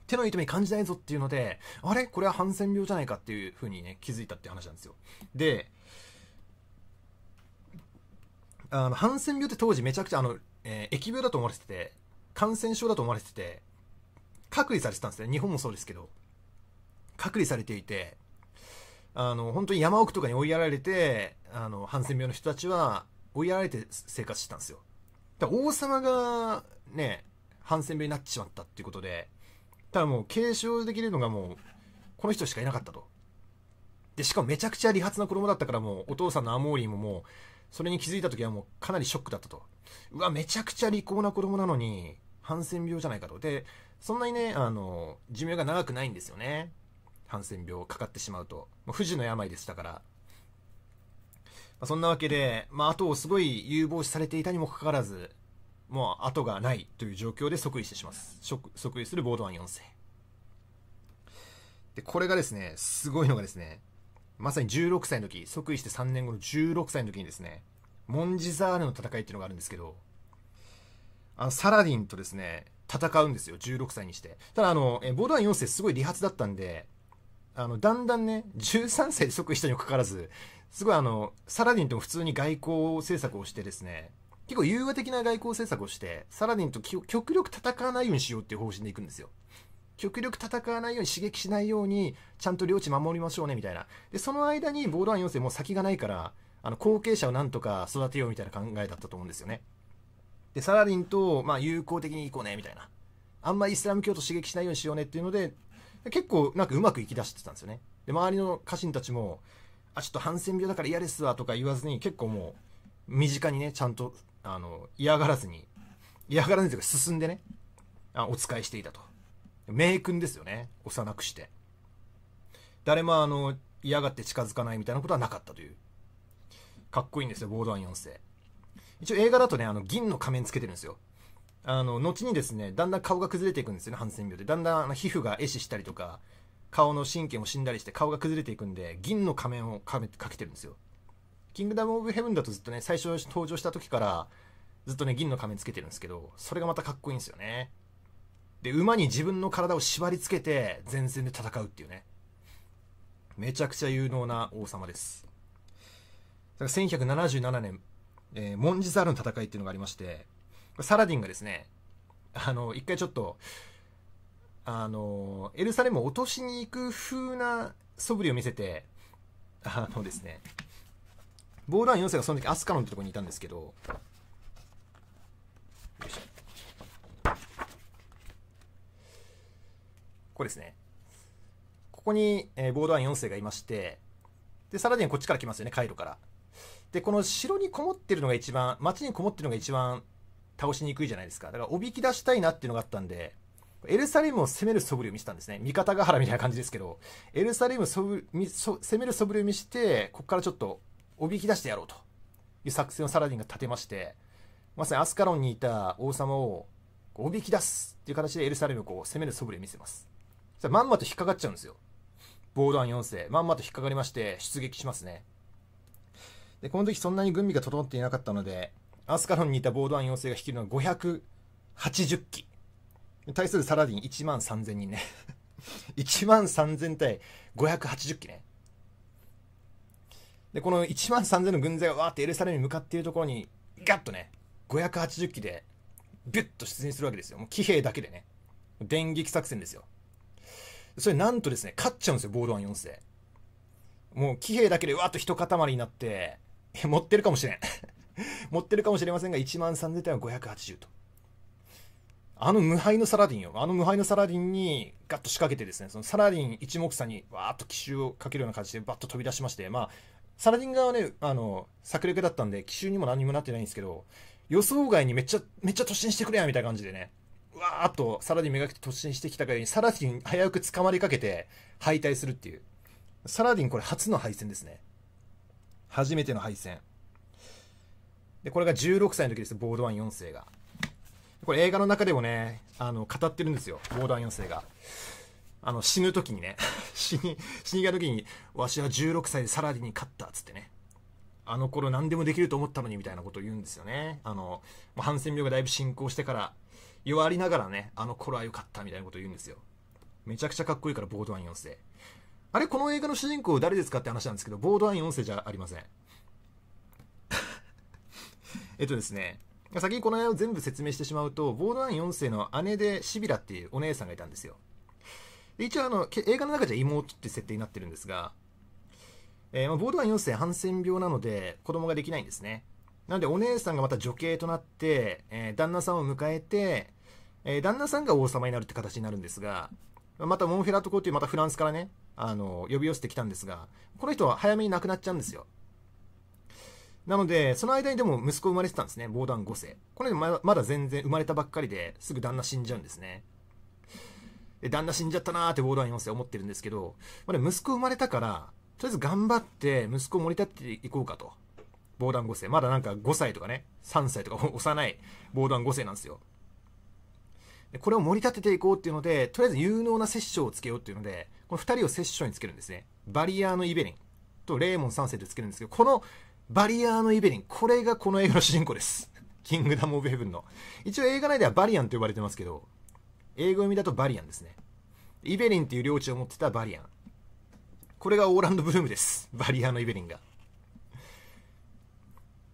手の痛み感じないぞっていうので、あれこれはハンセン病じゃないかっていう風にね、気づいたって話なんですよ。で、あの、ハンセン病って当時めちゃくちゃあの、えー、疫病だと思われてて、感染症だと思われてて、隔離されてたんですね。日本もそうですけど。隔離されていて、あの、本当に山奥とかに追いやられて、あの、ハンセン病の人たちは追いやられて生活してたんですよ。だから王様がね、ハンセン病になってしまったっていうことで、ただもう継承できるのがもう、この人しかいなかったと。で、しかもめちゃくちゃ利発な子供だったからもう、お父さんのアモーリーももう、それに気づいた時はもうかなりショックだったと。うわ、めちゃくちゃ利口な子供なのに、ハンセン病じゃないかと。で、そんなにね、あの、寿命が長くないんですよね。ハンセン病かかってしまうと。もう不治の病でしたから。まあ、そんなわけで、まあ、後をすごい有望視されていたにもかかわらず、もう後がないという状況で即位してしまう。即位するボードワン4世。で、これがですね、すごいのがですね、まさに16歳の時、即位して3年後の16歳の時にですね、モンジザールの戦いっていうのがあるんですけど、あの、サラディンとですね、戦うんですよ、16歳にして。ただ、あの、えボードワン4世すごい利発だったんで、あの、だんだんね、13歳で即位したにもかかわらず、すごいあの、サラディンとも普通に外交政策をしてですね、結構融和的な外交政策をして、サラディンと極力戦わないようにしようっていう方針でいくんですよ。極力戦わないように刺激しないようにちゃんと領地守りましょうねみたいなでその間にボードワン4世もう先がないからあの後継者をなんとか育てようみたいな考えだったと思うんですよねでサラリンと、まあ、友好的に行こうねみたいなあんまりイスラム教徒刺激しないようにしようねっていうので結構なんかうまくいきだしてたんですよねで周りの家臣たちもあちょっとハンセン病だから嫌ですわとか言わずに結構もう身近にねちゃんとあの嫌がらずに嫌がらずにというか進んでねあお仕えしていたと名君ですよね幼くして誰もあの嫌がって近づかないみたいなことはなかったというかっこいいんですよボードワン4世一応映画だとねあの銀の仮面つけてるんですよあの後にですねだんだん顔が崩れていくんですよねハンセン病でだんだん皮膚が壊死したりとか顔の神経も死んだりして顔が崩れていくんで銀の仮面をかけてるんですよキングダム・オブ・ヘブンだとずっとね最初登場した時からずっとね銀の仮面つけてるんですけどそれがまたかっこいいんですよねで、馬に自分の体を縛り付けて前線で戦うっていうね。めちゃくちゃ有能な王様です。だから1177年、えー、モンジザールの戦いっていうのがありまして、サラディンがですね、あの、一回ちょっと、あの、エルサレムを落としに行く風な素振りを見せて、あのですね、ボールアン4世がその時アスカロンってとこにいたんですけど、よいしょ。ここですね。ここに、えー、ボードワン4世がいまして、で、さらにこっちから来ますよね、回路から。で、この城にこもってるのが一番、街にこもってるのが一番倒しにくいじゃないですか。だから、おびき出したいなっていうのがあったんで、エルサレムを攻める素振りを見せたんですね。味方ヶ原みたいな感じですけど、エルサレムを攻める素振りを見せて、ここからちょっとおびき出してやろうという作戦をサラディンが立てまして、まさにアスカロンにいた王様をおびき出すっていう形でエルサレムをこう攻める素振りを見せます。さまんまと引っかかっちゃうんですよ。防弾4世。まんまと引っかかりまして、出撃しますね。で、この時そんなに軍備が整っていなかったので、アスカロンにいた防弾4世が率いるのは580機。対するサラディン1万3000人ね。1 万3000対580機ね。で、この1万3000の軍勢がわーってエルサレムに向かっているところに、ガッとね、580機で、ビュッと出陣するわけですよ。もう騎兵だけでね。電撃作戦ですよ。それなんとですね、勝っちゃうんですよ、ボードワン4世。もう、騎兵だけでわーっと一塊になって、持ってるかもしれん。持ってるかもしれませんが、1万3000点は580と。あの無敗のサラディンよ。あの無敗のサラディンにガッと仕掛けてですね、そのサラディン一目散にわーっと奇襲をかけるような感じでバッと飛び出しまして、まあ、サラディン側はね、あの、策略だったんで、奇襲にも何にもなってないんですけど、予想外にめっちゃ、めっちゃ突進してくれや、みたいな感じでね、わーっとサラディンめがけて突進してきたかように、サラディン早く捕まりかけて敗退するっていう。サラディンこれ初の敗戦ですね。初めての敗戦。で、これが16歳の時です、ボードワン4世が。これ映画の中でもね、あの、語ってるんですよ、ボードワン4世が。あの、死ぬ時にね、死に、死にた時に、わしは16歳でサラディンに勝ったっつってね。あの頃何でもできると思ったのにみたいなことを言うんですよね。あの、ハンセン病がだいぶ進行してから、弱りながらね、あの頃は良かったみたいなこと言うんですよ。めちゃくちゃかっこいいから、ボードワイン4世。あれ、この映画の主人公誰ですかって話なんですけど、ボードワイン4世じゃありません。えっとですね、先にこの絵を全部説明してしまうと、ボードワイン4世の姉でシビラっていうお姉さんがいたんですよ。一応あの、映画の中じゃ妹って設定になってるんですが、えー、まボードワイン4世ハンセン病なので子供ができないんですね。なんでお姉さんがまた女系となって、えー、旦那さんを迎えて、えー、旦那さんが王様になるって形になるんですが、またモンフェラトコっていうまたフランスからね、あの、呼び寄せてきたんですが、この人は早めに亡くなっちゃうんですよ。なので、その間にでも息子生まれてたんですね、防弾5世。これでまだ全然生まれたばっかりですぐ旦那死んじゃうんですね。で、旦那死んじゃったなーって防弾4世思ってるんですけど、まあ、ね、息子生まれたから、とりあえず頑張って息子を盛り立っていこうかと。防弾5世。まだなんか5歳とかね、3歳とか 幼い防弾5世なんですよ。でこれを盛り立てていこうっていうので、とりあえず有能な殺生をつけようっていうので、この2人を殺生につけるんですね。バリアーのイベリンとレーモン3世でつけるんですけど、このバリアーのイベリン、これがこの映画の主人公です。キングダム・オブ・ヘブンの。一応映画内ではバリアンと呼ばれてますけど、英語読みだとバリアンですね。イベリンっていう領地を持ってたバリアン。これがオーランド・ブルームです。バリアーのイベリンが。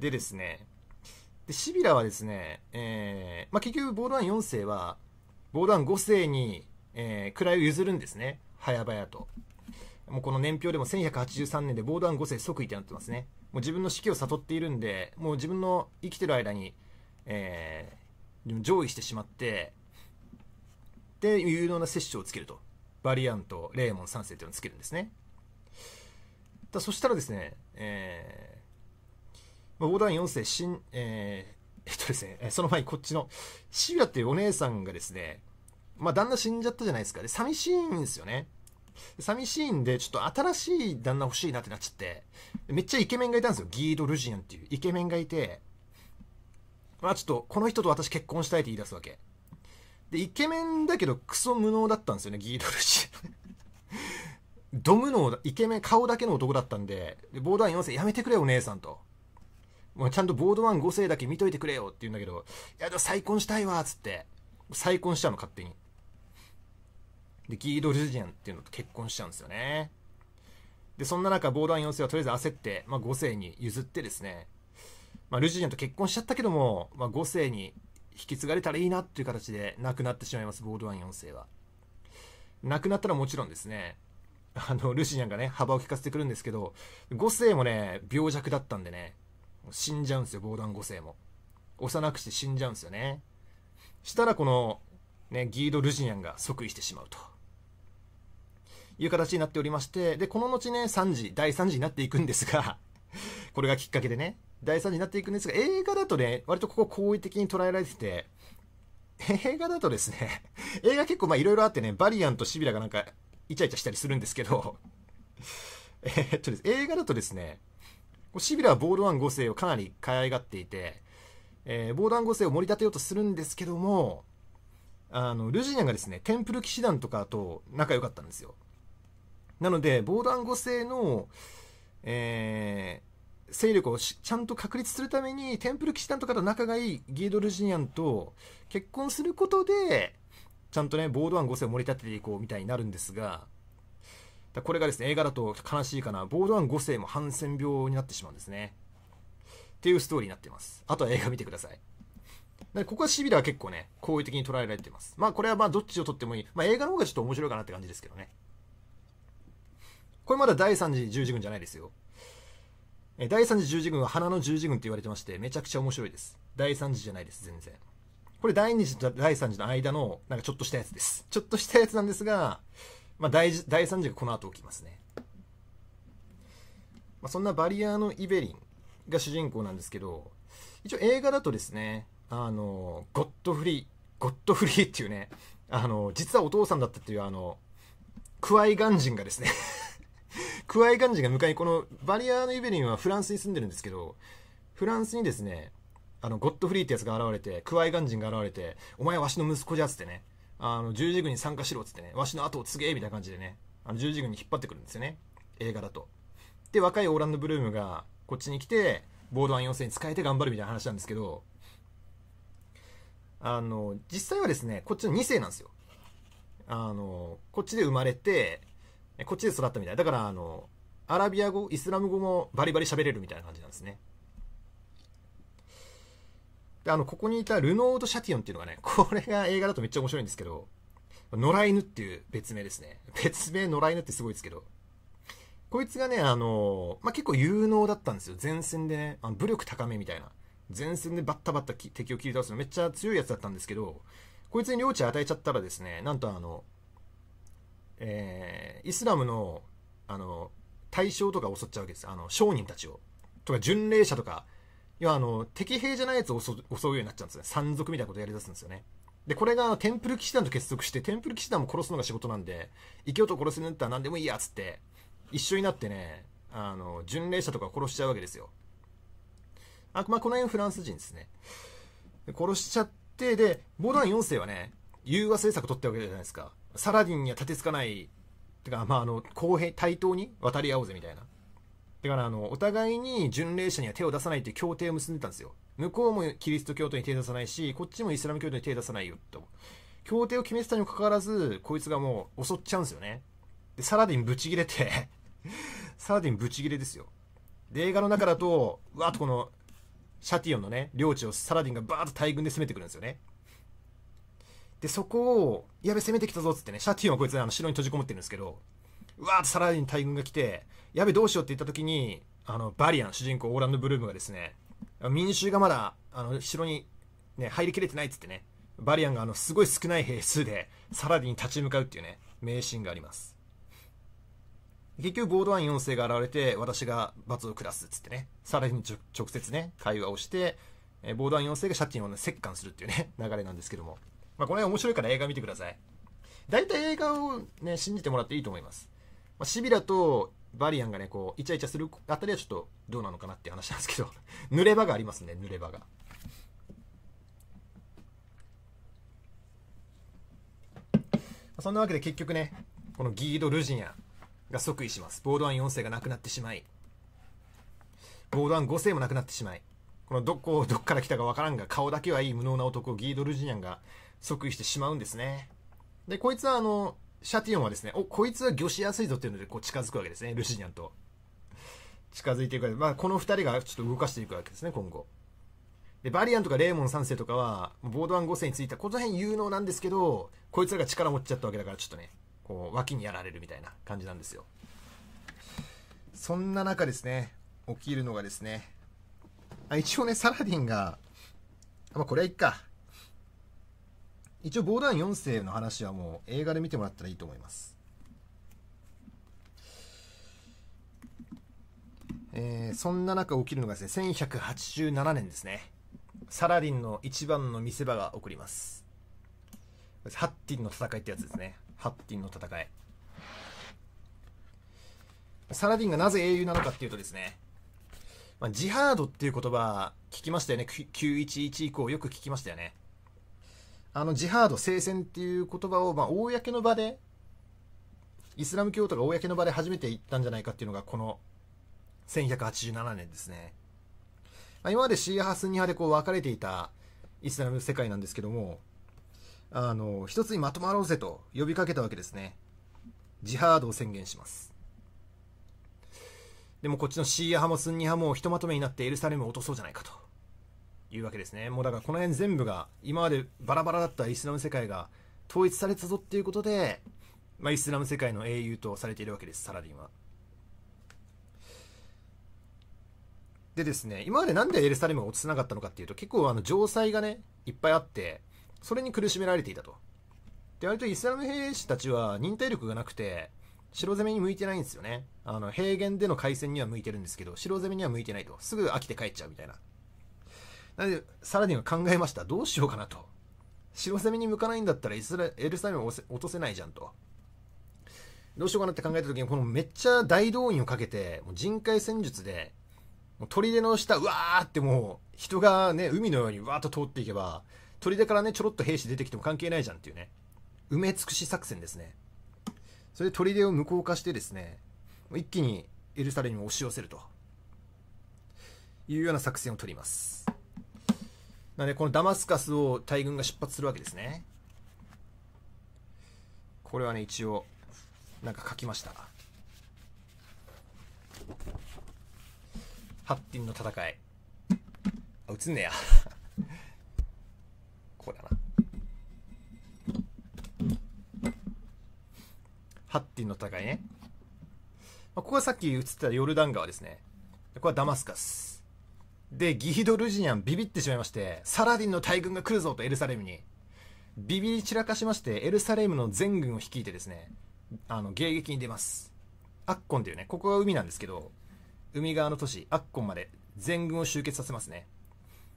でですね、でシビラはですね、えーまあ、結局ボールワン4世はボードワン5世に、えー、位を譲るんですね、早々と。もうこの年表でも1183年でボードワン5世即位ってなってますね。もう自分の死期を悟っているんで、もう自分の生きてる間に、えー、上位してしまって、で、有能な摂取をつけると。バリアント、レーモン3世っていうのをつけるんですね。だそしたらですね、えー、横断4世、新、えー、えっとですね、その前にこっちの、渋谷っていうお姉さんがですね、まあ、旦那死んじゃったじゃないですか。で、寂しいんですよね。寂しいんで、ちょっと新しい旦那欲しいなってなっちゃって、めっちゃイケメンがいたんですよ。ギード・ルジアンっていうイケメンがいて、まあちょっと、この人と私結婚したいって言い出すわけ。で、イケメンだけどクソ無能だったんですよね、ギード・ルジアン。ドムのイケメン、顔だけの男だったんで、でボーダー4世やめてくれお姉さんと。もうちゃんとボードワン5世だけ見といてくれよって言うんだけど、いや、再婚したいわっつって、再婚しちゃうの、勝手に。で、ギード・ルジアンっていうのと結婚しちゃうんですよね。で、そんな中、ボードワン4世はとりあえず焦って、まあ、5世に譲ってですね、まあ、ルジアンと結婚しちゃったけども、まあ、5世に引き継がれたらいいなっていう形で亡くなってしまいます、ボードワン4世は。亡くなったらもちろんですね、あの、ルシニャンがね、幅を利かせてくるんですけど、5世もね、病弱だったんでね、死んじゃうんですよ、防弾5世も。幼くして死んじゃうんですよね。したらこの、ね、ギード・ルジニアンが即位してしまうと。いう形になっておりまして、で、この後ね、3時、第3次になっていくんですがこれがきっかけでね、第3時になっていくんですが、映画だとね、割とここ好意的に捉えられてて、映画だとですね、映画結構まあいろいろあってね、バリアンとシビラがなんかイチャイチャしたりするんですけど、えっとです、映画だとですね、シビラはボールワン5世をかなり可愛がっていて、えー、ボードワン5世を盛り立てようとするんですけども、あの、ルジニアがですね、テンプル騎士団とかと仲良かったんですよ。なので、防弾5世の、えー、勢力をちゃんと確立するために、テンプル騎士団とかと仲がいいギード・ルジニアンと結婚することで、ちゃんとね、ボードワン5世を盛り立てていこうみたいになるんですが、だこれがですね、映画だと悲しいかな。ボードワン5世もハンセン病になってしまうんですね。っていうストーリーになってます。あとは映画見てください。でここはシビラは結構ね、好意的に捉えられてます。まあこれはまあどっちを撮ってもいい。まあ映画の方がちょっと面白いかなって感じですけどね。これまだ第3次十字軍じゃないですよ。え第3次十字軍は花の十字軍って言われてまして、めちゃくちゃ面白いです。第3次じゃないです、全然。これ第2次と第3次の間の、なんかちょっとしたやつです。ちょっとしたやつなんですが、まあ、第第3次がこの後起きますね、まあ、そんなバリアーのイベリンが主人公なんですけど一応映画だとですねあのゴッドフリーゴッドフリーっていうねあの実はお父さんだったっていうあのクワイガン人がですね クワイガン人が向かいこのバリアーのイベリンはフランスに住んでるんですけどフランスにですねあのゴッドフリーってやつが現れてクワイガン人が現れてお前はわしの息子じゃっつってねあの、十字軍に参加しろっつってね、わしの後を継げみたいな感じでね、あの十字軍に引っ張ってくるんですよね。映画だと。で、若いオーランド・ブルームが、こっちに来て、ボードワン要請に使えて頑張るみたいな話なんですけど、あの、実際はですね、こっちの2世なんですよ。あの、こっちで生まれて、こっちで育ったみたい。だから、あの、アラビア語、イスラム語もバリバリ喋れるみたいな感じなんですね。で、あの、ここにいたルノード・シャティオンっていうのがね、これが映画だとめっちゃ面白いんですけど、野良犬っていう別名ですね。別名野良犬ってすごいですけど。こいつがね、あの、まあ、結構有能だったんですよ。前線でね、あの武力高めみたいな。前線でバッタバッタ敵を切り倒すのめっちゃ強いやつだったんですけど、こいつに領地与えちゃったらですね、なんとあの、えー、イスラムの、あの、対象とか襲っちゃうわけです。あの、商人たちを。とか、巡礼者とか、要はあの、敵兵じゃないやつを襲うようになっちゃうんですね。山賊みたいなことやりだすんですよね。で、これがテンプル騎士団と結束して、テンプル騎士団も殺すのが仕事なんで、生きようと殺せるんだったら何でもいいや、つって、一緒になってね、あの、巡礼者とか殺しちゃうわけですよ。あ、まあ、この辺フランス人ですね。殺しちゃって、で、ボダン4世はね、融和政策取ったわけじゃないですか。サラディンには立てつかない、てか、まあ、あの、公平、対等に渡り合おうぜみたいな。だからあのお互いに巡礼者には手を出さないっていう協定を結んでたんですよ向こうもキリスト教徒に手出さないしこっちもイスラム教徒に手出さないよと協定を決めてたにもかかわらずこいつがもう襲っちゃうんですよねでサラディンブチギレて サラディンブチギレですよで映画の中だとわーっとこのシャティオンのね領地をサラディンがバーッと大軍で攻めてくるんですよねでそこをやべ攻めてきたぞっつってねシャティオンはこいつあの城に閉じこもってるんですけどうわーっとサラディン大軍が来てやべどうしようって言った時にあのバリアン主人公オーランド・ブルームがですね民衆がまだあの城に、ね、入りきれてないっつってねバリアンがあのすごい少ない兵数でサラディに立ち向かうっていうね名シーンがあります結局ボードワイン4世が現れて私が罰を下すっつってねサラディに直接ね会話をしてボードワイン4世が借金を、ね、折檻するっていうね流れなんですけども、まあ、この辺面白いから映画見てください大体映画をね信じてもらっていいと思います、まシビラとバリアンがね、こう、イチャイチャするあたりはちょっとどうなのかなって話なんですけど、濡れ場がありますね、濡れ場が。そんなわけで結局ね、このギード・ルジンアが即位します。ボードワン4世がなくなってしまい、ボードワン5世もなくなってしまい、このどこ、どっから来たかわからんが、顔だけはいい無能な男、ギード・ルジニアンが即位してしまうんですね。で、こいつはあの、シャティオンはですね、お、こいつは魚しやすいぞっていうので、こう近づくわけですね、ルシニアンと。近づいていくわけで、まあ、この二人がちょっと動かしていくわけですね、今後。で、バリアンとかレーモン3世とかは、ボードワン5世についた、この辺有能なんですけど、こいつらが力持っちゃったわけだから、ちょっとね、こう、脇にやられるみたいな感じなんですよ。そんな中ですね、起きるのがですね、あ一応ね、サラディンが、まあ、これはいっか。一応ボーダン4世の話はもう映画で見てもらったらいいと思いますえー、そんな中起きるのがですね1187年ですねサラディンの一番の見せ場が起こりますハッティンの戦いってやつですねハッティンの戦いサラディンがなぜ英雄なのかっていうとですね、まあ、ジハードっていう言葉聞きましたよね911以降よく聞きましたよねあのジハード聖戦っていう言葉をまあ公の場でイスラム教徒が公の場で初めて言ったんじゃないかっていうのがこの1187年ですね、まあ、今までシーア派スンニ派でこう分かれていたイスラム世界なんですけどもあの一つにまとまろうぜと呼びかけたわけですねジハードを宣言しますでもこっちのシーア派もスンニ派もひとまとめになってエルサレムを落とそうじゃないかというわけですね。もうだからこの辺全部が、今までバラバラだったイスラム世界が統一されたぞっていうことで、まあ、イスラム世界の英雄とされているわけです、サラディンは。でですね、今までなんでエルサレムが落ちてなかったのかっていうと、結構あの城塞がね、いっぱいあって、それに苦しめられていたと。で、割とイスラム兵士たちは忍耐力がなくて、城攻めに向いてないんですよね。あの、平原での海戦には向いてるんですけど、城攻めには向いてないと。すぐ飽きて帰っちゃうみたいな。なので、サラディンは考えました。どうしようかなと。城攻めに向かないんだったらイスラエルサレムを落とせないじゃんと。どうしようかなって考えた時に、このめっちゃ大動員をかけて、もう人海戦術で、もう砦の下、うわーってもう、人がね、海のようにわーっと通っていけば、砦からね、ちょろっと兵士出てきても関係ないじゃんっていうね。埋め尽くし作戦ですね。それで砦を無効化してですね、一気にエルサレムを押し寄せると。いうような作戦を取ります。なんで、このダマスカスを大軍が出発するわけですね。これはね、一応、なんか書きました。ハッティンの戦い。あ、映んねや。こうだな。ハッティンの戦いね。ここはさっき映ってたヨルダン川ですね。ここはダマスカス。で、ギヒドルジニアンビビってしまいまして、サラディンの大軍が来るぞとエルサレムに。ビビり散らかしまして、エルサレムの全軍を率いてですね、あの、迎撃に出ます。アッコンっていうね、ここが海なんですけど、海側の都市、アッコンまで全軍を集結させますね。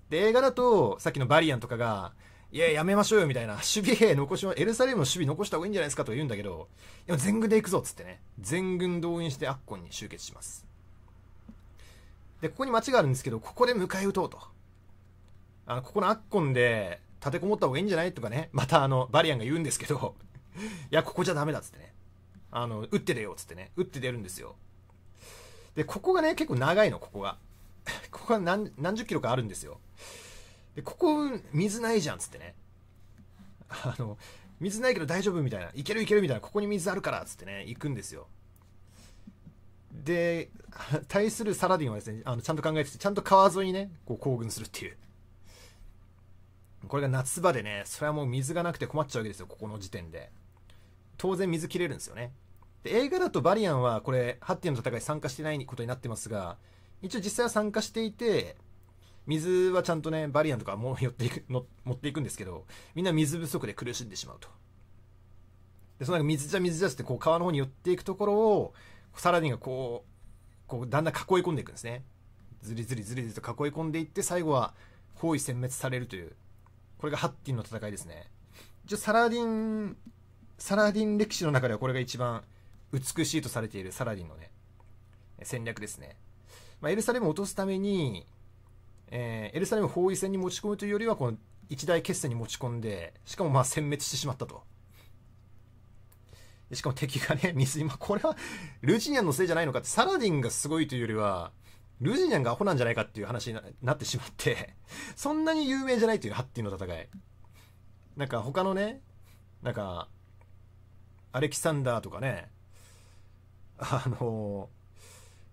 で、映画だと、さっきのバリアンとかが、いや、やめましょうよみたいな、守備兵残しま、エルサレムの守備残した方がいいんじゃないですかと言うんだけど、でも全軍で行くぞっつってね、全軍動員してアッコンに集結します。で、ここに町があるんですけど、ここで迎え撃とうと。あの、ここのアッコンで立てこもった方がいいんじゃないとかね、またあの、バリアンが言うんですけど、いや、ここじゃダメだっつってね。あの、打って出ようっつってね、打って出るんですよ。で、ここがね、結構長いの、ここが。ここが何何十キロかあるんですよ。で、ここ、水ないじゃんっつってね。あの、水ないけど大丈夫みたいな、いけるいけるみたいな、ここに水あるからっつってね、行くんですよ。で 対するサラディンはですねあのちゃんと考えててちゃんと川沿いにねこう行軍するっていうこれが夏場でねそれはもう水がなくて困っちゃうわけですよここの時点で当然水切れるんですよねで映画だとバリアンはこれハッティの戦い参加してないことになってますが一応実際は参加していて水はちゃんとねバリアンとかも寄っていくの持っていくんですけどみんな水不足で苦しんでしまうとでその水じゃ水じゃってこう川の方に寄っていくところをサラディンがこう、こうだんだん囲い込んでいくんですね。ずりずりずりずりと囲い込んでいって、最後は包囲殲滅されるという、これがハッティンの戦いですね。一応サラディン、サラディン歴史の中ではこれが一番美しいとされているサラディンのね、戦略ですね。まあ、エルサレムを落とすために、えー、エルサレム包囲戦に持ち込むというよりは、この一大決戦に持ち込んで、しかもまあ殲滅してしまったと。しかも敵がね、水今、これは、ルジニアンのせいじゃないのかって、サラディンがすごいというよりは、ルジニャンがアホなんじゃないかっていう話になってしまって、そんなに有名じゃないというハッティの戦い。なんか他のね、なんか、アレキサンダーとかね、あの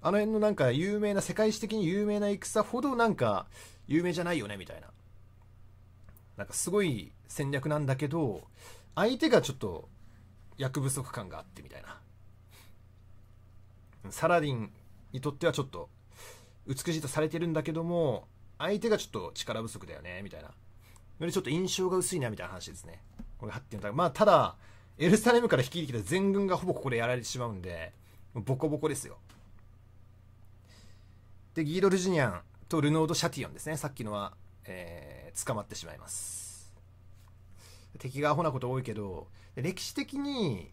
あの辺のなんか有名な、世界史的に有名な戦ほどなんか有名じゃないよね、みたいな。なんかすごい戦略なんだけど、相手がちょっと役不足感があってみたいな。サラディンにとってはちょっと美しいとされてるんだけども、相手がちょっと力不足だよね、みたいな。よりちょっと印象が薄いな、みたいな話ですね。これ発展だ。まあ、ただ、エルサレムから率いてきた全軍がほぼここでやられてしまうんで、ボコボコですよ。で、ギード・ルジニアンとルノード・シャティオンですね。さっきのは、えー、捕まってしまいます。敵がアホなこと多いけど、歴史的に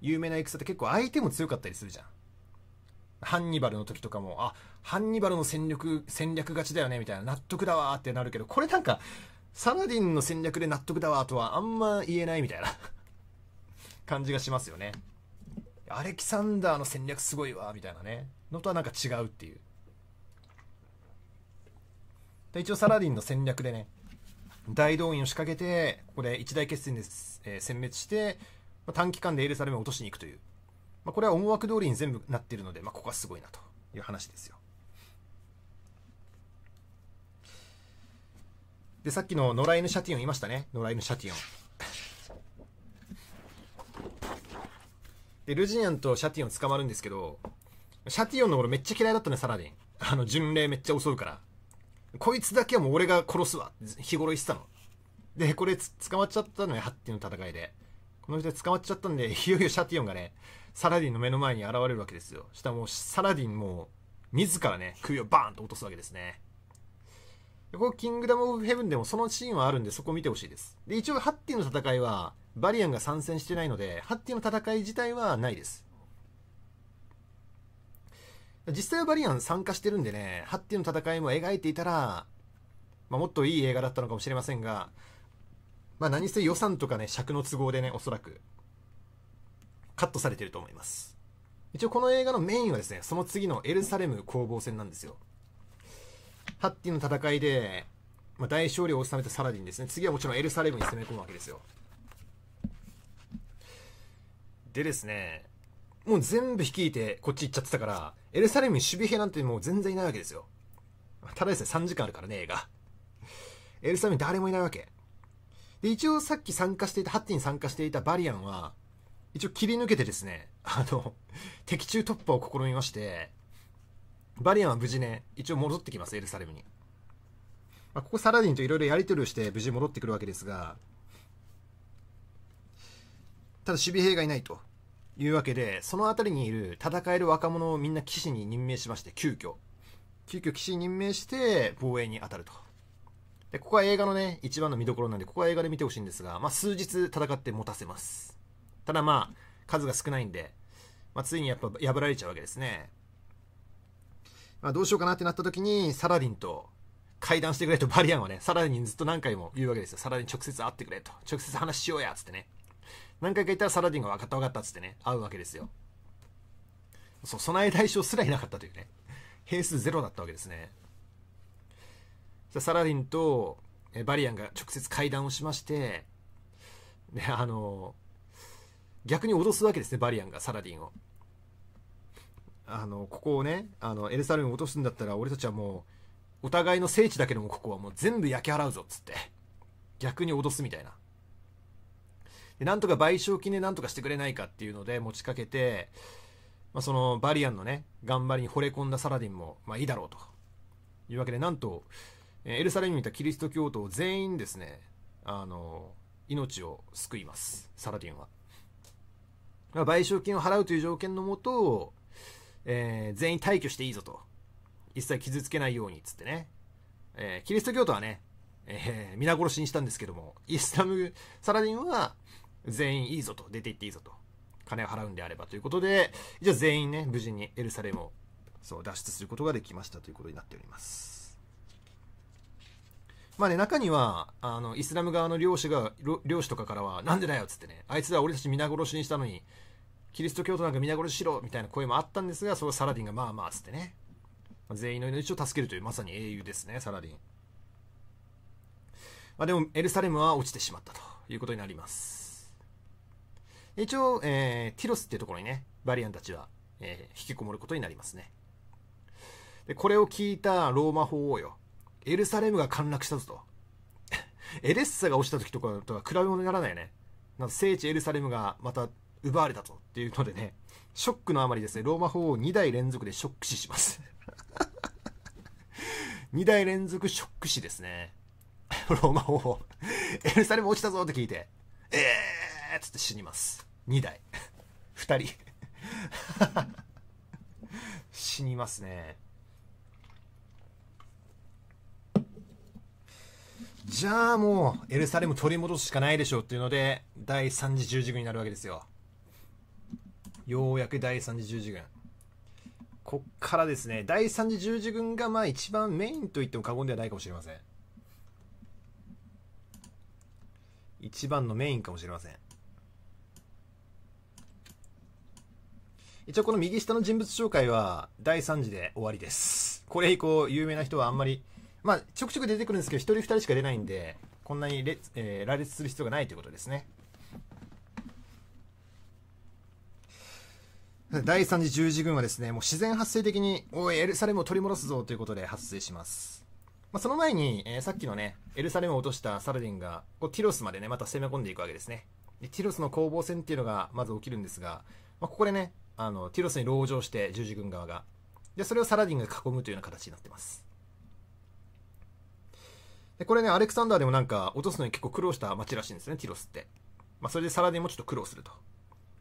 有名な戦って結構相手も強かったりするじゃん。ハンニバルの時とかも、あ、ハンニバルの戦略、戦略勝ちだよね、みたいな、納得だわってなるけど、これなんか、サラディンの戦略で納得だわとはあんま言えないみたいな 感じがしますよね。アレキサンダーの戦略すごいわ、みたいなね。のとはなんか違うっていう。で一応サラディンの戦略でね、大動員を仕掛けて、ここで一大決戦です。えー、殲滅して、まあ、短期間でエルサレムを落としに行くという、まあ、これは思惑通りに全部なっているので、まあ、ここはすごいなという話ですよ。で、さっきの野良犬シャティオンいましたね。野良犬シャティオン。で、ルジアンとシャティオン捕まるんですけど、シャティオンの俺めっちゃ嫌いだったね、サラディン。あの、巡礼めっちゃ襲うから。こいつだけはもう俺が殺すわ。日頃言ってたの。で、これ捕まっちゃったのよ、ハッティの戦いで。この人捕まっちゃったんで、いよいよシャティオンがね、サラディンの目の前に現れるわけですよ。したらもう、サラディンもう、自らね、首をバーンと落とすわけですね。でここ、キングダム・オブ・ヘブンでもそのシーンはあるんで、そこ見てほしいです。で、一応、ハッティの戦いは、バリアンが参戦してないので、ハッティの戦い自体はないです。実際はバリアン参加してるんでね、ハッティの戦いも描いていたら、まあ、もっといい映画だったのかもしれませんが、まあ、何せ予算とかね、尺の都合でね、おそらく、カットされてると思います。一応この映画のメインはですね、その次のエルサレム攻防戦なんですよ。ハッティの戦いで、まあ、大勝利を収めたサラディンですね。次はもちろんエルサレムに攻め込むわけですよ。でですね、もう全部率いてこっち行っちゃってたから、エルサレムに守備兵なんてもう全然いないわけですよ。ただですね、3時間あるからね、映画。エルサレムに誰もいないわけ。で、一応さっき参加していた、ハッティに参加していたバリアンは、一応切り抜けてですね、あの、敵中突破を試みまして、バリアンは無事ね、一応戻ってきます、エルサレムに。まあ、ここサラディンといろいろやり取りをして無事戻ってくるわけですが、ただ守備兵がいないというわけで、その辺りにいる戦える若者をみんな騎士に任命しまして、急遽。急遽騎士に任命して防衛に当たると。で、ここは映画のね、一番の見どころなんで、ここは映画で見てほしいんですが、まあ、数日戦って持たせます。ただまあ、数が少ないんで、まあ、ついにやっぱ破られちゃうわけですね。まあ、どうしようかなってなった時に、サラディンと会談してくれとバリアンはね、サラディンにずっと何回も言うわけですよ。サラディン直接会ってくれと。直接話しようや、つってね。何回か言ったらサラディンが分かった分かったっつってね、会うわけですよ。そう、備え対象すらいなかったというね。変数ゼロだったわけですね。サラディンとバリアンが直接会談をしまして、で、あの、逆に脅すわけですね、バリアンがサラディンを。あの、ここをね、あの、エルサレムを落とすんだったら、俺たちはもう、お互いの聖地だけでも、ここはもう全部焼き払うぞ、っつって。逆に脅すみたいな。で、なんとか賠償金でなんとかしてくれないかっていうので持ちかけて、まあ、その、バリアンのね、頑張りに惚れ込んだサラディンも、まあいいだろうと。いうわけで、なんと、エルサレムにいたキリスト教徒を全員ですね、あの、命を救います、サラディンは。賠償金を払うという条件のもと、えー、全員退去していいぞと。一切傷つけないように、つってね。えー、キリスト教徒はね、えー、皆殺しにしたんですけども、イスラム、サラディンは、全員いいぞと、出て行っていいぞと。金を払うんであればということで、じゃあ全員ね、無事にエルサレムを、そう、脱出することができましたということになっております。まあね、中には、あの、イスラム側の領主が、領主とかからは、なんでだよっつってね、あいつら俺たち皆殺しにしたのに、キリスト教徒なんか皆殺ししろみたいな声もあったんですが、それサラディンがまあまあっつってね、全員の命を助けるという、まさに英雄ですね、サラディン。まあ、でも、エルサレムは落ちてしまったということになります。一応、えー、ティロスっていうところにね、バリアンたちは、えー、引きこもることになりますね。で、これを聞いたローマ法王よ。エルサレムが陥落したぞと。エレッサが落ちた時とかとは比べ物にならないよね。なんか聖地エルサレムがまた奪われたぞっていうのでね、ショックのあまりですね、ローマ法王2代連続でショック死します2 代連続ショック死ですね。ローマ法王エルサレム落ちたぞって聞いて、えーっつって死にます。2代。2人 死にますね。じゃあもうエルサレム取り戻すしかないでしょうっていうので第3次十字軍になるわけですよようやく第3次十字軍こっからですね第3次十字軍がまあ一番メインと言っても過言ではないかもしれません一番のメインかもしれません一応この右下の人物紹介は第3次で終わりですこれ以降有名な人はあんまりまあ、ちょくちょく出てくるんですけど、1人2人しか出ないんで、こんなに列、えー、羅列する必要がないということですね。第3次十字軍はですね、もう自然発生的に、おい、エルサレムを取り戻すぞということで発生します。まあ、その前に、えー、さっきのね、エルサレムを落としたサラディンが、こうティロスまでね、また攻め込んでいくわけですね。でティロスの攻防戦っていうのがまず起きるんですが、まあ、ここでね、あの、ティロスに籠城して十字軍側が。で、それをサラディンが囲むというような形になってます。で、これね、アレクサンダーでもなんか、落とすのに結構苦労した街らしいんですね、ティロスって。まあ、それでサラディうもちょっと苦労すると。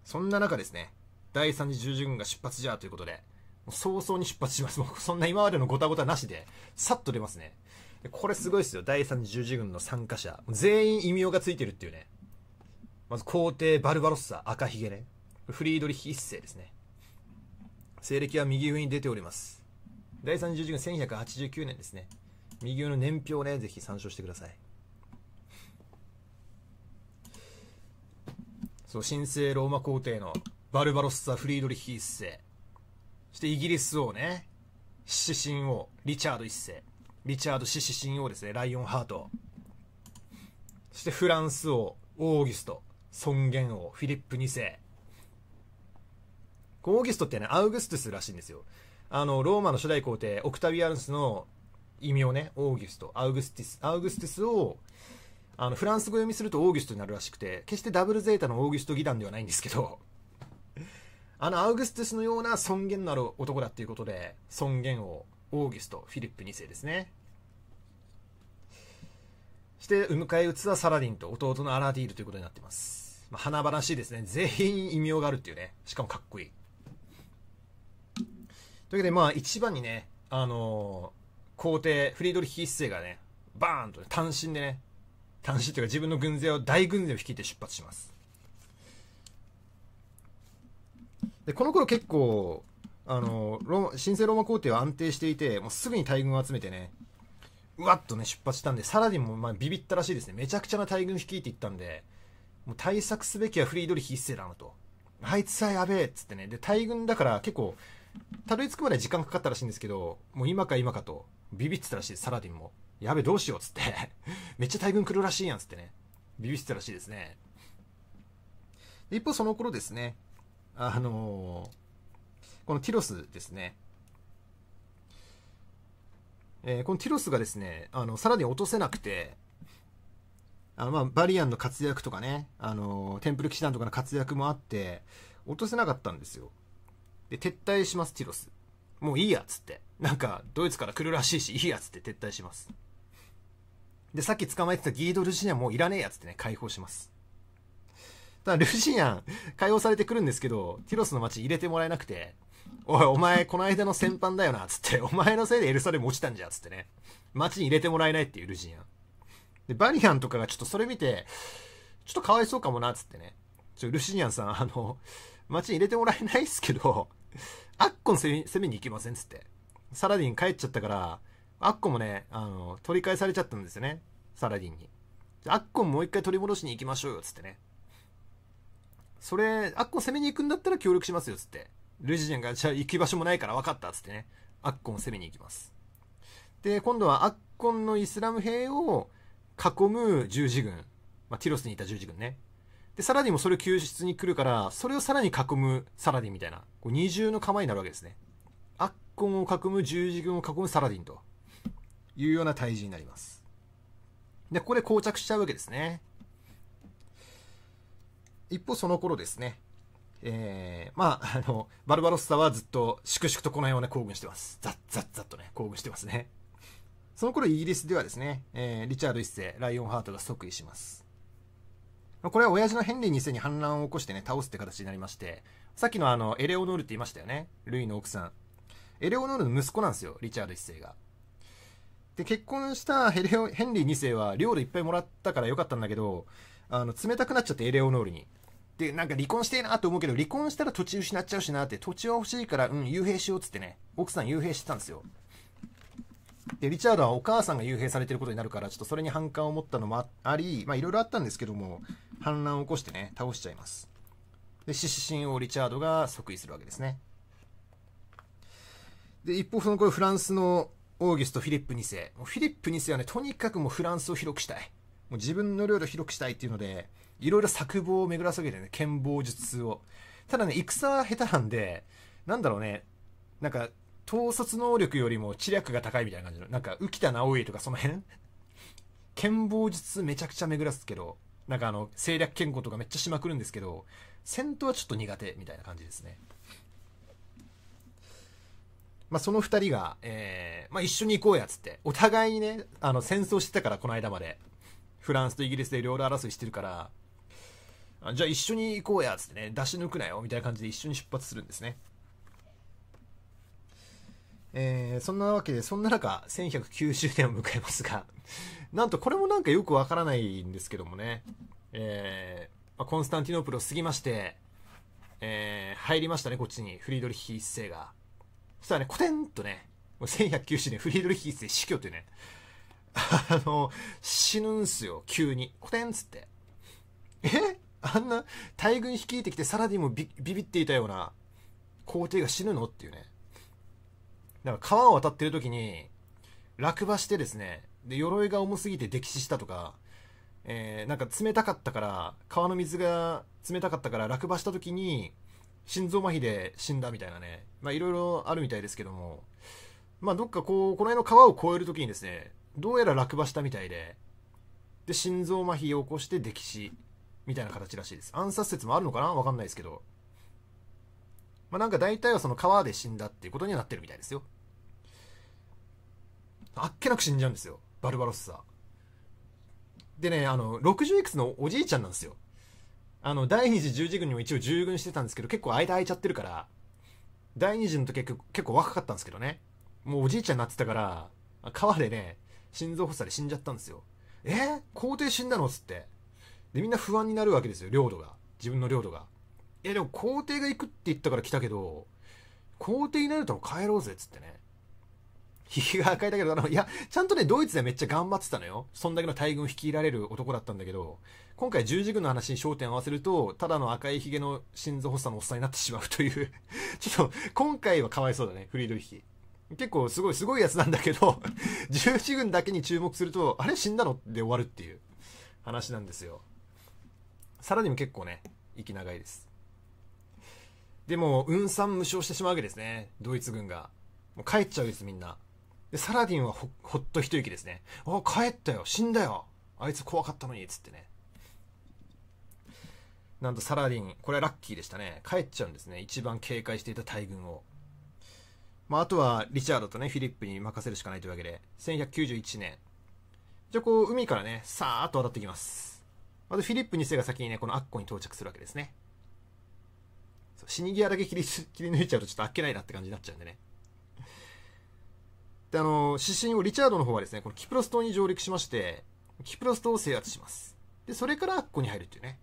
そんな中ですね、第3次十字軍が出発じゃあということで、もう早々に出発します。もうそんな今までのごたごたなしで、さっと出ますね。これすごいですよ。第3次十字軍の参加者。全員異名がついてるっていうね。まず皇帝バルバロッサ、赤ひげね。フリードリヒ一世ですね。西暦は右上に出ております。第3次十字軍1189年ですね。右上の年表ね、ぜひ参照してください。そう、神聖ローマ皇帝のバルバロッサ・フリードリヒ一世。そしてイギリス王ね、獅子神王、リチャード一世。リチャード獅子神王ですね、ライオンハート。そしてフランス王、オーギュスト、尊厳王、フィリップ2世。オーギュストってね、アウグストゥスらしいんですよ。あの、ローマの初代皇帝、オクタビアヌスの異名ねオーギュストアウグスティスアウグスティスをあのフランス語読みするとオーギュストになるらしくて決してダブルゼータのオーギュスト義団ではないんですけどあのアウグスティスのような尊厳のある男だっていうことで尊厳をオーギュストフィリップ2世ですねして迎え撃つはサラディンと弟のアラディールということになってます、まあ、華々しいですね全員異名があるっていうねしかもかっこいいというわけでまあ一番にねあのー皇帝フリードリヒ一世がねバーンと、ね、単身でね単身というか自分の軍勢を大軍勢を率いて出発しますでこの頃結構あのロ神聖ローマ皇帝は安定していてもうすぐに大軍を集めてねうわっとね出発したんでサラディンもまあビビったらしいですねめちゃくちゃな大軍率いていったんでもう対策すべきはフリードリヒ一世だなとあいつさえやべえっつってねで大軍だから結構たどり着くまで時間かかったらしいんですけどもう今か今かとビビってたらしいサラディンも。やべ、どうしようっつって めっちゃ大軍来るらしいやんっつってね。ビビってたらしいですね。一方その頃ですね、あのー、このティロスですね。えー、このティロスがですね、あの、サラディン落とせなくて、あの、まあ、バリアンの活躍とかね、あのー、テンプル騎士団とかの活躍もあって、落とせなかったんですよ。で、撤退します、ティロス。もういいや、つって。なんか、ドイツから来るらしいし、いいやつって撤退します。で、さっき捕まえてたギード・ルジニアンもいらねえやつってね、解放します。ただ、ルジニャン、解放されてくるんですけど、ティロスの街入れてもらえなくて、おい、お前、この間の戦犯だよな、つって、お前のせいでエルサレム落ちたんじゃ、つってね。街に入れてもらえないっていうルジニャン。で、バリアンとかがちょっとそれ見て、ちょっとかわいそうかもな、つってね。ちょ、ルシニャンさん、あの、街に入れてもらえないっすけど、アッコン攻めに行きません、つって。サラディン帰っちゃったから、アッコもね、あの、取り返されちゃったんですよね。サラディンに。アッコもう一回取り戻しに行きましょうよ、つってね。それ、アッコ攻めに行くんだったら協力しますよ、つって。ルジジェンが、じゃあ行き場所もないから分かった、つってね。アッコン攻めに行きます。で、今度はアッコンのイスラム兵を囲む十字軍。まあ、ティロスにいた十字軍ね。で、サラディンもそれを救出に来るから、それをさらに囲むサラディンみたいな、こう二重の構えになるわけですね。軍を囲む十字軍を囲むサラディンというような対峙になります。で、ここで膠着しちゃうわけですね。一方その頃ですね、えー、まあ、あの、バルバロッサはずっと粛々とこの辺をね、行軍してます。ザッザッザッとね、行軍してますね。その頃イギリスではですね、えー、リチャード一世、ライオンハートが即位します。これは親父のヘンリー2世に反乱を起こしてね、倒すって形になりまして、さっきのあの、エレオノールって言いましたよね。ルイの奥さん。エレオノールの息子なんですよ、リチャード1世が。で、結婚したヘレオヘンリー2世は、領土いっぱいもらったからよかったんだけど、あの、冷たくなっちゃって、エレオノールに。で、なんか離婚してえなと思うけど、離婚したら土地失っちゃうしなって、土地は欲しいから、うん、幽閉しようっつってね、奥さん幽閉してたんですよ。で、リチャードはお母さんが幽閉されてることになるから、ちょっとそれに反感を持ったのもあり、まあいろいろあったんですけども、反乱を起こしてね、倒しちゃいます。で、獅子神王リチャードが即位するわけですね。で、一方、その頃フランスのオーギュスト・フィリップ2世。もうフィリップ2世はね、とにかくもうフランスを広くしたい。もう自分の領土を広くしたいっていうので、いろいろ策謀を巡らすわけだよね。剣謀術を。ただね、戦は下手なんで、なんだろうね、なんか、統率能力よりも知略が高いみたいな感じの、なんか、浮田直家とかその辺剣謀術めちゃくちゃ巡らすけど、なんかあの、政略健康とかめっちゃしまくるんですけど、戦闘はちょっと苦手みたいな感じですね。まあ、その2人が、えー、まあ、一緒に行こうやつって、お互いにね、あの、戦争してたから、この間まで。フランスとイギリスで領土争いしてるから、じゃあ一緒に行こうや、つってね、出し抜くなよ、みたいな感じで一緒に出発するんですね。えー、そんなわけで、そんな中、1 1 9 0年を迎えますが、なんとこれもなんかよくわからないんですけどもね、えー、まあ、コンスタンティノープルを過ぎまして、えー、入りましたね、こっちに、フリードリヒ一世が。そしたらね、コテンとね、1190年フリードリヒースで死去ってね、あの、死ぬんすよ、急に。コテンつって。えあんな大軍率いてきてサラディンもビビっていたような皇帝が死ぬのっていうね。だから川を渡ってる時に落馬してですね、で、鎧が重すぎて溺死したとか、えー、なんか冷たかったから、川の水が冷たかったから落馬した時に、心臓麻痺で死んだみたいなね、まあいろいろあるみたいですけども、まあどっかこう、この辺の川を越えるときにですね、どうやら落馬したみたいで、で、心臓麻痺を起こして溺死、みたいな形らしいです。暗殺説もあるのかなわかんないですけど。まあなんか大体はその川で死んだっていうことにはなってるみたいですよ。あっけなく死んじゃうんですよ。バルバロッサ。でね、あの、60 x のおじいちゃんなんですよ。あの、第2次十字軍にも一応従軍してたんですけど、結構間空いちゃってるから、第2次の時は結構若かったんですけどね。もうおじいちゃんになってたから、川でね、心臓発作で死んじゃったんですよ。えー、皇帝死んだのっつって。で、みんな不安になるわけですよ、領土が。自分の領土が。え、でも皇帝が行くって言ったから来たけど、皇帝になると帰ろうぜ、っつってね。ひげが赤いだけど、あの、いや、ちゃんとね、ドイツでめっちゃ頑張ってたのよ。そんだけの大軍を率いられる男だったんだけど、今回十字軍の話に焦点を合わせると、ただの赤いひげの心臓発作のおっさんになってしまうというちょっと、今回はかわいそうだね、フリードリヒ。結構すごい、すごいやつなんだけど十字軍だけに注目すると、あれ死んだので終わるっていう話なんですよ。さらにも結構ね、息長いです。でも、うんさん無償してしまうわけですね、ドイツ軍が。もう帰っちゃうです、みんな。で、サラディンはほほっと一息ですね。あ、帰ったよ死んだよあいつ怖かったのにつってね。なんとサラディン、これはラッキーでしたね。帰っちゃうんですね。一番警戒していた大軍を。まあ、あとはリチャードとね、フィリップに任せるしかないというわけで、1191年。じゃあこう、海からね、さーっと渡ってきます。まずフィリップ2世が先にね、このアッコに到着するわけですね。死に際だけ切り切り抜いちゃうとちょっとあっけないなって感じになっちゃうんでね。で、あの、指針をリチャードの方はですね、このキプロス島に上陸しまして、キプロス島を制圧します。で、それからここに入るっていうね。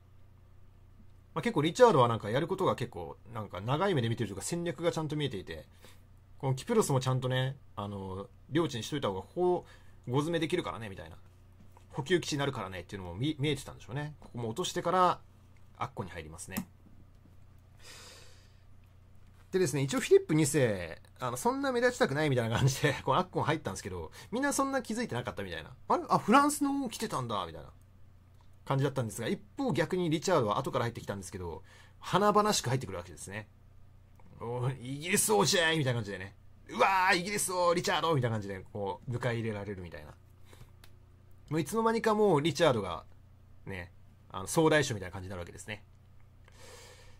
まあ、結構リチャードはなんかやることが結構、なんか長い目で見てるというか戦略がちゃんと見えていて、このキプロスもちゃんとね、あの、領地にしといた方がここをご詰めできるからね、みたいな。補給基地になるからねっていうのも見えてたんでしょうね。ここも落としてから、あっこに入りますね。でですね、一応フィリップ2世、あの、そんな目立ちたくないみたいな感じで、このアッコン入ったんですけど、みんなそんな気づいてなかったみたいな。あれあ、フランスの王来てたんだ、みたいな感じだったんですが、一方逆にリチャードは後から入ってきたんですけど、華々しく入ってくるわけですね。おイギリス王じゃいみたいな感じでね。うわー、イギリス王、リチャードみたいな感じで、こう、迎え入れられるみたいな。もういつの間にかもうリチャードが、ね、あの、総大将みたいな感じになるわけですね。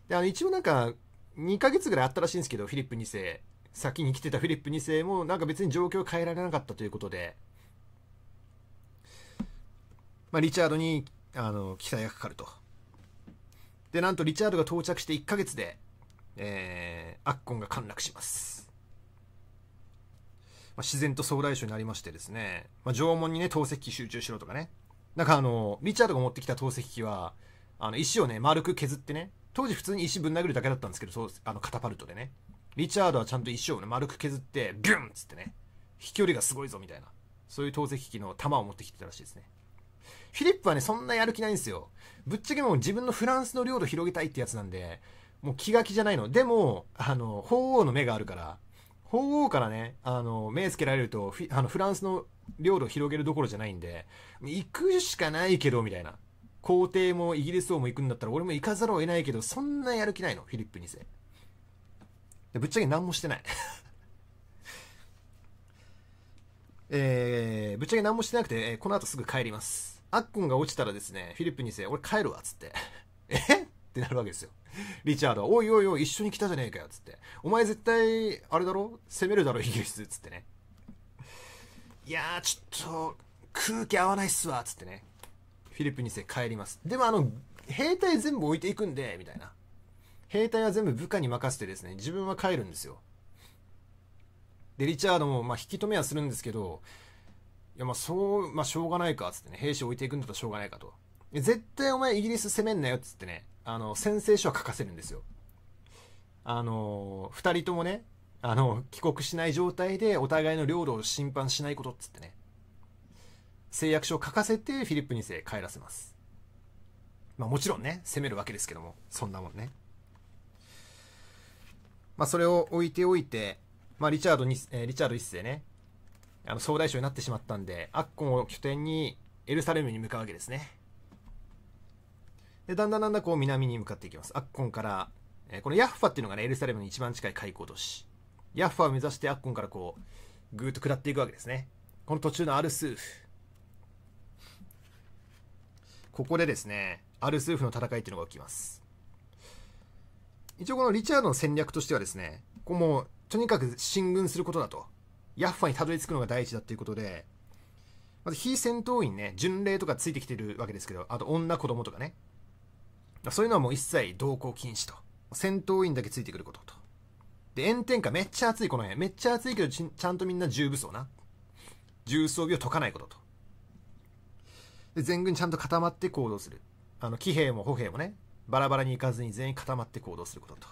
で、あの、一応なんか、2ヶ月ぐらいあったらしいんですけど、フィリップ2世。先に来てたフィリップ2世も、なんか別に状況を変えられなかったということで、まあ、リチャードに、あの、期待がかかると。で、なんとリチャードが到着して1ヶ月で、えー、アッコンが陥落します。まあ、自然と総大将になりましてですね、まあ、縄文にね、投石機集中しろとかね。なんかあの、リチャードが持ってきた投石機は、あの、石をね、丸く削ってね、当時普通に石ぶん殴るだけだったんですけど、そうあのカタパルトでね。リチャードはちゃんと石を、ね、丸く削って、ビュンっつってね、飛距離がすごいぞみたいな、そういう投石機の弾を持ってきてたらしいですね。フィリップはね、そんなやる気ないんですよ。ぶっちゃけもう自分のフランスの領土広げたいってやつなんで、もう気が気じゃないの。でも、あの、法王の目があるから、法王からね、あの、目つけられると、あのフランスの領土を広げるどころじゃないんで、行くしかないけど、みたいな。皇帝もイギリス王も行くんだったら俺も行かざるを得ないけど、そんなやる気ないの、フィリップ2世。ぶっちゃけ何もしてないえー、ぶっちゃけ何もしてなくて、えー、この後すぐ帰ります。アッコンが落ちたらですね、フィリップ2世、俺帰るわ、つって。えってなるわけですよ。リチャードは、おいおいおい、一緒に来たじゃねえかよ、つって。お前絶対、あれだろ攻めるだろ、イギリス、つってね。いやー、ちょっと、空気合わないっすわ、つってね。ィリップ2世帰ります。でもあの、兵隊全部置いていくんで、みたいな。兵隊は全部部下に任せてですね、自分は帰るんですよ。で、リチャードも、まあ、引き止めはするんですけど、いや、まあ、そう、まあ、しょうがないか、つってね、兵士置いていくんだったらしょうがないかと。絶対お前イギリス攻めんなよ、っつってね、あの、宣誓書は書かせるんですよ。あの、2人ともね、あの、帰国しない状態でお互いの領土を侵犯しないこと、つってね。誓約書を書かせてフィリップ2世帰らせます。まあもちろんね、攻めるわけですけども、そんなもんね。まあそれを置いておいて、まあリチャードに、えー、リチャード1世ね、あの総大将になってしまったんで、アッコンを拠点にエルサレムに向かうわけですね。で、だんだんだんだんこう南に向かっていきます。アッコンから、えー、このヤッファっていうのがね、エルサレムに一番近い開港都市。ヤッファを目指してアッコンからこう、ぐーっと下っていくわけですね。この途中のアルスーフ。ここでですね、アルスーフの戦いっていうのが起きます。一応このリチャードの戦略としてはですね、こうもう、とにかく進軍することだと。ヤッファにたどり着くのが第一だっていうことで、まず非戦闘員ね、巡礼とかついてきてるわけですけど、あと女子供とかね。そういうのはもう一切同行禁止と。戦闘員だけついてくることと。で、炎天下めっちゃ暑いこの辺。めっちゃ暑いけどちゃんとみんな重武装な。重装備を解かないことと。で全軍ちゃんと固まって行動するあの騎兵も歩兵もねバラバラに行かずに全員固まって行動することと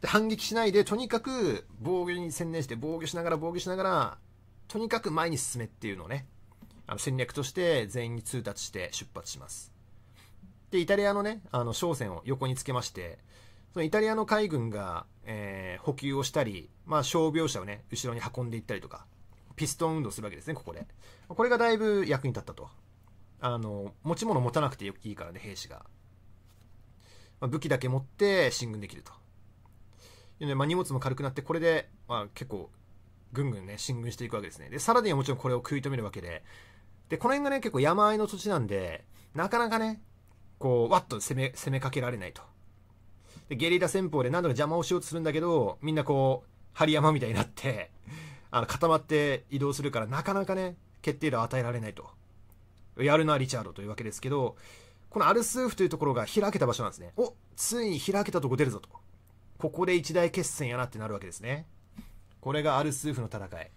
で反撃しないでとにかく防御に専念して防御しながら防御しながらとにかく前に進めっていうのをねあの戦略として全員に通達して出発しますでイタリアのねあの商船を横につけましてそのイタリアの海軍が、えー、補給をしたり、まあ、傷病者をね後ろに運んでいったりとかピストン運動するわけですね、ここで。これがだいぶ役に立ったと。あの、持ち物持たなくていいからね、兵士が。まあ、武器だけ持って進軍できると。でね、まあ、荷物も軽くなって、これで、まあ、結構、ぐんぐんね、進軍していくわけですね。で、サラディンはもちろんこれを食い止めるわけで、で、この辺がね、結構山あいの土地なんで、なかなかね、こう、わっと攻め、攻めかけられないと。で、ゲリラ戦法で何度か邪魔をしようとするんだけど、みんなこう、針山みたいになって、あの固まって移動するからなかなかね決定打を与えられないとやるなリチャードというわけですけどこのアルスーフというところが開けた場所なんですねおついに開けたとこ出るぞとここで一大決戦やなってなるわけですねこれがアルスーフの戦い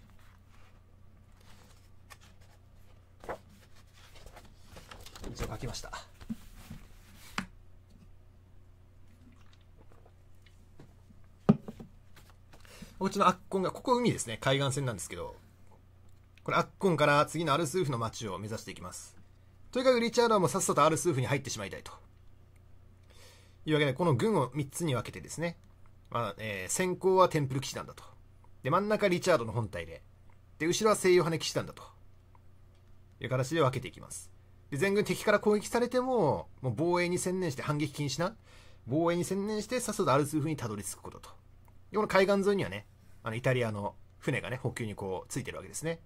一応書きましたうちのアッコンが、ここ海ですね、海岸線なんですけど、これアッコンから次のアルスーフの街を目指していきます。とにかくリチャードはもうさっさとアルスーフに入ってしまいたいと。いうわけで、この軍を3つに分けてですね、まあ、えー、先行はテンプル騎士団だと。で、真ん中リチャードの本体で、で、後ろは西洋羽騎士団だと。いう形で分けていきます。で、全軍敵から攻撃されても、もう防衛に専念して反撃禁止な、防衛に専念してさっさとアルスーフにたどり着くことと。でこの海岸沿いにはねあのイタリアの船がね補給にこうついてるわけですね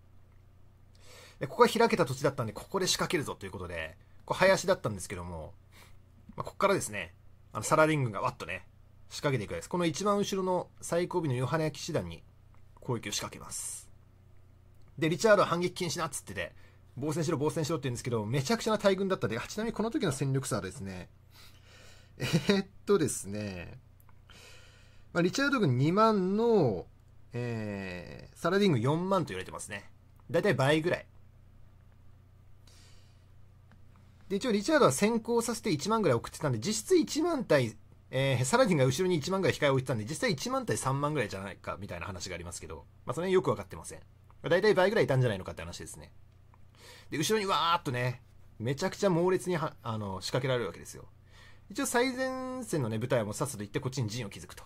でここが開けた土地だったんでここで仕掛けるぞということでこう林だったんですけども、まあ、ここからですねあのサラリン軍がわっとね仕掛けていくわけですこの一番後ろの最後尾のヨハネア騎士団に攻撃を仕掛けますでリチャードは反撃禁止なっつってて防戦しろ防戦しろって言うんですけどめちゃくちゃな大軍だったんでちなみにこの時の戦力差はですねえー、っとですねまあ、リチャード軍2万の、えー、サラディング4万と言われてますね。だいたい倍ぐらい。で、一応リチャードは先行させて1万ぐらい送ってたんで、実質1万対、えー、サラディンが後ろに1万ぐらい控え置いてたんで、実際1万対3万ぐらいじゃないかみたいな話がありますけど、まあ、その辺よくわかってません。だいたい倍ぐらいいたんじゃないのかって話ですね。で、後ろにわーっとね、めちゃくちゃ猛烈にはあの仕掛けられるわけですよ。一応最前線のね、部隊はもうさっさと行ってこっちに陣を築くと。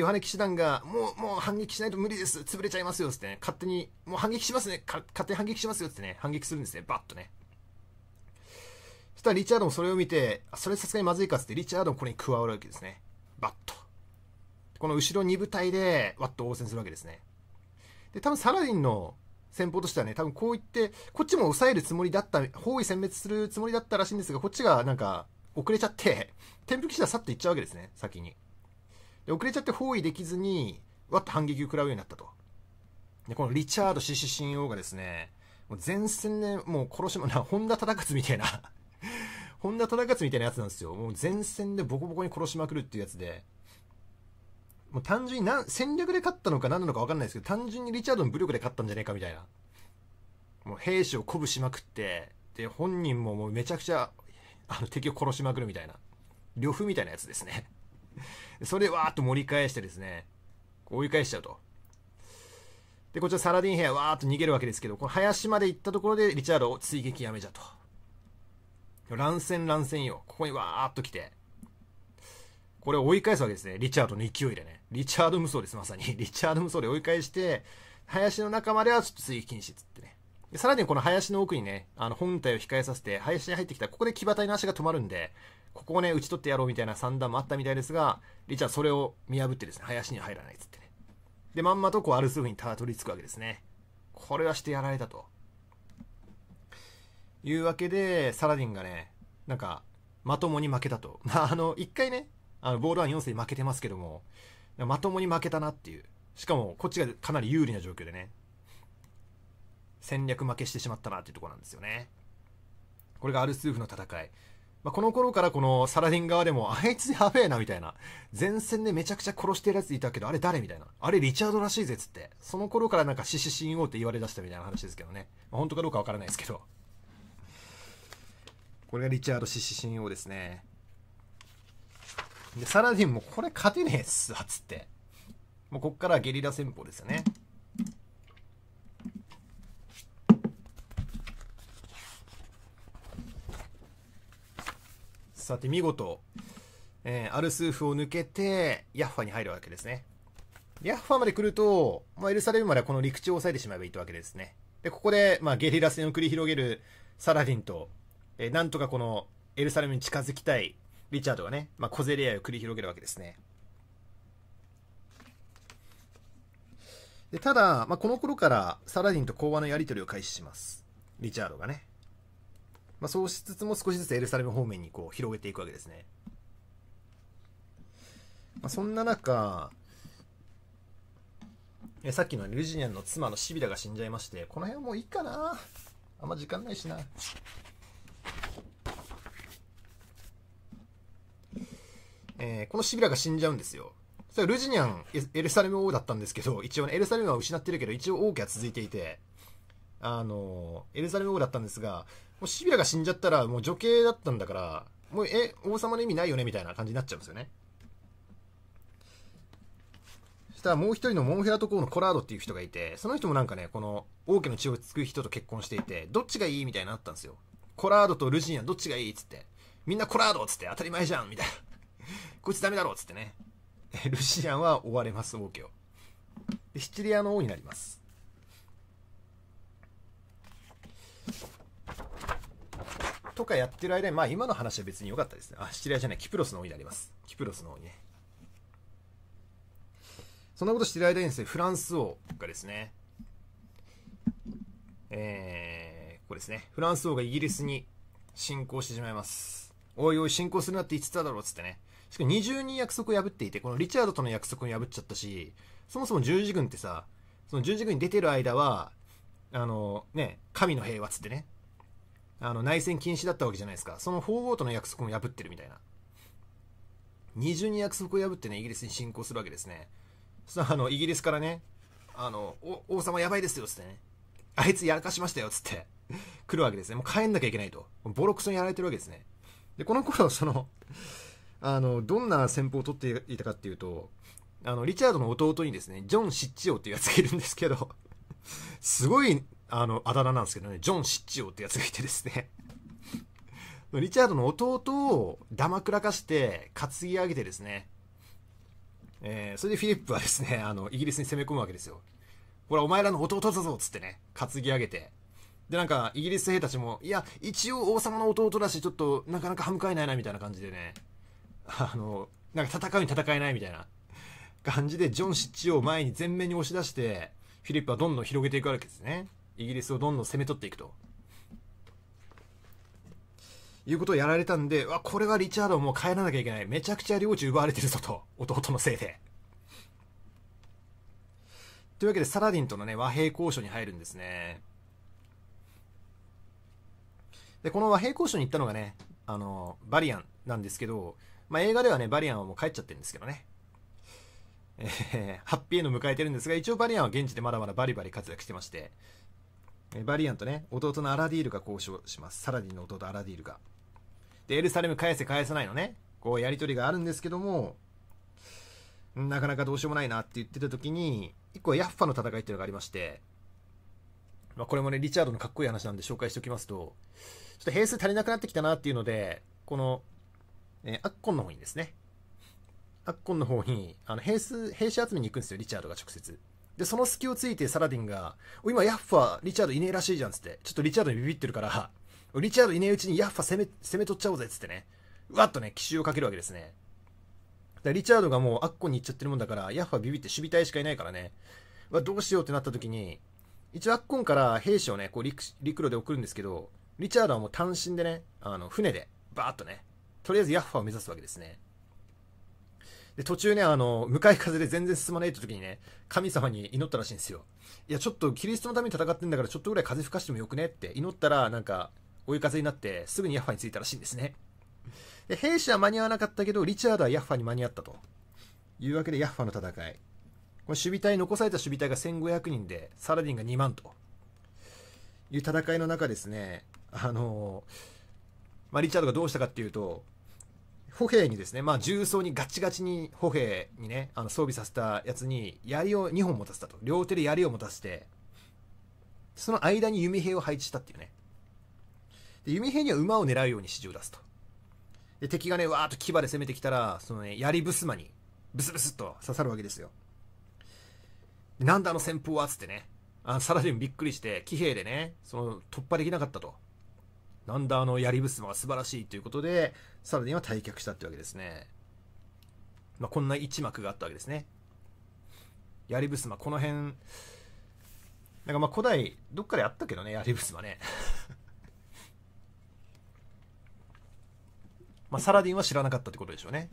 ヨハネ騎士団が、もう、もう反撃しないと無理です。潰れちゃいますよ。つってね。勝手に、もう反撃しますね。勝手に反撃しますよ。ってね。反撃するんですね。バッとね。そしたらリチャードもそれを見て、それさすがにまずいかつって、リチャードもこれに加わるわけですね。バッと。この後ろ2部隊で、ワッと応戦するわけですね。で、多分サラディンの戦法としてはね、多分こう言って、こっちも抑えるつもりだった、包囲殲滅するつもりだったらしいんですが、こっちがなんか、遅れちゃって、転覆したらさっと行っちゃうわけですね、先に。で遅れちゃって包囲できずにわっと反撃を食らうようになったとでこのリチャード獅子神王がですねもう前線で、ね、もう殺しもな本田忠勝みたいな本田忠勝みたいなやつなんですよもう前線でボコボコに殺しまくるっていうやつでもう単純にな戦略で勝ったのか何なのか分かんないですけど単純にリチャードの武力で勝ったんじゃねえかみたいなもう兵士を鼓舞しまくってで本人ももうめちゃくちゃあの敵を殺しまくるみたいな呂布みたいなやつですねそれでわーっと盛り返してですね、追い返しちゃうと。で、こちらサラディンヘアわーっと逃げるわけですけど、この林まで行ったところでリチャードを追撃やめちゃと。乱戦乱戦よ。ここにわーっと来て。これを追い返すわけですね。リチャードの勢いでね。リチャード無双です、まさに。リチャード無双で追い返して、林の中まではちょっと追撃禁止っつってね。でさらにこの林の奥にね、あの本体を控えさせて、林に入ってきたら、ここで騎馬隊の足が止まるんで、ここをね、打ち取ってやろうみたいな算段もあったみたいですが、リチャーそれを見破ってですね、林に入らないっつってね。で、まんまとこう、アルスーフにたどり着くわけですね。これはしてやられたと。いうわけで、サラディンがね、なんか、まともに負けたと。まあ、あの、一回ね、あの、ボールワン4世に負けてますけども、まともに負けたなっていう。しかも、こっちがかなり有利な状況でね、戦略負けしてしまったなっていうところなんですよね。これがアルスーフの戦い。まあ、この頃からこのサラディン側でも、あいつやべえな、みたいな。前線でめちゃくちゃ殺してるやついたけど、あれ誰みたいな。あれリチャードらしいぜ、つって。その頃からなんか、獅子神王って言われ出したみたいな話ですけどね。まあ、本当かどうかわからないですけど。これがリチャード獅子神王ですね。で、サラディンもこれ勝てねえっすわ、つって。もうこっからゲリラ戦法ですよね。さて見事、えー、アルスーフを抜けてヤッファに入るわけですねヤッファまで来ると、まあ、エルサレムまではこの陸地を抑えてしまえばいいわけですねでここで、まあ、ゲリラ戦を繰り広げるサラディンと、えー、なんとかこのエルサレムに近づきたいリチャードがね、まあ、小競り合いを繰り広げるわけですねでただ、まあ、この頃からサラディンと講和のやり取りを開始しますリチャードがねまあ、そうしつつも少しずつエルサレム方面にこう広げていくわけですね。まあ、そんな中、えさっきのルジニアンの妻のシビラが死んじゃいまして、この辺はもういいかな。あんま時間ないしな。えー、このシビラが死んじゃうんですよ。それルジニャン、エルサレム王だったんですけど、一応ね、エルサレムは失ってるけど、一応王家は続いていて、あの、エルサレム王だったんですが、うシビアが死んじゃったらもう女系だったんだからもうえ王様の意味ないよねみたいな感じになっちゃうんですよねそしたらもう一人のモンヘラとコーのコラードっていう人がいてその人もなんかねこの王家の血をつく人と結婚していてどっちがいいみたいになったんですよコラードとルジーニどっちがいいっつってみんなコラードっつって当たり前じゃんみたいなこいつダメだろっつってねルシアンは追われます王家をシチリアの王になりますとかやってる間に、まあ今の話は別に良かったですね。あ、シチリアじゃない、キプロスの方になります。キプロスの方にね。そんなことしてる間にですね、フランス王がですね、えー、ここですね、フランス王がイギリスに侵攻してしまいます。おいおい侵攻するなって言ってただろうっつってね。しかも二重に約束を破っていて、このリチャードとの約束を破っちゃったし、そもそも十字軍ってさ、その十字軍に出てる間は、あのね、神の平和っつってね、あの、内戦禁止だったわけじゃないですか。その法王との約束も破ってるみたいな。二重に約束を破ってね、イギリスに侵攻するわけですね。そのあの、イギリスからね、あの、王様やばいですよ、つってね。あいつやらかしましたよ、つって。来るわけですね。もう帰んなきゃいけないと。ボロクソにやられてるわけですね。で、この頃、その、あの、どんな戦法を取っていたかっていうと、あの、リチャードの弟にですね、ジョン・シッチオっていうやつがいるんですけど、すごいあの、あだ名なんですけどね、ジョン・シッチオってやつがいてですね リチャードの弟をだまくらかして担ぎ上げてですね、えー、それでフィリップはですね、あの、イギリスに攻め込むわけですよ。ほら、お前らの弟だぞつってね、担ぎ上げて。で、なんか、イギリス兵たちも、いや、一応王様の弟だし、ちょっと、なかなか歯向かえないな、みたいな感じでね、あの、なんか戦うに戦えないみたいな感じで、ジョン・シッチを前に前面に押し出して、フィリップはどんどん広げていくわけですね。イギリスをどんどん攻め取っていくということをやられたんでわこれはリチャードもう帰らなきゃいけないめちゃくちゃ領地奪われてるぞと弟のせいでというわけでサラディンとの、ね、和平交渉に入るんですねでこの和平交渉に行ったのがねあのバリアンなんですけど、まあ、映画ではねバリアンはもう帰っちゃってるんですけどねえー、ハッピーエンド迎えてるんですが、一応バリアンは現地でまだまだバリバリ活躍してまして、バリアンとね、弟のアラディールが交渉します。サラディンの弟アラディールが。で、エルサレム返せ返さないのね。こう、やりとりがあるんですけども、なかなかどうしようもないなって言ってた時に、一個はヤッファの戦いっていうのがありまして、まあ、これもね、リチャードのかっこいい話なんで紹介しておきますと、ちょっと兵数足りなくなってきたなっていうので、この、えー、アッコンの方にですね、アッコンの方に、あの、兵数、兵士集めに行くんですよ、リチャードが直接。で、その隙をついてサラディンが、今ヤッファ、リチャードいねえらしいじゃんつって、ちょっとリチャードにビビってるから、リチャードいねえうちにヤッファ攻め、攻め取っちゃおうぜつってね、わっとね、奇襲をかけるわけですね。で、リチャードがもうアッコに行っちゃってるもんだから、ヤッファビビって守備隊しかいないからね、うどうしようってなった時に、一応アッコンから兵士をね、こう陸陸路で送るんですけど、リチャードはもう単身でね、あの、船で、バーっとね、とりあえずヤッファを目指すわけですね。で、途中ね、あの、向かい風で全然進まないって時にね、神様に祈ったらしいんですよ。いや、ちょっとキリストのために戦ってんだから、ちょっとぐらい風吹かしてもよくねって祈ったら、なんか、追い風になって、すぐにヤッファに着いたらしいんですね。で、兵士は間に合わなかったけど、リチャードはヤッファに間に合ったと。いうわけで、ヤッファの戦い。こ守備隊、残された守備隊が1500人で、サラディンが2万と。いう戦いの中ですね、あのまあ、リチャードがどうしたかっていうと、歩兵にですね、まあ、重装にガチガチに歩兵にね、あの装備させたやつに、槍を2本持たせたと。両手で槍を持たせて、その間に弓兵を配置したっていうね。で弓兵には馬を狙うように指示を出すと。で敵がね、わーっと牙で攻めてきたら、そのね、槍ぶすまに、ブスブスっと刺さるわけですよ。なんだあの戦法はつってね、あサラディンびっくりして、騎兵でね、その突破できなかったと。なんだあの槍衾は素晴らしいということで、サラディンは退却したってわけですね。まあ、こんな一幕があったわけですね。槍衾、この辺、なんかまあ古代、どっかであったけどね、槍衾ね。まあ、サラディンは知らなかったってことでしょうね。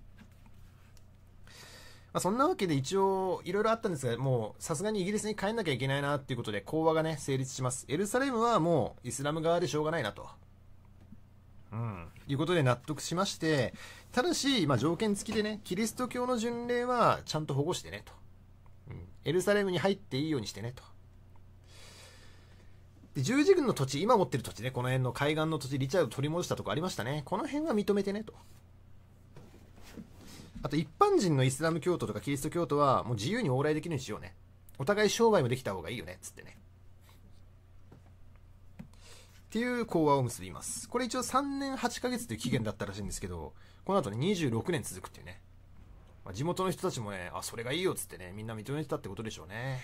まあ、そんなわけで一応、いろいろあったんですが、もう、さすがにイギリスに帰んなきゃいけないなっていうことで、講和がね、成立します。エルサレムはもう、イスラム側でしょうがないなと。うん、いうことで納得しまして、ただし、まあ、条件付きでね、キリスト教の巡礼はちゃんと保護してねと、うん。エルサレムに入っていいようにしてねと。で十字軍の土地、今持ってる土地ね、この辺の海岸の土地、リチャード取り戻したとこありましたね。この辺は認めてねと。あと一般人のイスラム教徒とかキリスト教徒はもう自由に往来できるようにしようね。お互い商売もできた方がいいよね、つってね。っていう講話を結びます。これ一応3年8ヶ月という期限だったらしいんですけど、この後ね、26年続くっていうね。まあ、地元の人たちもね、あ、それがいいよっつってね、みんな認めてたってことでしょうね。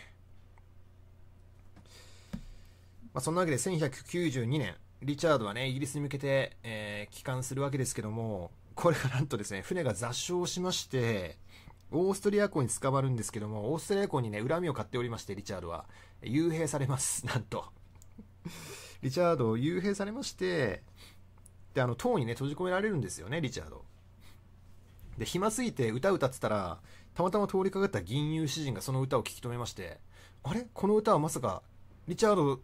まあ、そんなわけで1192年、リチャードはね、イギリスに向けて、えー、帰還するわけですけども、これがなんとですね、船が座礁しまして、オーストリア港に捕まるんですけども、オーストリア港にね、恨みを買っておりまして、リチャードは、幽閉されます、なんと。リチャードを幽閉されまして、で、あの、塔にね、閉じ込められるんですよね、リチャード。で、暇すぎて歌歌ってたら、たまたま通りかかった銀融詩人がその歌を聞き止めまして、あれこの歌はまさか、リチャード、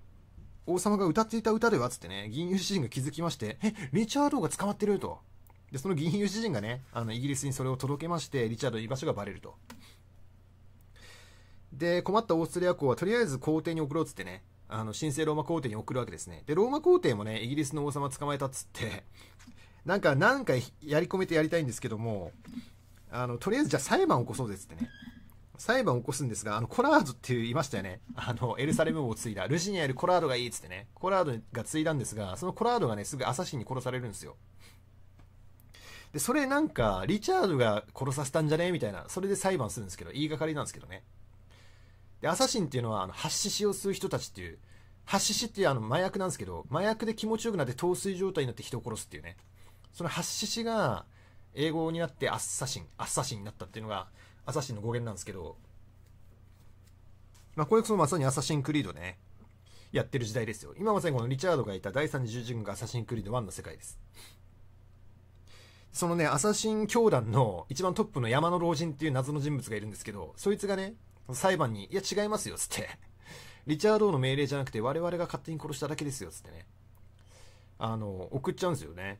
王様が歌っていた歌ではつってね、銀融詩人が気づきまして、え、リチャードが捕まってると。で、その銀融詩人がね、あの、イギリスにそれを届けまして、リチャードの居場所がバレると。で、困ったオーストリア公はとりあえず皇帝に送ろうっつってね、あの神聖ローマ皇帝に送るわけですねでローマ皇帝もねイギリスの王様捕まえたっつって なんか何かやり込めてやりたいんですけどもあのとりあえずじゃあ裁判を起こそうぜっつってね裁判を起こすんですがあのコラードって言いましたよねあのエルサレムを継いだルシニアよるコラードがいいっつってねコラードが継いだんですがそのコラードがねすぐアサシンに殺されるんですよでそれなんかリチャードが殺させたんじゃねみたいなそれで裁判するんですけど言いがかりなんですけどねでアサシンっていうのはあの発死を吸う人たちっていう発死っていうあの麻薬なんですけど麻薬で気持ちよくなって陶酔状態になって人を殺すっていうねその発死が英語になってアッサシンアッサシンになったっていうのがアサシンの語源なんですけどまあこれこそまさにアサシンクリードねやってる時代ですよ今まさにこのリチャードがいた第三次十字軍がアサシンクリード1の世界ですそのね、アサシン教団の一番トップの山の老人っていう謎の人物がいるんですけど、そいつがね、裁判に、いや違いますよ、つって。リチャードの命令じゃなくて我々が勝手に殺しただけですよ、つってね。あの、送っちゃうんですよね。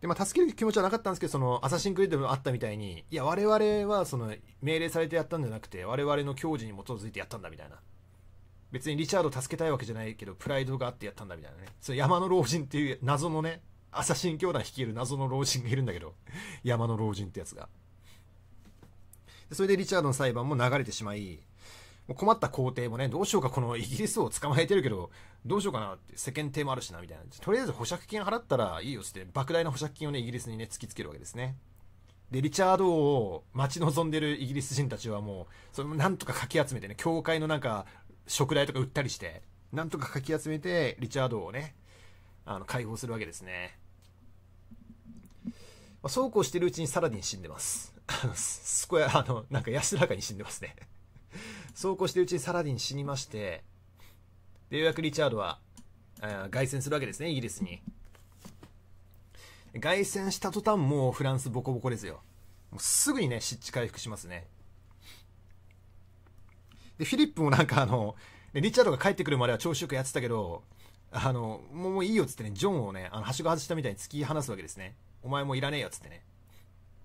で、まあ、助ける気持ちはなかったんですけど、その、アサシンクリードでもあったみたいに、いや、我々は、その、命令されてやったんじゃなくて、我々の矜持に基づいてやったんだ、みたいな。別にリチャード助けたいわけじゃないけど、プライドがあってやったんだ、みたいなね。それ山の老人っていう謎のね、アサシン教団率いる謎の老人がいるんだけど、山の老人ってやつが。それでリチャードの裁判も流れてしまい、もう困った皇帝もね、どうしようか、このイギリスを捕まえてるけど、どうしようかなって、世間体もあるしな、みたいな。とりあえず保釈金払ったらいいよって、莫大な保釈金をね、イギリスにね、突きつけるわけですね。で、リチャード王を待ち望んでるイギリス人たちはもう、それもなんとかかき集めてね、教会のなんか、食材とか売ったりして、なんとかかき集めて、リチャードをね、あの、解放するわけですね。まあ、そうこうしてるうちにサラディン死んでます。すこや、あの、なんか安らかに死んでますねそうこうしてるうちにサラディン死にまして、で、ようやくリチャードは、凱旋するわけですね、イギリスに。凱旋した途端、もうフランスボコボコですよ。もうすぐにね、湿地回復しますね。で、フィリップもなんかあの、リチャードが帰ってくるまでは調子よくやってたけど、あの、もういいよっつってね、ジョンをね、あの、はしご外したみたいに突き放すわけですね。お前もいらねえよっつってね。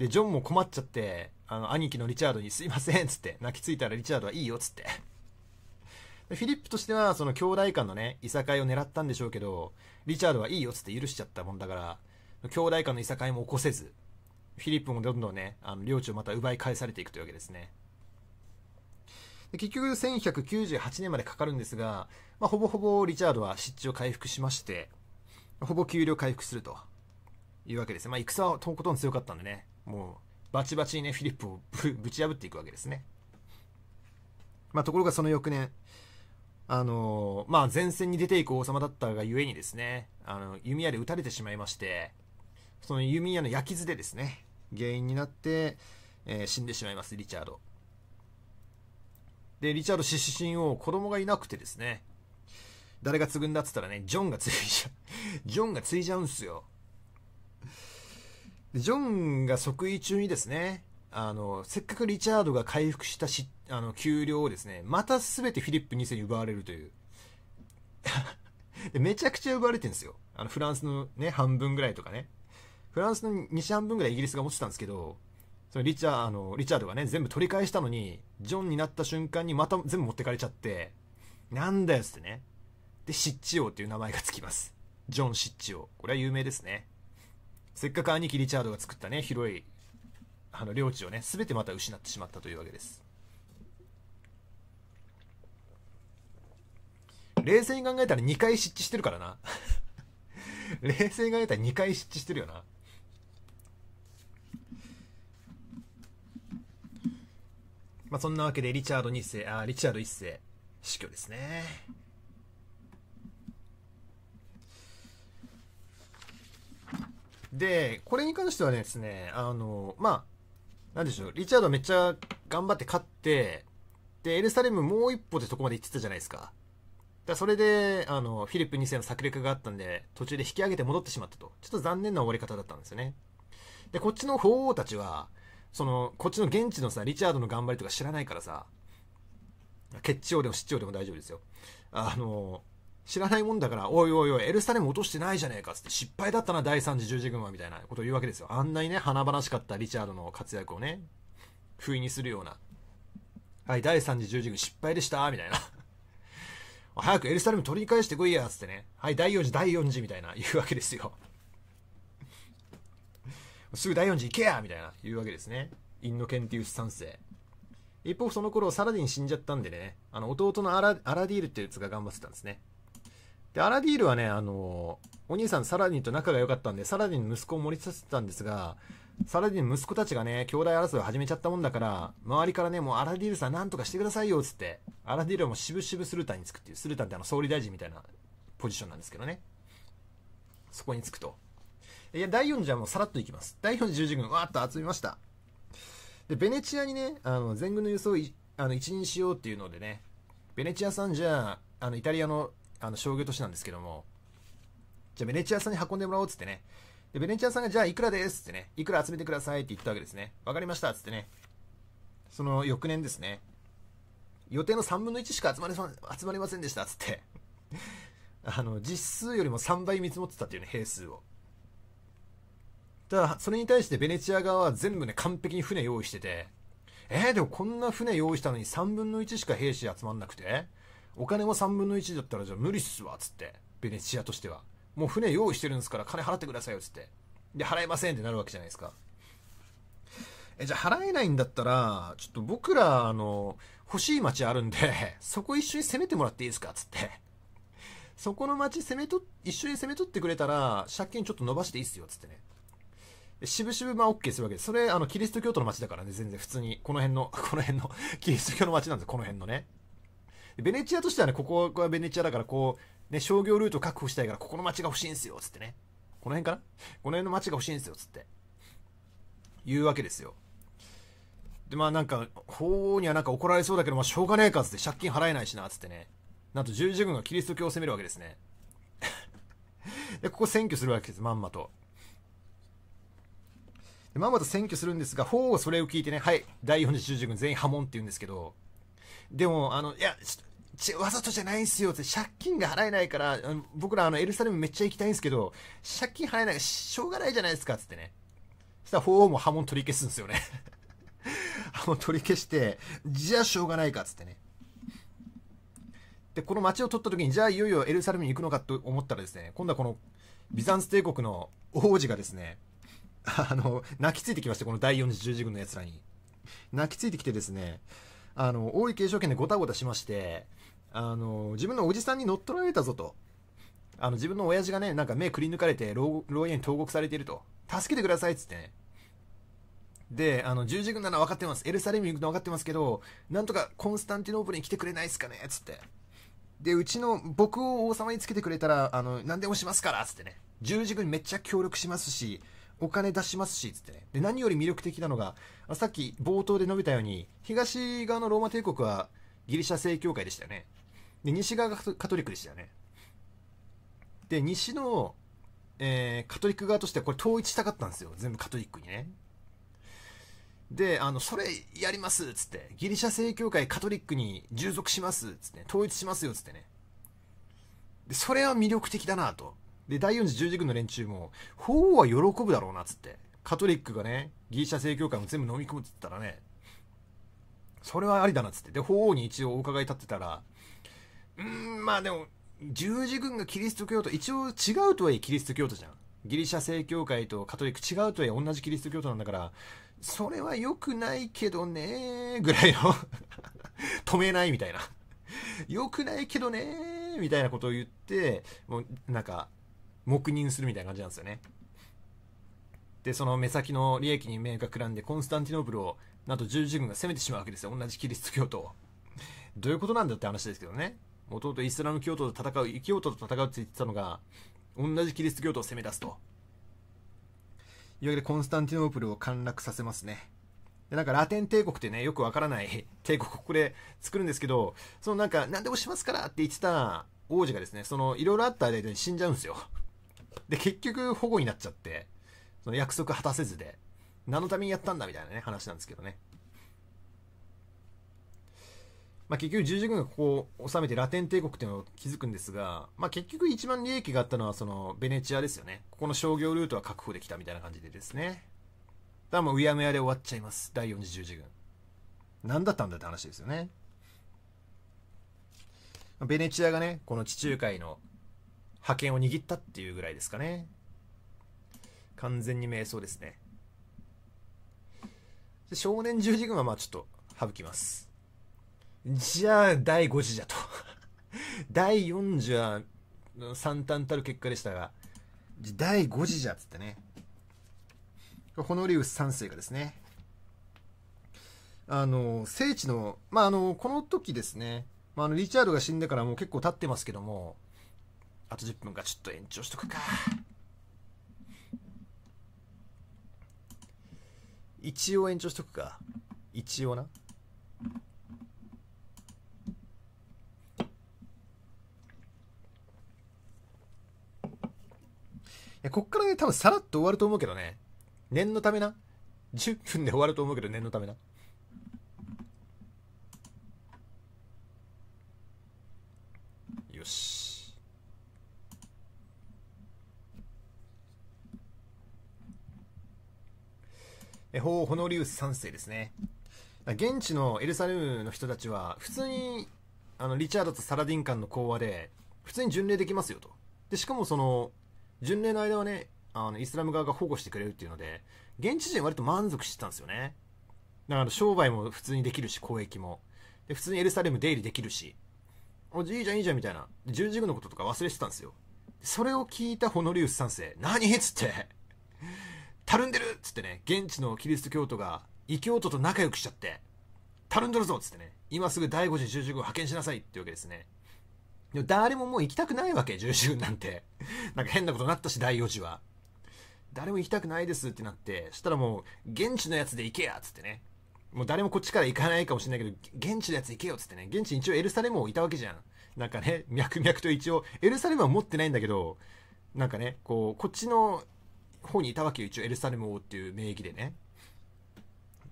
で、ジョンも困っちゃって、あの、兄貴のリチャードにすいません、つって、泣きついたらリチャードはいいよ、っつって。でフィリップとしては、その兄弟間のね、いさかいを狙ったんでしょうけど、リチャードはいいよ、っつって許しちゃったもんだから、兄弟間のいさかいも起こせず、フィリップもどんどんね、あの領地をまた奪い返されていくというわけですね。で結局1198年までかかるんですが、まあ、ほぼほぼリチャードは湿地を回復しまして、ほぼ給料回復するというわけです。まあ、戦はとことん強かったんでね。もうバチバチにねフィリップを ぶち破っていくわけですね、まあ、ところがその翌年あのまあ、前線に出ていく王様だったがゆえにですねあの弓矢で撃たれてしまいましてその弓矢の焼き図でですね原因になって、えー、死んでしまいますリチャードでリチャード獅子神王子供がいなくてですね誰が継ぐんだっ言ったらねジョンが継いじゃジョンが継いじゃうんすよジョンが即位中にですね、あの、せっかくリチャードが回復したし、あの、給料をですね、また全てフィリップ2世に奪われるという。めちゃくちゃ奪われてるんですよ。あの、フランスのね、半分ぐらいとかね。フランスの西半分ぐらいイギリスが持ってたんですけど、そのリチャあの、リチャードがね、全部取り返したのに、ジョンになった瞬間にまた全部持ってかれちゃって、なんだよっつってね。で、シッチ王っていう名前がつきます。ジョン・シッチ王。これは有名ですね。せっかく兄貴リチャードが作ったね、広い、あの、領地をね、すべてまた失ってしまったというわけです。冷静に考えたら2回失地してるからな。冷静に考えたら2回失地してるよな。まあ、そんなわけで、リチャード2世、あ、リチャード1世、死去ですね。で、これに関してはですね、あの、まあ、なんでしょう、リチャードめっちゃ頑張って勝って、で、エルサレムもう一歩でそこまで行ってたじゃないですか。だそれで、あの、フィリップ2世の策略があったんで、途中で引き上げて戻ってしまったと。ちょっと残念な終わり方だったんですよね。で、こっちの法王たちは、その、こっちの現地のさ、リチャードの頑張りとか知らないからさ、決勝王でも失地王でも大丈夫ですよ。あの、知らないもんだから、おいおいおい、エルサレム落としてないじゃねえかつって、失敗だったな、第3次十字軍は、みたいなことを言うわけですよ。あんなにね、華々しかったリチャードの活躍をね、不意にするような。はい、第3次十字軍失敗でした、みたいな。早くエルサレム取り返してこいや、つってね。はい、第4次、第4次、みたいな言うわけですよ。すぐ第4次行けやみたいな言うわけですね。インノケンティウス3世。一方、その頃、サラディン死んじゃったんでね、あの、弟のアラディールってやつが頑張ってたんですね。で、アラディールはね、あの、お兄さんサラディンと仲が良かったんで、サラディンの息子を盛り立てたんですが、サラディンの息子たちがね、兄弟争いを始めちゃったもんだから、周りからね、もうアラディールさんなんとかしてくださいよ、つって、アラディールはもう渋々スルタンにつくっていう、スルタンってあの総理大臣みたいなポジションなんですけどね。そこにつくと。いや、第4じゃもうさらっと行きます。第4十字軍、わーっと集めました。で、ベネチアにね、あの、全軍の輸送をあの一任しようっていうのでね、ベネチアさんじゃあ、あの、イタリアのあの商業都市なんですけども、じゃあベネチアさんに運んでもらおうっつってね。で、ベネチアさんが、じゃあいくらですってね、いくら集めてくださいって言ったわけですね。わかりましたっつってね。その翌年ですね。予定の3分の1しか集まり集まりませんでしたっつって。あの、実数よりも3倍見積もってたっていうね、兵数を。ただ、それに対してベネチア側は全部ね、完璧に船用意してて、えー、でもこんな船用意したのに3分の1しか兵士集まんなくてお金も3分の1だったらじゃあ無理っすわ、っつって。ベネチアとしては。もう船用意してるんですから金払ってくださいよ、つって。で、払えませんってなるわけじゃないですか。え、じゃあ払えないんだったら、ちょっと僕ら、あの、欲しい町あるんで、そこ一緒に攻めてもらっていいですかっつって。そこの町攻めと、一緒に攻め取ってくれたら、借金ちょっと伸ばしていいっすよ、っつってね。しぶしぶまあ OK するわけです。それ、あの、キリスト教徒の町だからね、全然普通に。この辺の、この辺の、キリスト教の町なんですこの辺のね。ベネチアとしてはね、ここはベネチアだから、こう、ね、商業ルート確保したいから、ここの街が欲しいんですよ、つってね。この辺かなこの辺の街が欲しいんですよ、つって。言うわけですよ。で、まあなんか、法にはなんか怒られそうだけど、まあしょうがねえか、つって借金払えないしな、つってね。なんと十字軍がキリスト教を攻めるわけですね。で、ここ占拠するわけです、まんまと。でまんまと占拠するんですが、法はそれを聞いてね、はい、第4次十字軍全員破門って言うんですけど、でも、あの、いや、わざとじゃないんすよって、借金が払えないから、僕らあのエルサレムめっちゃ行きたいんですけど、借金払えないからしょうがないじゃないですか、つってね。そしたら法王も波紋取り消すんですよね。波紋取り消して、じゃあしょうがないか、つってね。で、この街を取った時に、じゃあいよいよエルサレムに行くのかと思ったらですね、今度はこのビザンツ帝国の王子がですね、あの、泣きついてきまして、この第4次十字軍の奴らに。泣きついてきてですね、あの、大井継承権でごたごたしまして、あの、自分のおじさんに乗っ取られたぞと。あの、自分の親父がね、なんか目くり抜かれて牢、牢屋に投獄されていると。助けてくださいっつってね。で、あの、十字軍なら分かってます。エルサレムに行くの分かってますけど、なんとかコンスタンティノープルに来てくれないっすかねっつって。で、うちの僕を王様につけてくれたら、あの、何でもしますからっつってね。十字軍めっちゃ協力しますし、お金出しますし、つってね。で、何より魅力的なのが、さっき冒頭で述べたように、東側のローマ帝国はギリシャ正教会でしたよね。で、西側がカトリックでしたよね。で、西の、えー、カトリック側としてはこれ統一したかったんですよ。全部カトリックにね。で、あの、それやりますつって、ギリシャ正教会カトリックに従属しますつって、統一しますよっつってね。で、それは魅力的だなと。で、第4次十字軍の連中も、法は喜ぶだろうな、つって。カトリックがね、ギリシャ正教会も全部飲み込むっつったらね、それはありだなつって。で、法王に一応お伺い立ってたら、うーん、まあでも、十字軍がキリスト教徒、一応違うとはいえキリスト教徒じゃん。ギリシャ正教会とカトリック違うとはいえ同じキリスト教徒なんだから、それは良くないけどねーぐらいの 止めないみたいな良くないけどねーみたいなことを言って、もうなんか、黙認するみたいな感じなんですよねでその目先の利益に目がくらんでコンスタンティノープルをなんと十字軍が攻めてしまうわけですよ同じキリスト教徒どういうことなんだって話ですけどねもともとイスラム教徒と戦う異教徒と戦うって言ってたのが同じキリスト教徒を攻め出すといわゆるコンスタンティノープルを陥落させますねでなんかラテン帝国ってねよくわからない 帝国ここれ作るんですけどそのなんか何でもしますからって言ってた王子がですねそのいろいろあった間に死んじゃうんですよで、結局保護になっちゃって、その約束果たせずで、何のためにやったんだみたいなね、話なんですけどね。まあ、結局十字軍がここを治めてラテン帝国っていうのを築くんですが、まあ、結局一番利益があったのはそのベネチアですよね。ここの商業ルートは確保できたみたいな感じでですね。だからもううやむやで終わっちゃいます。第4次十字軍。何だったんだって話ですよね。ベネチアがね、この地中海の覇権を握ったっていうぐらいですかね。完全に瞑想ですね。少年十字軍はまあちょっと省きます。じゃあ、第5次じゃと。第4次は惨憺たる結果でしたが、第5次じゃっつってね。ホノリウス3世がですね、あの、聖地の、まあ、あの、この時ですね、まあ、あの、リチャードが死んでからもう結構経ってますけども、あと10分かちょっと延長しとくか一応延長しとくか一応なこっからね、多分さらっと終わると思うけどね。念のためな。10分で終わると思うけど、念のためな。よし。法ホノリウス3世ですね。現地のエルサレムの人たちは、普通に、あの、リチャードとサラディン間の講話で、普通に巡礼できますよと。で、しかもその、巡礼の間はね、あの、イスラム側が保護してくれるっていうので、現地人割と満足してたんですよね。だから商売も普通にできるし、交易も。で、普通にエルサレム出入りできるし。おじいいじゃんいいじゃんみたいな。十字軍のこととか忘れてたんですよ。それを聞いたホノリウス3世、何っつってたるんでるっつってね、現地のキリスト教徒が異教徒と仲良くしちゃって、たるんどるぞっつってね、今すぐ第5次十字軍派遣しなさいってわけですね。でも誰ももう行きたくないわけ、十字軍なんて。なんか変なことになったし、第4次は。誰も行きたくないですってなって、そしたらもう、現地のやつで行けやっつってね。もう誰もこっちから行かないかもしれないけど、現地のやつ行けよっつってね。現地に一応エルサレムをいたわけじゃん。なんかね、脈々と一応、エルサレムは持ってないんだけど、なんかね、こう、こっちの方にいたわけよ、一応エルサレム王っていう名義でね。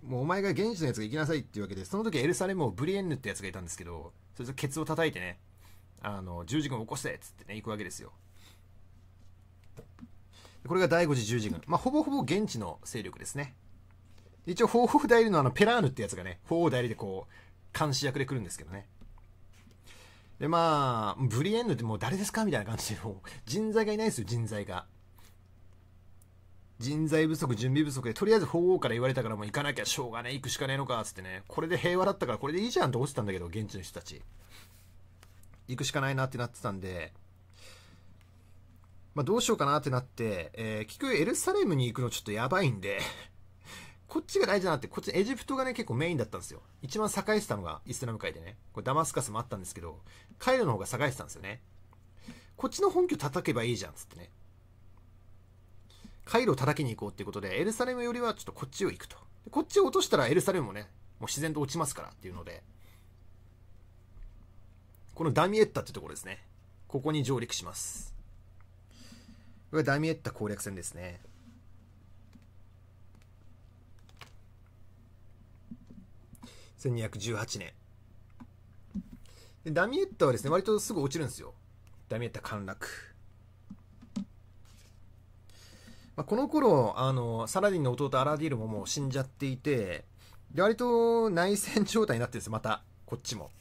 もうお前が現地のやつが行きなさいっていうわけで、その時エルサレム王ブリエンヌってやつがいたんですけど、それでケツを叩いてね、あの、十字軍を起こせっつってね、行くわけですよ。これが第五次十字軍。まあ、ほぼほぼ現地の勢力ですね。一応、法法代理のあの、ペラーヌってやつがね、法王代理でこう、監視役で来るんですけどね。で、まあ、ブリエンヌってもう誰ですかみたいな感じで、人材がいないですよ、人材が。人材不足、準備不足で、とりあえず法王から言われたからもう行かなきゃしょうがない、行くしかねえのか、つってね。これで平和だったからこれでいいじゃんと思ってたんだけど、現地の人たち。行くしかないなってなってたんで、まあ、どうしようかなってなって、えー、結局エルサレムに行くのちょっとやばいんで こっちが大事だなって、こっちエジプトがね、結構メインだったんですよ。一番栄えてたのがイスラム界でね。これダマスカスもあったんですけど、カイロの方が栄えてたんですよね。こっちの本拠叩けばいいじゃん、つってね。カイロを叩きに行こうっていうことで、エルサレムよりはちょっとこっちを行くと。こっちを落としたらエルサレムもね、もう自然と落ちますからっていうので、このダミエッタってところですね。ここに上陸します。これダミエッタ攻略戦ですね。1218年。でダミエッタはですね、割とすぐ落ちるんですよ。ダミエッタ陥落。まあ、この頃、あの、サラディンの弟アラディールももう死んじゃっていて、で、割と内戦状態になってるんですよ、また。こっちも。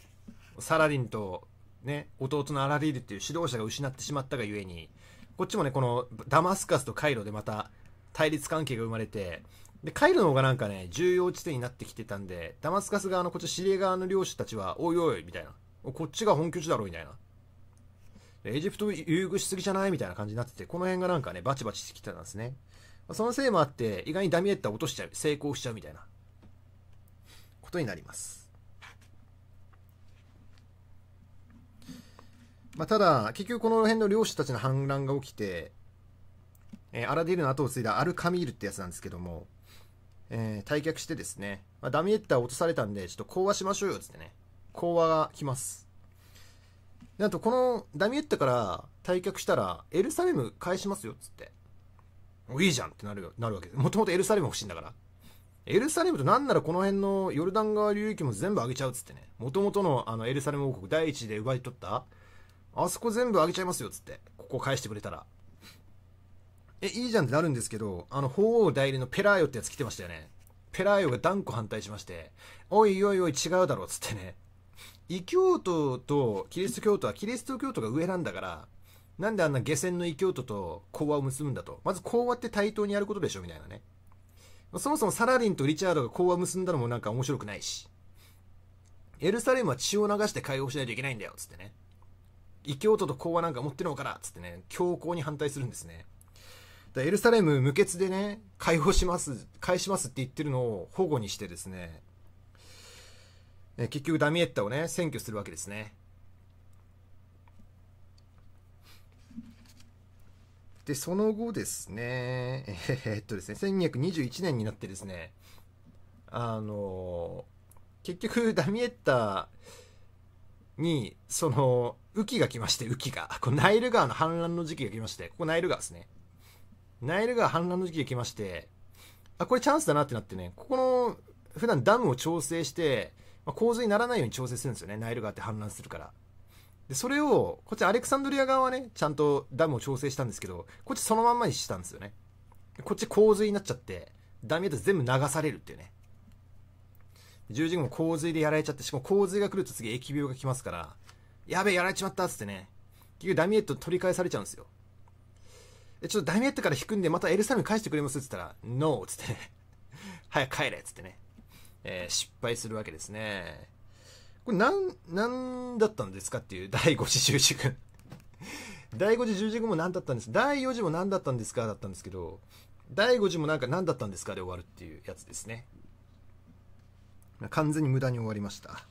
サラディンと、ね、弟のアラディールっていう指導者が失ってしまったがゆえに、こっちもね、このダマスカスとカイロでまた対立関係が生まれて、で、カイロの方がなんかね、重要地点になってきてたんで、ダマスカス側のこっち、シリエ側の領主たちは、おいおい、みたいな。こっちが本拠地だろ、うみたいな。エジプト優遇しすぎじゃないみたいな感じになってて、この辺がなんかね、バチバチしてきてたんですね。そのせいもあって、意外にダミエッタ落としちゃう、成功しちゃうみたいな、ことになります。まあ、ただ、結局この辺の漁師たちの反乱が起きて、えー、アラディールの後を継いだアルカミールってやつなんですけども、えー、退却してですね、まあ、ダミエッタ落とされたんで、ちょっと講和しましょうよ、っつってね、講和が来ます。なんとこのダミエッタから退却したら、エルサレム返しますよ、つって。いいじゃんってなるなるわけです。もともとエルサレム欲しいんだから。エルサレムとなんならこの辺のヨルダン川流域も全部あげちゃうっつってね。もともとのあのエルサレム王国第一で奪い取った、あそこ全部あげちゃいますよっつって。ここ返してくれたら。え、いいじゃんってなるんですけど、あの、法王代理のペラーヨってやつ来てましたよね。ペラーヨが断固反対しまして、おいおいおい違うだろっつってね。異教徒とキリスト教徒はキリスト教徒が上なんだから、なんであんな下船の異教徒と講和を結ぶんだと。まず講和って対等にやることでしょみたいなね。そもそもサラリンとリチャードが講和結んだのもなんか面白くないし。エルサレムは血を流して解放しないといけないんだよ、つってね。異教徒と講和なんか持ってるのから、つってね、強硬に反対するんですね。だエルサレム無血でね、解放します、返しますって言ってるのを保護にしてですね、え結局ダミエッタをね、占拠するわけですね。で、その後ですね、えー、っとですね、1221年になってですね、あの結局ダミエッタに、その、雨季が来まして、雨季が。こナイル川の氾濫の時期が来まして、ここナイル川ですね。ナイル川氾濫の時期が来まして、あ、これチャンスだなってなってね、ここの、普段ダムを調整して、まあ、洪水にならないように調整するんですよね。ナイル川って氾濫するから。で、それを、こっちアレクサンドリア側はね、ちゃんとダムを調整したんですけど、こっちそのまんまにしたんですよね。こっち洪水になっちゃって、ダメだと全部流されるっていうね。十字軍も洪水でやられちゃって、しかも洪水が来ると次疫病が来ますから、やべえ、やられちまったっつってね、結局ダミエット取り返されちゃうんですよ。で、ちょっとダミエットから引くんで、またエルサレム返してくれますっつったら、ノーっつってね、早く帰れっつってね、えー、失敗するわけですね。これなん、なんだったんですかっていう第5次十字軍 第5次十字軍も何だったんです第4次も何だったんですかだったんですけど、第5次もなんか何だったんですかで終わるっていうやつですね。完全に無駄に終わりました。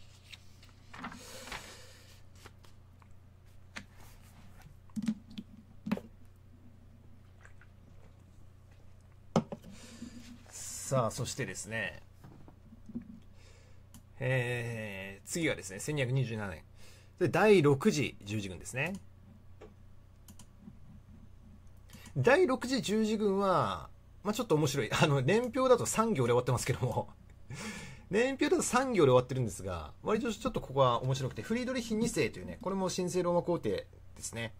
さあ、そしてですね、えー、次がですね、1227年。で、第6次十字軍ですね。第6次十字軍は、まあ、ちょっと面白い。あの、年表だと3行で終わってますけども。年表だと3行で終わってるんですが、割とちょっとここは面白くて、フリードリヒ2世というね、これも神聖ローマ皇帝ですね。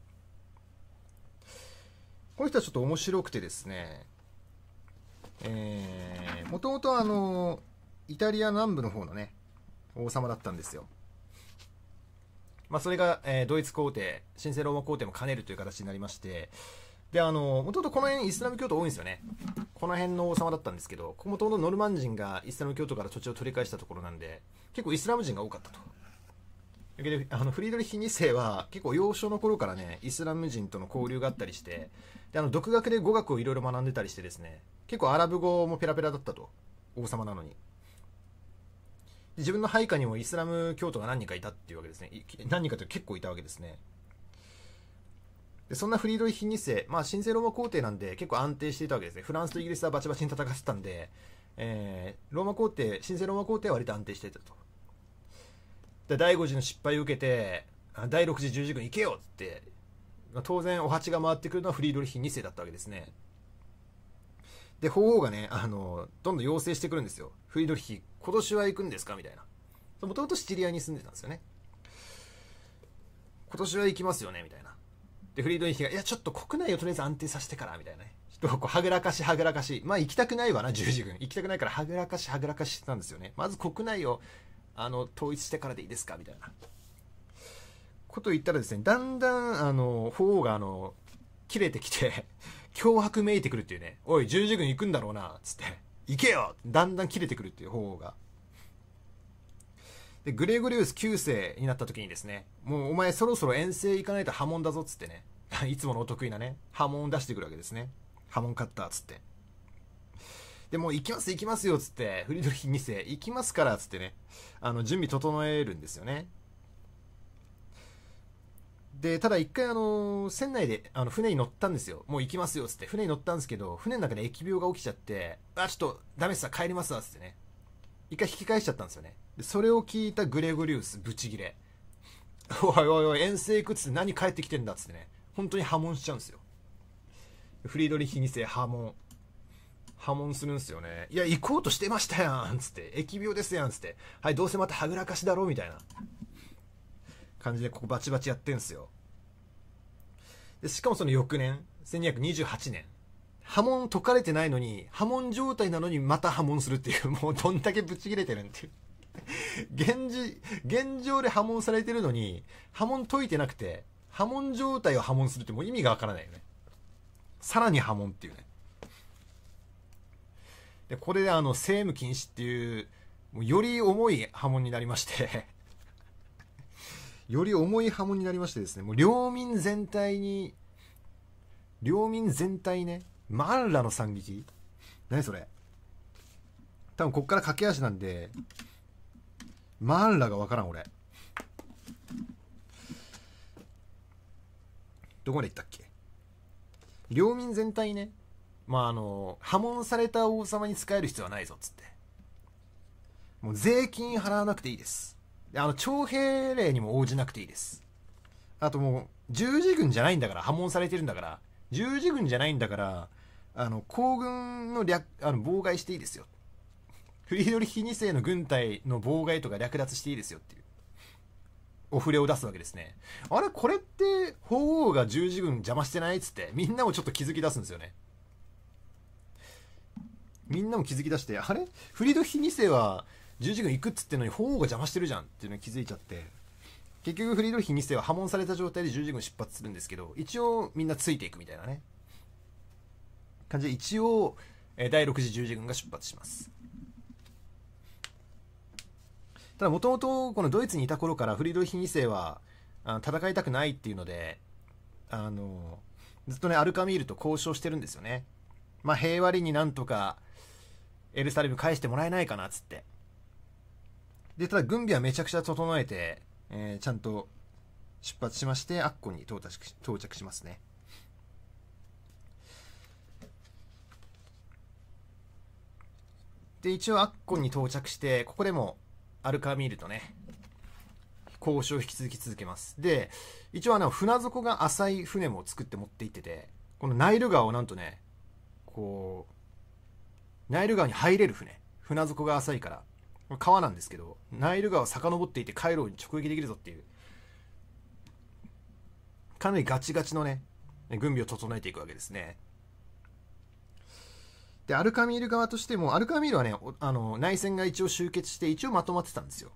この人はちょっと面白くてですね、えー、もともとあの、イタリア南部の方のね、王様だったんですよ。まあ、それが、えー、ドイツ皇帝、神聖ローマ皇帝も兼ねるという形になりまして、で、あの、もともとこの辺イスラム教徒多いんですよね。この辺の王様だったんですけど、ここもともとノルマン人がイスラム教徒から土地を取り返したところなんで、結構イスラム人が多かったと。だけど、あの、フリードリヒ2世は結構幼少の頃からね、イスラム人との交流があったりして、で、あの、独学で語学をいろいろ学んでたりしてですね、結構アラブ語もペラペラだったと。王様なのに。自分の配下にもイスラム教徒が何人かいたっていうわけですね。何人かと結構いたわけですね。でそんなフリードリヒ2世、まあ、神聖ローマ皇帝なんで結構安定していたわけですね。フランスとイギリスはバチバチに戦ってたんで、えー、ローマ皇帝、神聖ローマ皇帝は割と安定していたと。で、第5次の失敗を受けて、第6次十字軍行けよって、まあ、当然お鉢が回ってくるのはフリードリヒ2世だったわけですね。で、法皇がね、あの、どんどん要請してくるんですよ。フリードリヒ、今年は行くんですかみたいな。もともとシチリアに住んでたんですよね。今年は行きますよねみたいな。で、フリードリヒが、いや、ちょっと国内をとりあえず安定させてから、みたいなね。人をこう、はぐらかし、はぐらかし。まあ、行きたくないわな、十字軍。行きたくないから、はぐらかし、はぐらかししてたんですよね。まず国内を、あの、統一してからでいいですかみたいな。ことを言ったらですね、だんだん、あの、法王が、あの、切れてきて脅迫めいてくるっていうね、おい、十字軍行くんだろうな、つって、行けよだんだん切れてくるっていう方が。で、グレーゴリウス9世になった時にですね、もうお前そろそろ遠征行かないと波紋だぞ、つってね、いつものお得意なね、波紋を出してくるわけですね。波紋カッター、つって。で、もう行きます行きますよ、つって、フリドリヒ2世、行きますから、つってね、あの、準備整えるんですよね。で、ただ一回あの、船内で、あの、船に乗ったんですよ。もう行きますよ、つって。船に乗ったんですけど、船の中で疫病が起きちゃって、あ、ちょっと、ダメっすわ、帰りますわ、つってね。一回引き返しちゃったんですよね。で、それを聞いたグレゴリウス、ブチギレ。おいおいおい、遠征行くっつって何帰ってきてんだ、つってね。本当に破門しちゃうんですよ。フリードリヒ2世破門。破門するんすよね。いや、行こうとしてましたやん、つって。疫病ですやん、つって。はい、どうせまたはぐらかしだろ、みたいな。感じでここバチバチやってんすよでしかもその翌年1228年波紋解かれてないのに波紋状態なのにまた波紋するっていうもうどんだけぶち切れてるんっていう 現現状で波紋されてるのに波紋解いてなくて波紋状態を波紋するってもう意味がわからないよねさらに波紋っていうねでこれであの政務禁止っていうもうより重い波紋になりましてより重い波紋になりましてですね、もう領民全体に、領民全体ね、マンラの惨劇何それ多分こっから駆け足なんで、マンラがわからん俺。どこまで行ったっけ領民全体ね、まああの、破門された王様に仕える必要はないぞっつって。もう税金払わなくていいです。あの、徴兵令にも応じなくていいです。あともう、十字軍じゃないんだから、破門されてるんだから、十字軍じゃないんだから、あの、皇軍の略、あの、妨害していいですよ。フリードリヒ2世の軍隊の妨害とか略奪していいですよっていう、お触れを出すわけですね。あれ、これって、法皇が十字軍邪魔してないっつって、みんなもちょっと気づき出すんですよね。みんなも気づき出して、あれフリードリヒ2世は、十字軍行くっつってのに法王が邪魔してるじゃんっていうのに気づいちゃって結局フリードリヒ2世は破門された状態で十字軍出発するんですけど一応みんなついていくみたいなね感じで一応第6次十字軍が出発しますただもともとこのドイツにいた頃からフリードリヒ2世は戦いたくないっていうのであのずっとねアルカミールと交渉してるんですよねまあ平和裏になんとかエルサレム返してもらえないかなっつってで、ただ軍備はめちゃくちゃ整えて、えー、ちゃんと出発しまして、アッコに到着到着しますね。で、一応アッコに到着して、ここでもアルカミールとね、交渉を引き続き続けます。で、一応あの、船底が浅い船も作って持って行ってて、このナイル川をなんとね、こう、ナイル川に入れる船。船底が浅いから。川なんですけど、ナイル川を遡っていてカイロに直撃できるぞっていう、かなりガチガチのね、軍備を整えていくわけですね。で、アルカミール側としても、アルカミールはね、あの、内戦が一応終結して、一応まとまってたんですよ。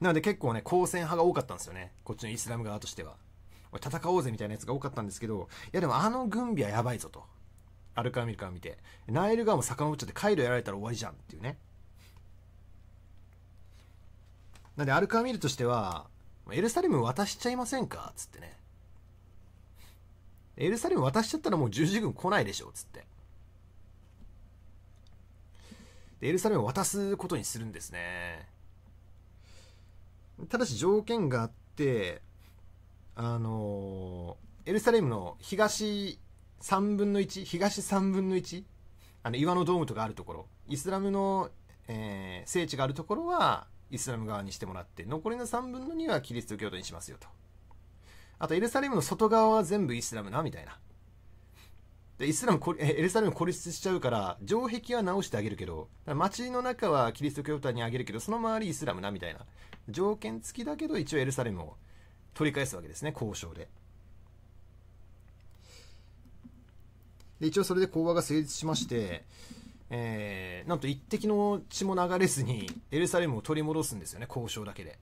なので結構ね、交戦派が多かったんですよね。こっちのイスラム側としては。戦おうぜみたいなやつが多かったんですけど、いやでもあの軍備はやばいぞと。アルカミールから見て。ナイル側も遡っちゃって、カイロやられたら終わりじゃんっていうね。なんでアルカーミルとしては、エルサレム渡しちゃいませんかつってね。エルサレム渡しちゃったらもう十字軍来ないでしょつって。で、エルサレム渡すことにするんですね。ただし条件があって、あのー、エルサレムの東3分の1、東3分の1、あの岩のドームとかあるところ、イスラムの、えー、聖地があるところは、イスラム側にしてもらって残りの3分の2はキリスト教徒にしますよとあとエルサレムの外側は全部イスラムなみたいなでイスラム エルサレム孤立しちゃうから城壁は直してあげるけど街の中はキリスト教徒にあげるけどその周りイスラムなみたいな条件付きだけど一応エルサレムを取り返すわけですね交渉でで一応それで講和が成立しましてえー、なんと一滴の血も流れずにエルサレムを取り戻すんですよね交渉だけで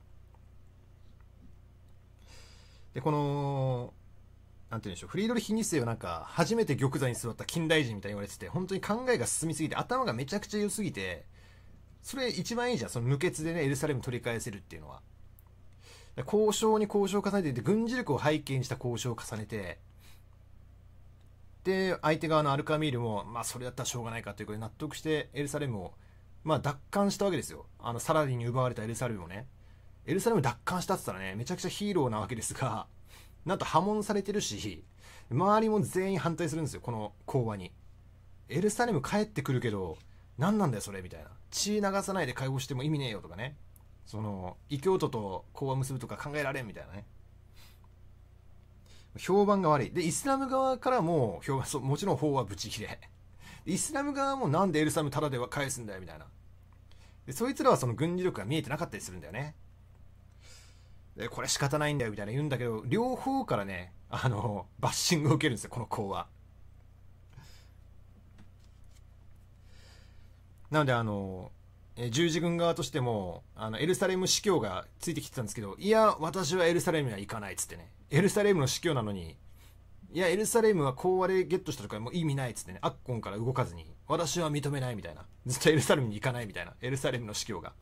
でこのなんて言うんでしょうフリードリヒ2世はなんか初めて玉座に座った近代人みたいに言われてて本当に考えが進みすぎて頭がめちゃくちゃ良すぎてそれ一番いいじゃんその無血でねエルサレム取り返せるっていうのは交渉に交渉を重ねていて軍事力を背景にした交渉を重ねてで、相手側のアルカミールも、まあ、それだったらしょうがないかということで納得してエルサレムを、まあ、奪還したわけですよ。あの、サラディに奪われたエルサレムをね。エルサレム奪還したって言ったらね、めちゃくちゃヒーローなわけですが、なんと破門されてるし、周りも全員反対するんですよ、この講話に。エルサレム帰ってくるけど、何なんだよそれみたいな。血流さないで解放しても意味ねえよとかね。その、異教徒と講和結ぶとか考えられんみたいなね。評判が悪い。で、イスラム側からも評判、もちろん法はブチ切れ。イスラム側もなんでエルサムタダでは返すんだよ、みたいな。で、そいつらはその軍事力が見えてなかったりするんだよね。で、これ仕方ないんだよ、みたいな言うんだけど、両方からね、あの、バッシングを受けるんですよ、この講は。なので、あの、十字軍側としても、あの、エルサレム司教がついてきてたんですけど、いや、私はエルサレムには行かないっつってね。エルサレムの司教なのに、いや、エルサレムは講和れゲットしたとかもう意味ないっつってね、アッコンから動かずに、私は認めないみたいな。ずっとエルサレムに行かないみたいな。エルサレムの司教が。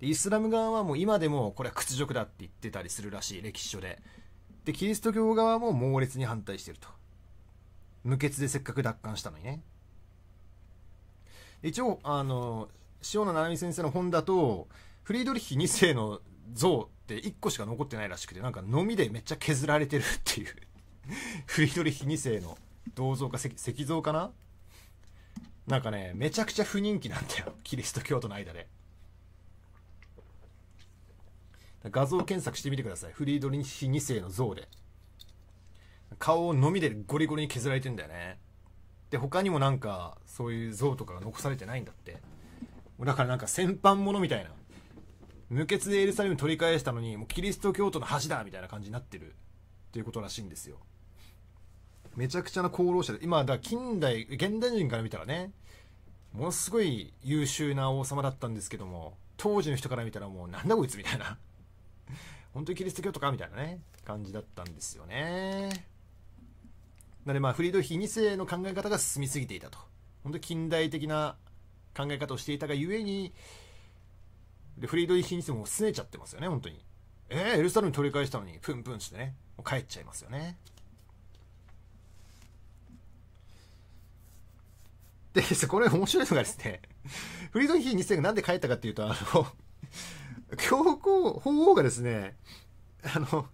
で、イスラム側はもう今でもこれは屈辱だって言ってたりするらしい、歴史書で。で、キリスト教側も猛烈に反対してると。無血でせっかく奪還したのにね。一応あの塩野七海先生の本だとフリードリヒ2世の像って1個しか残ってないらしくてなんかのみでめっちゃ削られてるっていう フリードリヒ2世の銅像か石石像かななんかねめちゃくちゃ不人気なんだよキリスト教徒の間で画像検索してみてくださいフリードリヒ2世の像で顔をのみでゴリゴリに削られてんだよねで他にもなんかそういう像とかが残されてないんだってだからなんか戦犯者みたいな無血でエルサレム取り返したのにもうキリスト教徒の橋だみたいな感じになってるっていうことらしいんですよめちゃくちゃな功労者で今だ近代現代人から見たらねものすごい優秀な王様だったんですけども当時の人から見たらもうなんだこいつみたいな本当にキリスト教徒かみたいなね感じだったんですよねなのでまあフリードリヒ2世の考え方が進みすぎていたと本当に近代的な考え方をしていたがゆえにでフリードリヒ2世も拗ねちゃってますよね本当にえー、エルサルム取り返したのにプンプンしてねもう帰っちゃいますよねでこれ面白いのがですねフリードリヒ2世がなんで帰ったかっていうとあの 教皇法王がですねあの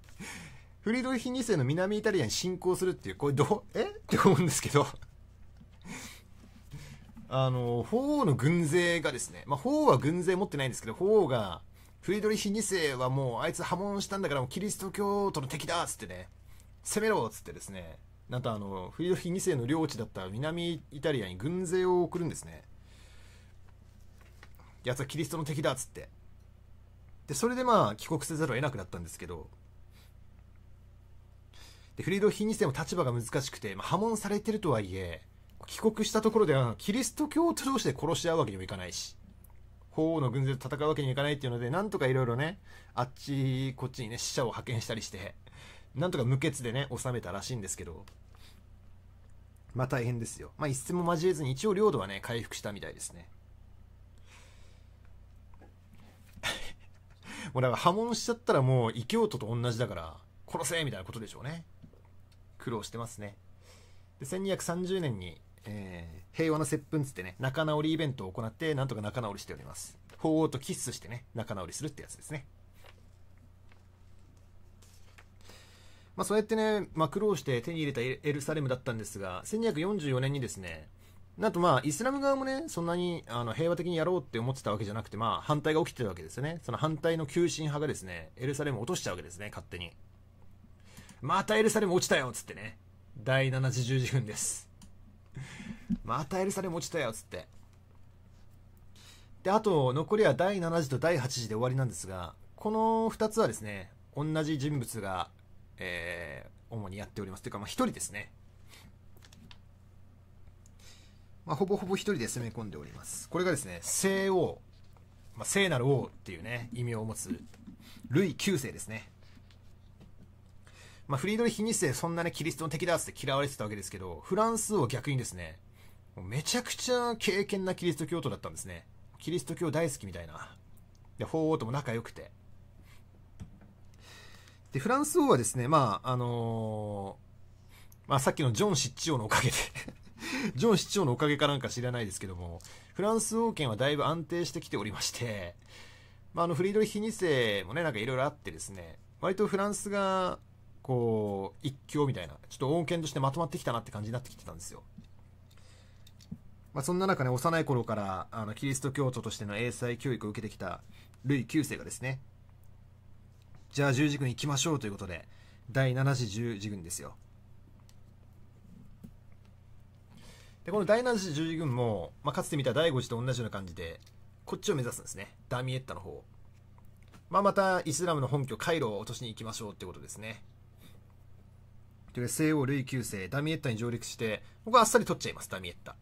フリードリヒ2世の南イタリアに侵攻するっていう、これどう、え って思うんですけど あの、法王の軍勢がですね、まあ、法王は軍勢持ってないんですけど、法王が、フリードリヒ2世はもうあいつ破門したんだからもうキリスト教徒の敵だっつってね、攻めろっつってですね、なんとあの、フリードリヒ2世の領地だった南イタリアに軍勢を送るんですね。奴はキリストの敵だっつって。で、それでまあ帰国せざるを得なくなったんですけど、でフリード・ヒしても立場が難しくて、まあ、破門されてるとはいえ帰国したところではキリスト教徒同士で殺し合うわけにもいかないし法王の軍勢と戦うわけにもいかないっていうのでなんとかいろいろねあっちこっちにね死者を派遣したりしてなんとか無血でね収めたらしいんですけどまあ大変ですよまあ一戦も交えずに一応領土はね回復したみたいですね もうだから破門しちゃったらもう異教徒と同じだから殺せみたいなことでしょうね苦労してますね。で、1230年に、えー、平和の接吻つってね、仲直りイベントを行って、なんとか仲直りしております。鳳凰とキスしてね、仲直りするってやつですね。まあ、そうやってね、まあ、苦労して手に入れたエルサレムだったんですが、1244年にですね、なんとまあ、イスラム側もね、そんなにあの平和的にやろうって思ってたわけじゃなくて、まあ、反対が起きてるわけですよね。その反対の急進派がですね、エルサレムを落としちゃうわけですね、勝手に。またエルサレム落ちたよっつってね。第7時10時分です。またエルサレム落ちたよっつって。で、あと、残りは第7時と第8時で終わりなんですが、この2つはですね、同じ人物が、えー、主にやっております。というか、まあ、1人ですね。まあ、ほぼほぼ1人で攻め込んでおります。これがですね、聖王、まあ、聖なる王っていうね、異名を持つ、ルイ9世ですね。まあ、フリードリヒ2世そんなね、キリストの敵だっつって嫌われてたわけですけど、フランスは逆にですね、めちゃくちゃ敬虔なキリスト教徒だったんですね。キリスト教大好きみたいな。で、法王とも仲良くて。で、フランス王はですね、まあ、あのー、まあ、さっきのジョン・シッチ王のおかげで ジョン・シッチ王のおかげかなんか知らないですけども、フランス王権はだいぶ安定してきておりまして、まあ、あの、フリードリヒ2世もね、なんかいろいろあってですね、割とフランスが、こう、一強みたいな、ちょっと恩犬としてまとまってきたなって感じになってきてたんですよ。まあ、そんな中ね、幼い頃から、あの、キリスト教徒としての英才教育を受けてきた、ルイ9世がですね、じゃあ十字軍行きましょうということで、第7次十字軍ですよ。で、この第7次十字軍も、まあ、かつて見た第5次と同じような感じで、こっちを目指すんですね。ダミエッタの方。まあ、また、イスラムの本拠、カイロを落としに行きましょうってことですね。で西う SAO 9世、ダミエッタに上陸して、僕はあっさり取っちゃいます、ダミエッタ。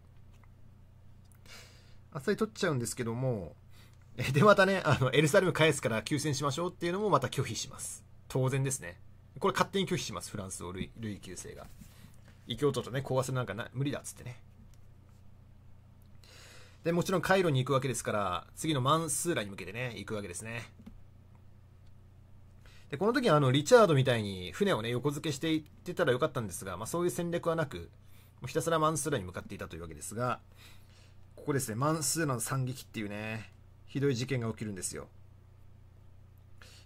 あっさり取っちゃうんですけども、で、またね、あの、エルサレム返すから休戦しましょうっていうのもまた拒否します。当然ですね。これ勝手に拒否します、フランスを類、類9世が。異教徒とね、壊せなんかな無理だっつってね。で、もちろんカイロに行くわけですから、次のマンスーラに向けてね、行くわけですね。で、この時はあの、リチャードみたいに船をね、横付けしていってたらよかったんですが、まあそういう戦略はなく、もうひたすらマンスーラに向かっていたというわけですが、ここですね、マンスーラの惨劇っていうね、ひどい事件が起きるんですよ。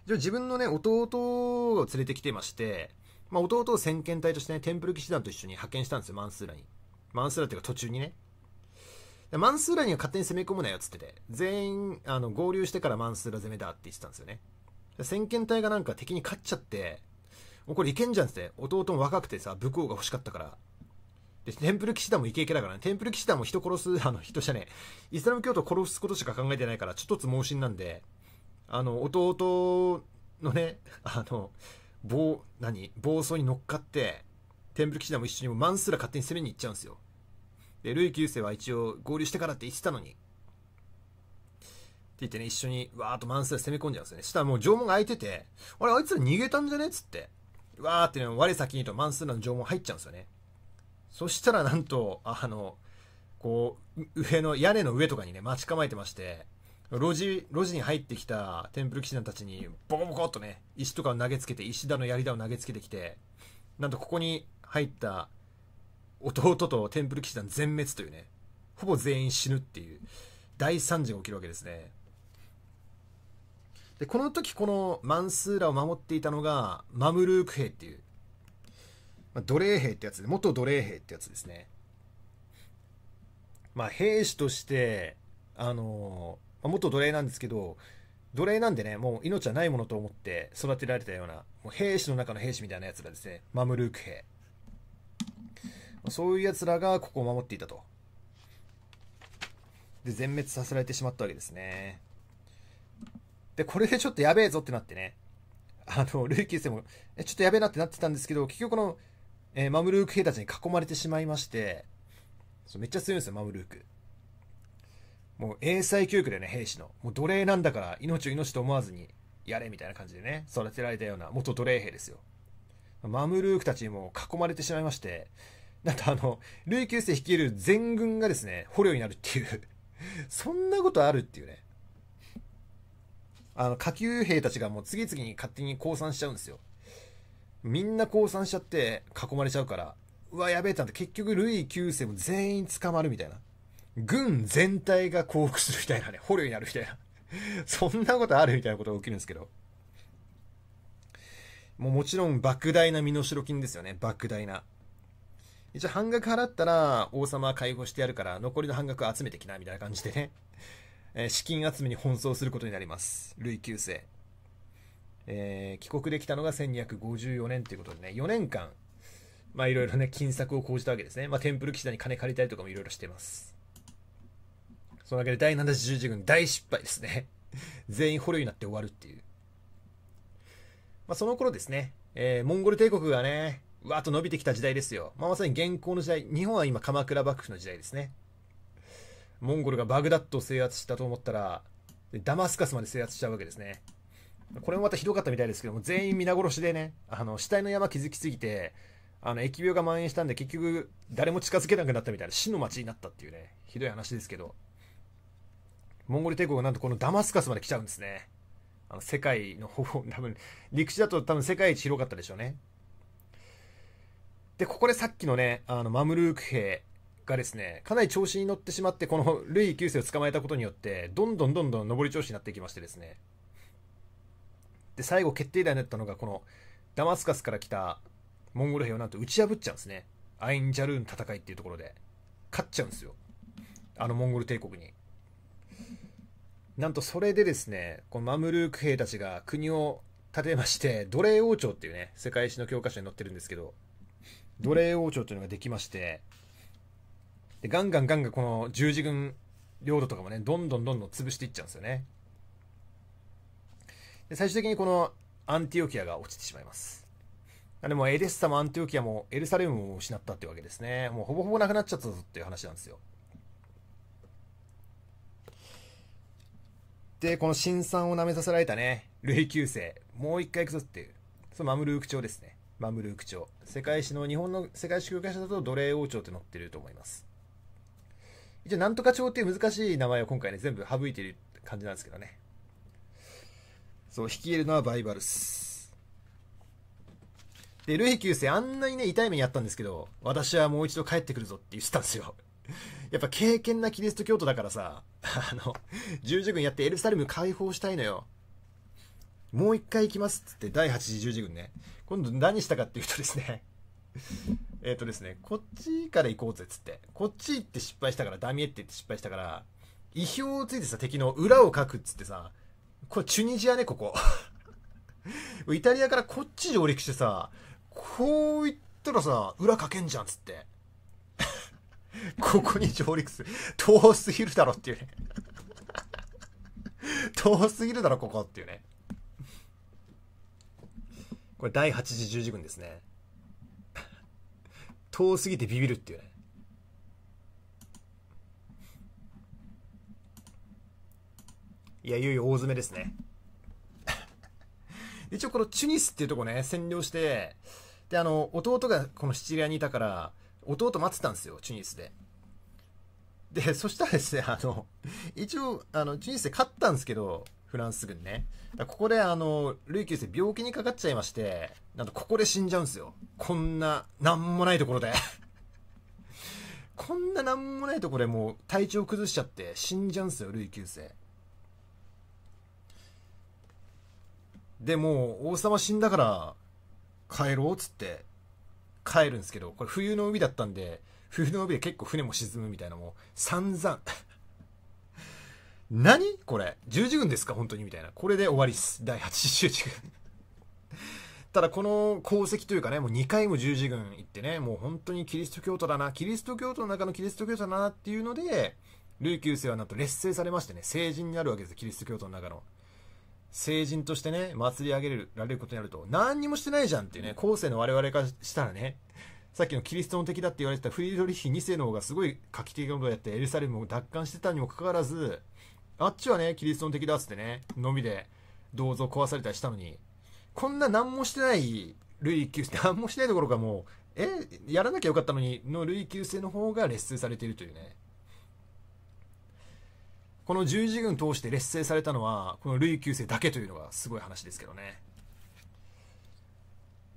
じゃ自分のね、弟を連れてきてまして、まあ弟を先遣隊としてね、テンプル騎士団と一緒に派遣したんですよ、マンスーラに。マンスーラっていうか途中にね。マンスーラには勝手に攻め込むなよっつってて、全員、あの、合流してからマンスーラ攻めだって言ってたんですよね。先遣隊がなんか敵に勝っちゃって、おこれいけんじゃんって、弟も若くてさ、武功が欲しかったから。で、テンプル騎士団もイケイケだからね、テンプル騎士団も人殺す、あの、人じゃねえ、イスラム教徒殺すことしか考えてないから、ちょっとつ盲信なんで、あの、弟のね、あの、暴、何暴走に乗っかって、テンプル騎士団も一緒にもマンスラ勝手に攻めに行っちゃうんですよ。で、ルイ9世は一応合流してからって言ってたのに、言ってね、一緒にわーっと満載攻め込んじゃうんですよね。したらもう縄文が開いてて、あれ、あいつら逃げたんじゃねっつって。わーってね、我先にとマンスーラの縄文入っちゃうんですよね。そしたらなんと、あの、こう、上の、屋根の上とかにね、待ち構えてまして、路地、路地に入ってきたテンプル騎士団たちに、ボコボコっとね、石とかを投げつけて、石田の槍田を投げつけてきて、なんとここに入った弟とテンプル騎士団全滅というね、ほぼ全員死ぬっていう、大惨事が起きるわけですね。で、この時このマンスーラを守っていたのが、マムルーク兵っていう、まあ、奴隷兵ってやつで、元奴隷兵ってやつですね。まあ、兵士として、あのー、まあ、元奴隷なんですけど、奴隷なんでね、もう命はないものと思って育てられたような、もう兵士の中の兵士みたいなやつらですね、マムルーク兵。そういうやつらがここを守っていたと。で、全滅させられてしまったわけですね。で、これでちょっとやべえぞってなってね。あの、ルーキーズも、え、ちょっとやべえなってなってたんですけど、結局この、えー、マムルーク兵たちに囲まれてしまいまして、めっちゃ強いんですよ、マムルーク。もう英才教育でね、兵士の。もう奴隷なんだから命を命と思わずにやれみたいな感じでね、育てられたような元奴隷兵ですよ。マムルークたちにも囲まれてしまいまして、なんとあの、琉球世率いる全軍がですね、捕虜になるっていう そんなことあるっていうね。あの、下級兵たちがもう次々に勝手に降参しちゃうんですよ。みんな降参しちゃって囲まれちゃうから、うわ、やべえってなって結局ルイ9世も全員捕まるみたいな。軍全体が降伏するみたいなね、捕虜になるみたいな。そんなことあるみたいなことが起きるんですけど。もうもちろん莫大な身代金ですよね、莫大な。一応半額払ったら王様は介護してやるから残りの半額集めてきなみたいな感じでねえ資金集めに奔走することになります。累級生。えー、帰国できたのが1254年ということでね、4年間、まあいろいろね、金策を講じたわけですね。まあテンプル騎士団に金借りたりとかもいろいろしてます。そのわけで第7次十字軍大失敗ですね。全員捕虜になって終わるっていう。まあその頃ですね、えー、モンゴル帝国がね、わーっと伸びてきた時代ですよ。まあまさに現行の時代、日本は今鎌倉幕府の時代ですね。モンゴルがバグダッドを制圧したと思ったら、ダマスカスまで制圧しちゃうわけですね。これもまたひどかったみたいですけども、全員皆殺しでね、あの、死体の山築きすぎて、あの、疫病が蔓延したんで、結局、誰も近づけなくなったみたいな、死の街になったっていうね、ひどい話ですけど、モンゴル帝国がなんとこのダマスカスまで来ちゃうんですね。あの、世界のほぼ、多分、陸地だと多分世界一広かったでしょうね。で、ここでさっきのね、あの、マムルーク兵、がですね、かなり調子に乗ってしまって、このルイ9世を捕まえたことによって、どんどんどんどん上り調子になってきましてですね。で、最後決定打になったのが、このダマスカスから来たモンゴル兵をなんと打ち破っちゃうんですね。アイン・ジャルーン戦いっていうところで。勝っちゃうんですよ。あのモンゴル帝国に。なんとそれでですね、このマムルーク兵たちが国を立てまして、奴隷王朝っていうね、世界史の教科書に載ってるんですけど、奴隷王朝っていうのができまして、でガンガンガンガンこの十字軍領土とかもねどんどんどんどん潰していっちゃうんですよねで最終的にこのアンティオキアが落ちてしまいますでもエデッサもアンティオキアもエルサレムを失ったってわけですねもうほぼほぼなくなっちゃったぞっていう話なんですよでこの新参を舐めさせられたね霊柩星もう一回行くぞっていうそのマムルーク朝ですねマムルーク朝世界史の日本の世界史教科書だと奴隷王朝って載ってると思います一応なんとか帳っていう難しい名前を今回ね、全部省いてる感じなんですけどね。そう、率いるのはバイバルス。で、ルイ9世あんなにね、痛い目にあったんですけど、私はもう一度帰ってくるぞって言ってたんですよ。やっぱ敬虔なキリスト教徒だからさ、あの、十字軍やってエルサレム解放したいのよ。もう一回行きますっつって、第8次十字軍ね。今度何したかっていうとですねえっ、ー、とですね、こっちから行こうぜっつって。こっち行って失敗したから、ダミエって言って失敗したから、意表をついてさ、敵の裏をかくっつってさ、これチュニジアね、ここ。イタリアからこっち上陸してさ、こう行ったらさ、裏かけんじゃんっつって。ここに上陸する。遠すぎるだろっていうね。遠すぎるだろ、ここっていうね。これ第8次十字軍ですね。遠すぎてビビるっていうね。いや、いよいよ大詰めですね。一応このチュニスっていうとこね、占領して、で、あの、弟がこのシチリアにいたから、弟待ってたんですよ、チュニスで。で、そしたらですね、あの、一応、あの、チュニスで勝ったんですけど、フランス軍ね。ここで、あの、ルイ9世病気にかかっちゃいまして、なんとここで死んじゃうんですよ。こんな、なんもないところで こんななんもないところでもう体調崩しちゃって死んじゃうんですよ、ルイ9世。で、もう王様死んだから帰ろうっつって帰るんですけど、これ冬の海だったんで、冬の海で結構船も沈むみたいなもう散々 何これ十字軍ですか本当にみたいな。これで終わりっす。第80十字軍 ただこの功績というかね、もう2回も十字軍行ってね、もう本当にキリスト教徒だな、キリスト教徒の中のキリスト教徒だなっていうので、ルイ9世はなんと劣勢されましてね、成人になるわけですキリスト教徒の中の。成人としてね、祭り上げられることになると、何にもしてないじゃんっていうね、後世の我々からしたらね、さっきのキリストの敵だって言われてたフリードリヒ2世の方がすごい画期的なことをやってエルサレムを奪還してたにもかかわらず、あっちはね、キリストの敵だっつってね、のみで銅像壊されたりしたのに、こんな何もしてないルイ1級何もしてないところがもう、え、やらなきゃよかったのに、のルイ1世の方が劣勢されているというね。この十字軍通して劣勢されたのは、このルイ9世だけというのがすごい話ですけどね。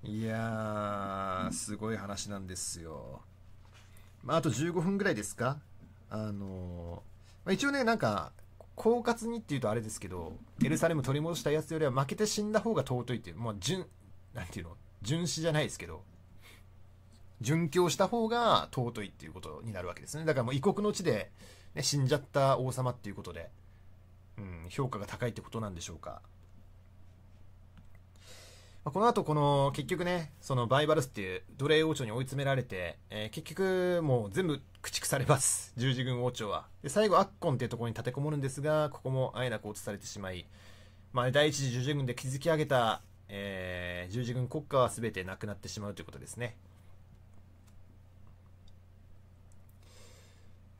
いやー、すごい話なんですよ。まあ、あと15分ぐらいですかあのー、まあ、一応ね、なんか、狡猾にっていうとあれですけどエルサレム取り戻したやつよりは負けて死んだ方が尊いっていうもう純なんていうの純死じゃないですけど殉教した方が尊いっていうことになるわけですねだからもう異国の地で、ね、死んじゃった王様っていうことで、うん、評価が高いってことなんでしょうかこの後この結局ねそのバイバルスっていう奴隷王朝に追い詰められて、えー、結局もう全部駆逐されます 十字軍王朝はで最後アッコンっていうところに立てこもるんですがここもあえなく落とされてしまい、まあ、第一次十字軍で築き上げた、えー、十字軍国家は全てなくなってしまうということですね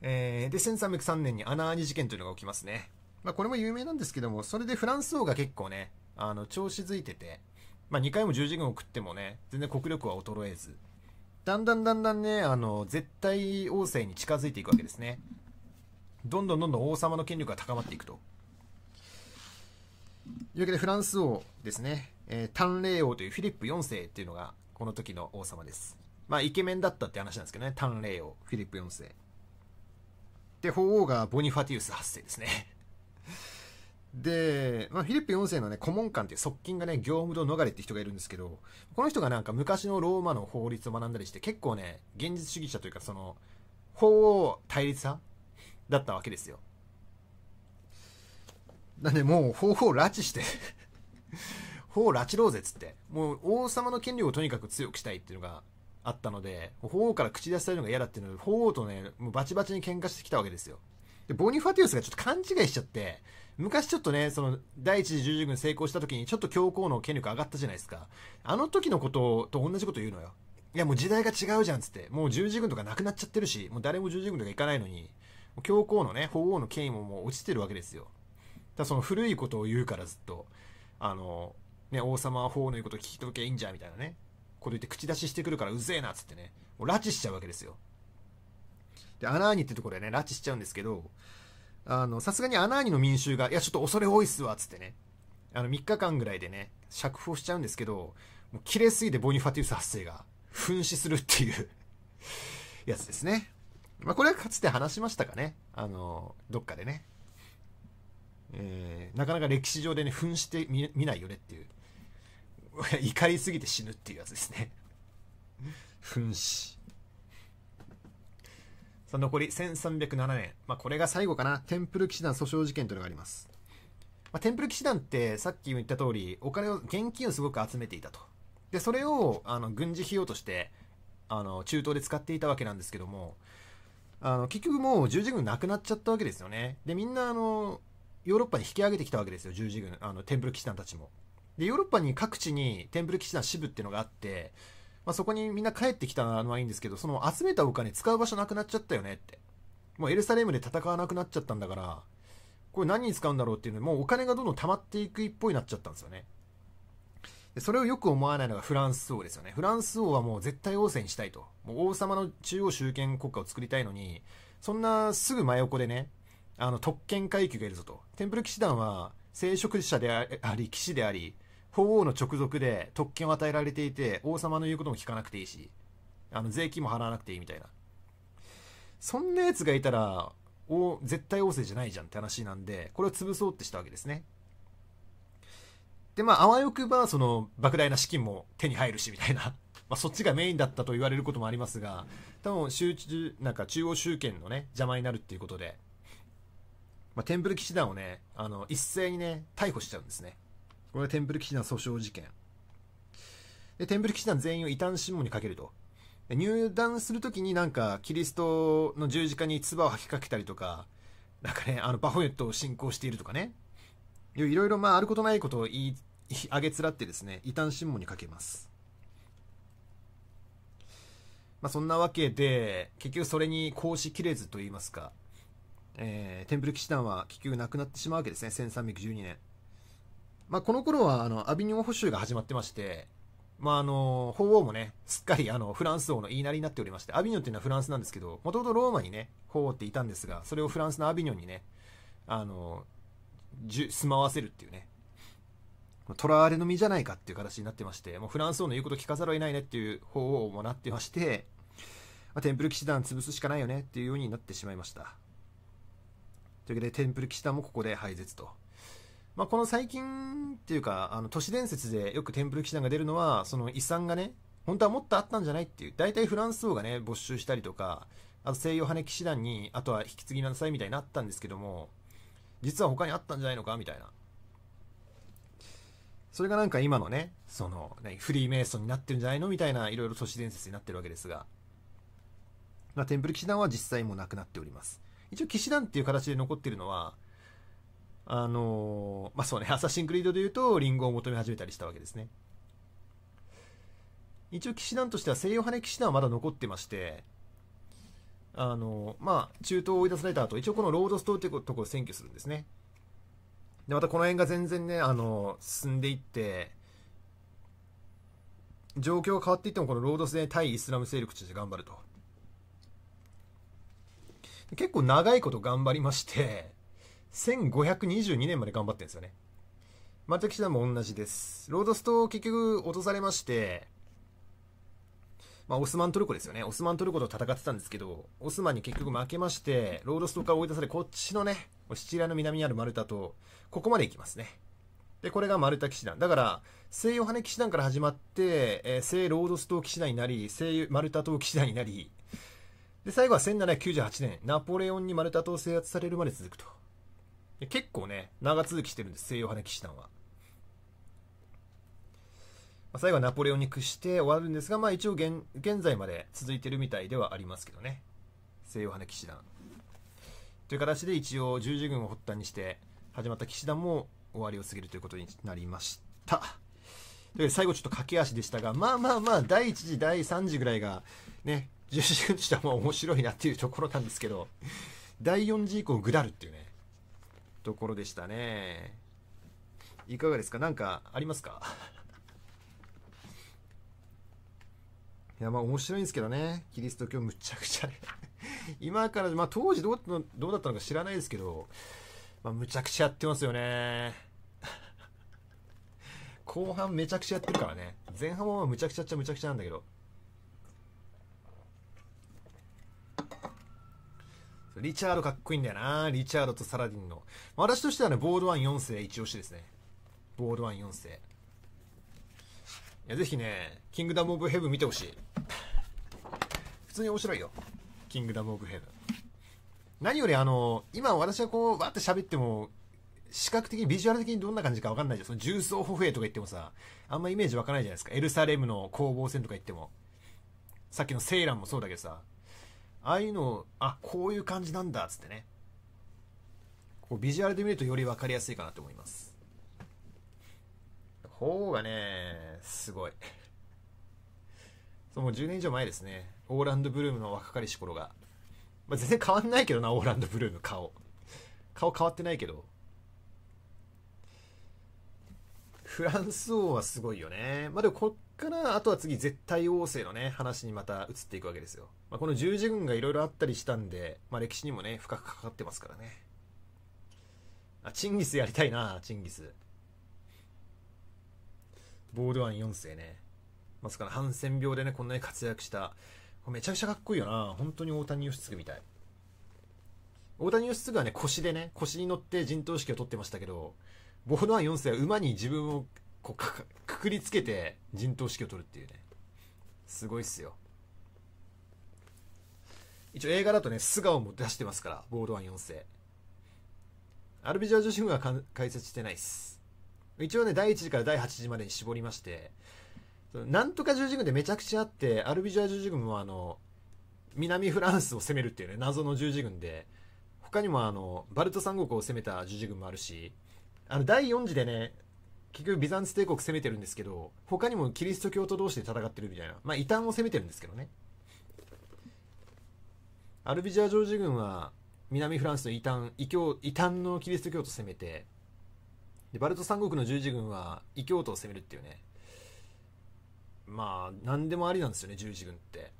えー、で1303年にアナーニ事件というのが起きますね、まあ、これも有名なんですけどもそれでフランス王が結構ねあの調子づいててまあ、2回も十字軍を食ってもね、全然国力は衰えず、だんだんだんだんね、あの、絶対王政に近づいていくわけですね。どんどんどんどん王様の権力が高まっていくと。というわけで、フランス王ですね、えー、丹霊王というフィリップ4世っていうのが、この時の王様です。まあ、イケメンだったって話なんですけどね、丹霊王、フィリップ4世。で、法王がボニファティウス8世ですね。で、まあ、フィリップ4世のね、顧問官っていう側近がね、業務堂逃れって人がいるんですけど、この人がなんか昔のローマの法律を学んだりして、結構ね、現実主義者というか、その、法王対立派だったわけですよ。なんで、もう、法王拉致して 法王拉致ろうぜっつって、もう王様の権力をとにかく強くしたいっていうのがあったので、法王から口出されるのが嫌だっていうので、法王とね、もうバチバチに喧嘩してきたわけですよ。で、ボニファティウスがちょっと勘違いしちゃって、昔ちょっとね、その、第一次十字軍成功した時に、ちょっと教皇の権力上がったじゃないですか。あの時のことと同じこと言うのよ。いや、もう時代が違うじゃんつって。もう十字軍とかなくなっちゃってるし、もう誰も十字軍とか行かないのに、教皇のね、法皇の権威ももう落ちてるわけですよ。だその古いことを言うからずっと、あの、ね、王様は法の言うこと聞きとけいいんじゃ、みたいなね。こと言って口出ししてくるからうぜえなっつってね、もう拉致しちゃうわけですよ。で、アナーニってところでね、拉致しちゃうんですけど、あの、さすがにアナーニの民衆が、いや、ちょっと恐れ多いっすわ、つってね。あの、3日間ぐらいでね、釈放しちゃうんですけど、もう綺麗すぎてボニファティウス発生が、噴死するっていうやつですね。まあ、これはかつて話しましたかね。あの、どっかでね。えー、なかなか歴史上でね、噴してみ見ないよねっていう。怒りすぎて死ぬっていうやつですね。噴死。残り1307年、まあ、これが最後かなテンプル騎士団訴訟事件というのがあります、まあ、テンプル騎士団ってさっきも言った通りお金を現金をすごく集めていたとでそれをあの軍事費用としてあの中東で使っていたわけなんですけどもあの結局もう十字軍なくなっちゃったわけですよねでみんなあのヨーロッパに引き上げてきたわけですよ十字軍あのテンプル騎士団たちもでヨーロッパに各地にテンプル騎士団支部っていうのがあってまあ、そこにみんな帰ってきたのはいいんですけど、その集めたお金使う場所なくなっちゃったよねって。もうエルサレムで戦わなくなっちゃったんだから、これ何に使うんだろうっていうのもうお金がどんどん溜まっていく一方になっちゃったんですよね。でそれをよく思わないのがフランス王ですよね。フランス王はもう絶対王政にしたいと。もう王様の中央集権国家を作りたいのに、そんなすぐ真横でね、あの特権階級がいるぞと。テンプル騎士団は聖職者であり、騎士であり、法皇の直属で特権を与えられていて、王様の言うことも聞かなくていいし、あの、税金も払わなくていいみたいな。そんな奴がいたら、絶対王政じゃないじゃんって話なんで、これを潰そうってしたわけですね。で、まあ、あわよくば、その、莫大な資金も手に入るし、みたいな。まあ、そっちがメインだったと言われることもありますが、多分、集中、なんか中央集権のね、邪魔になるっていうことで、まあ、テンプル騎士団をね、あの、一斉にね、逮捕しちゃうんですね。これはテンプル騎士団訴訟事件。で、テンプル騎士団全員を異端審問にかけると。入団するときになんか、キリストの十字架に唾を吐きかけたりとか、なんかね、あの、バフォヨットを信仰しているとかね。いろいろ、まあ、あることないことを言い、あげつらってですね、異端審問にかけます。まあ、そんなわけで、結局それに行使きれずと言いますか、えー、テンプル騎士団は結局なくなってしまうわけですね、1312年。まあ、この頃はあのアビニョン保守が始まってまして、まあ、あの法王もねすっかりあのフランス王の言いなりになっておりましてアビニョンっていうのはフランスなんですけどもともとローマにね法王っていたんですがそれをフランスのアビニョンにねあのじ住まわせるっていうね囚われの身じゃないかっていう形になってましてもうフランス王の言うこと聞かざるを得ないねっていう法王もなってまして、まあ、テンプル騎士団潰すしかないよねっていうようになってしまいましたというわけでテンプル騎士団もここで廃絶と。まあ、この最近っていうか、あの、都市伝説でよくテンプル騎士団が出るのは、その遺産がね、本当はもっとあったんじゃないっていう。大体フランス王がね、没収したりとか、あと西洋派ね騎士団に、あとは引き継ぎなさいみたいになったんですけども、実は他にあったんじゃないのかみたいな。それがなんか今のね、その、ね、フリーメイソンになってるんじゃないのみたいな、いろいろ都市伝説になってるわけですが。まあ、テンプル騎士団は実際もうなくなっております。一応騎士団っていう形で残ってるのは、あのまあそうね、アサシンクリードでいうと、リンゴを求め始めたりしたわけですね。一応騎士団としては西洋派の騎士団はまだ残ってまして、あのまあ中東を追い出された後、一応このロードストーってとこを占拠するんですね。で、またこの辺が全然ね、あの進んでいって、状況が変わっていっても、このロードスで対イスラム勢力として頑張ると。結構長いこと頑張りまして、1522年まで頑張ってるんですよね。マテ騎士団も同じです。ロードスト結局落とされまして、まあ、オスマントルコですよね。オスマントルコと戦ってたんですけど、オスマンに結局負けまして、ロードストから追い出され、こっちのね、シチリアの南にあるマルタと、ここまで行きますね。で、これがマルタ騎士団。だから、西洋羽騎士団から始まって、えー、西ロードスー騎士団になり、西マルタ島騎士団になり、で、最後は1798年、ナポレオンにマルタ島制圧されるまで続くと。結構ね、長続きしてるんです、西洋派の騎士団は。まあ、最後はナポレオンに屈して終わるんですが、まあ一応現現在まで続いてるみたいではありますけどね。西洋派の騎士団。という形で一応十字軍を発端にして始まった騎士団も終わりを過ぎるということになりました。という最後ちょっと駆け足でしたが、まあまあまあ、第1次、第3次ぐらいが、ね、十字軍としては面白いなっていうところなんですけど、第4次以降ぐだるっていうね。ところでしたね。いかがですか何かありますか いや、まあ面白いんですけどね。キリスト教むちゃくちゃ 今から、まあ当時どうどうだったのか知らないですけど、まあむちゃくちゃやってますよね。後半めちゃくちゃやってるからね。前半はむちゃくちゃっちゃむちゃくちゃなんだけど。リチャードかっこいいんだよな。リチャードとサラディンの。私としてはね、ボードワン4世一押しですね。ボードワン4世。いや、ぜひね、キングダム・オブ・ヘブン見てほしい。普通に面白いよ。キングダム・オブ・ヘブン。何よりあの、今私はこう、わって喋っても、視覚的にビジュアル的にどんな感じかわかんないじゃん。その重装歩兵とか言ってもさ、あんまイメージわかないじゃないですか。エルサレムの攻防戦とか言っても。さっきのセイランもそうだけどさ、ああいうのをあこういう感じなんだっつってねこうビジュアルで見るとより分かりやすいかなと思います方がねすごいそうもう10年以上前ですねオーランド・ブルームの若かりし頃が、まあ、全然変わんないけどなオーランド・ブルーム顔顔変わってないけどフランス王はすごいよねまあでもこっからあとは次絶対王政のね話にまた移っていくわけですよまあ、この十字軍がいろいろあったりしたんで、まあ、歴史にもね、深くかかってますからね。あ、チンギスやりたいな、チンギス。ボールワン4世ね。まさかのハンセン病でね、こんなに活躍した。これめちゃくちゃかっこいいよな。本当に大谷義継みたい。大谷義継はね、腰でね、腰に乗って陣頭指揮を取ってましたけど、ボールワン4世は馬に自分をこうかくくりつけて陣頭指揮を取るっていうね。すごいっすよ。一応映画だとね、素顔も出してますから、ボールワン4世。アルビジャー女子軍は解説してないっす。一応ね、第1次から第8次までに絞りまして、なんとか十字軍でめちゃくちゃあって、アルビジョア十字軍はあの、南フランスを攻めるっていうね、謎の十字軍で、他にもあの、バルト三国を攻めた十字軍もあるし、あの、第4次でね、結局ビザンツ帝国攻めてるんですけど、他にもキリスト教徒同士で戦ってるみたいな、まあ異端を攻めてるんですけどね。アルビジアジョージ軍は南フランスの異端異教異端のキリスト教徒を攻めてでバルト三国の十字軍は異教徒を攻めるっていうねまあ何でもありなんですよね十字軍って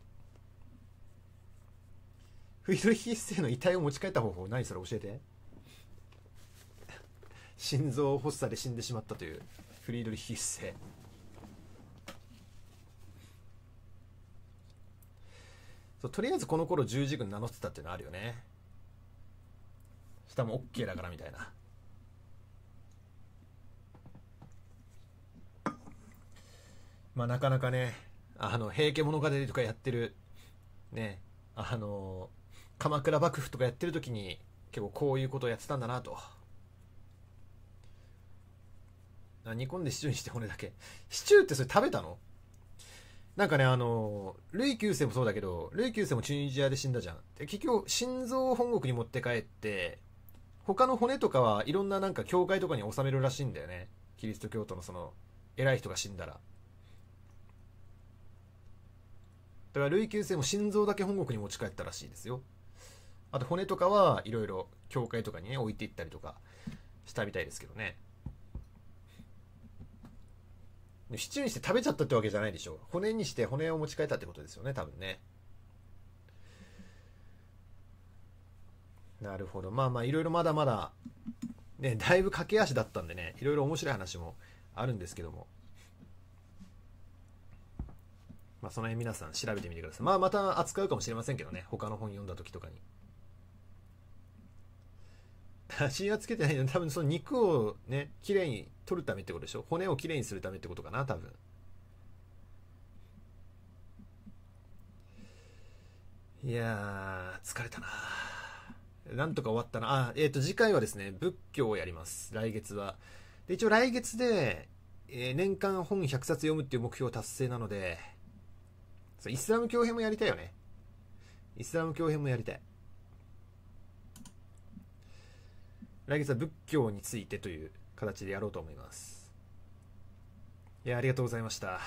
フィドリヒ一世の遺体を持ち帰った方法何それ教えて心臓発作で死んでしまったというフリードリヒ一世とりあえずこの頃十字軍名乗ってたっていうのあるよね下も OK だからみたいなまあなかなかねあの平家物語とかやってるねあの鎌倉幕府とかやってる時に結構こういうことをやってたんだなと煮込んでシチューにして骨だけシチューってそれ食べたのなんかね、あの、ルイ9世もそうだけど、ルイ9世もチュニジアで死んだじゃん。で、結局、心臓を本国に持って帰って、他の骨とかはいろんななんか教会とかに収めるらしいんだよね。キリスト教徒のその、偉い人が死んだら。だから、ルイ9世も心臓だけ本国に持ち帰ったらしいですよ。あと、骨とかはいろいろ教会とかにね、置いていったりとかしたみたいですけどね。シチューにして食べちゃったってわけじゃないでしょ骨にして骨を持ち帰ったってことですよね多分ねなるほどまあまあいろいろまだまだねだいぶ駆け足だったんでねいろいろ面白い話もあるんですけどもまあその辺皆さん調べてみてくださいまあまた扱うかもしれませんけどね他の本読んだ時とかに足はつけてないの多分その肉をね綺麗に取るためってことでしょ骨をきれいにするためってことかな、多分。いやー、疲れたななんとか終わったなあ、えっ、ー、と、次回はですね、仏教をやります。来月は。で、一応来月で、えー、年間本100冊読むっていう目標達成なので、そう、イスラム教編もやりたいよね。イスラム教編もやりたい。来月は仏教についてという形でやろうと思いますいやありがとうございました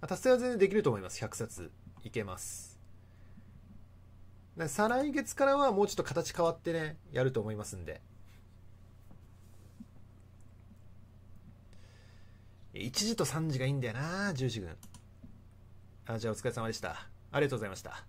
達成は全然できると思います100冊いけます再来月からはもうちょっと形変わってねやると思いますんで1時と3時がいいんだよな十時軍あじゃあお疲れ様でしたありがとうございました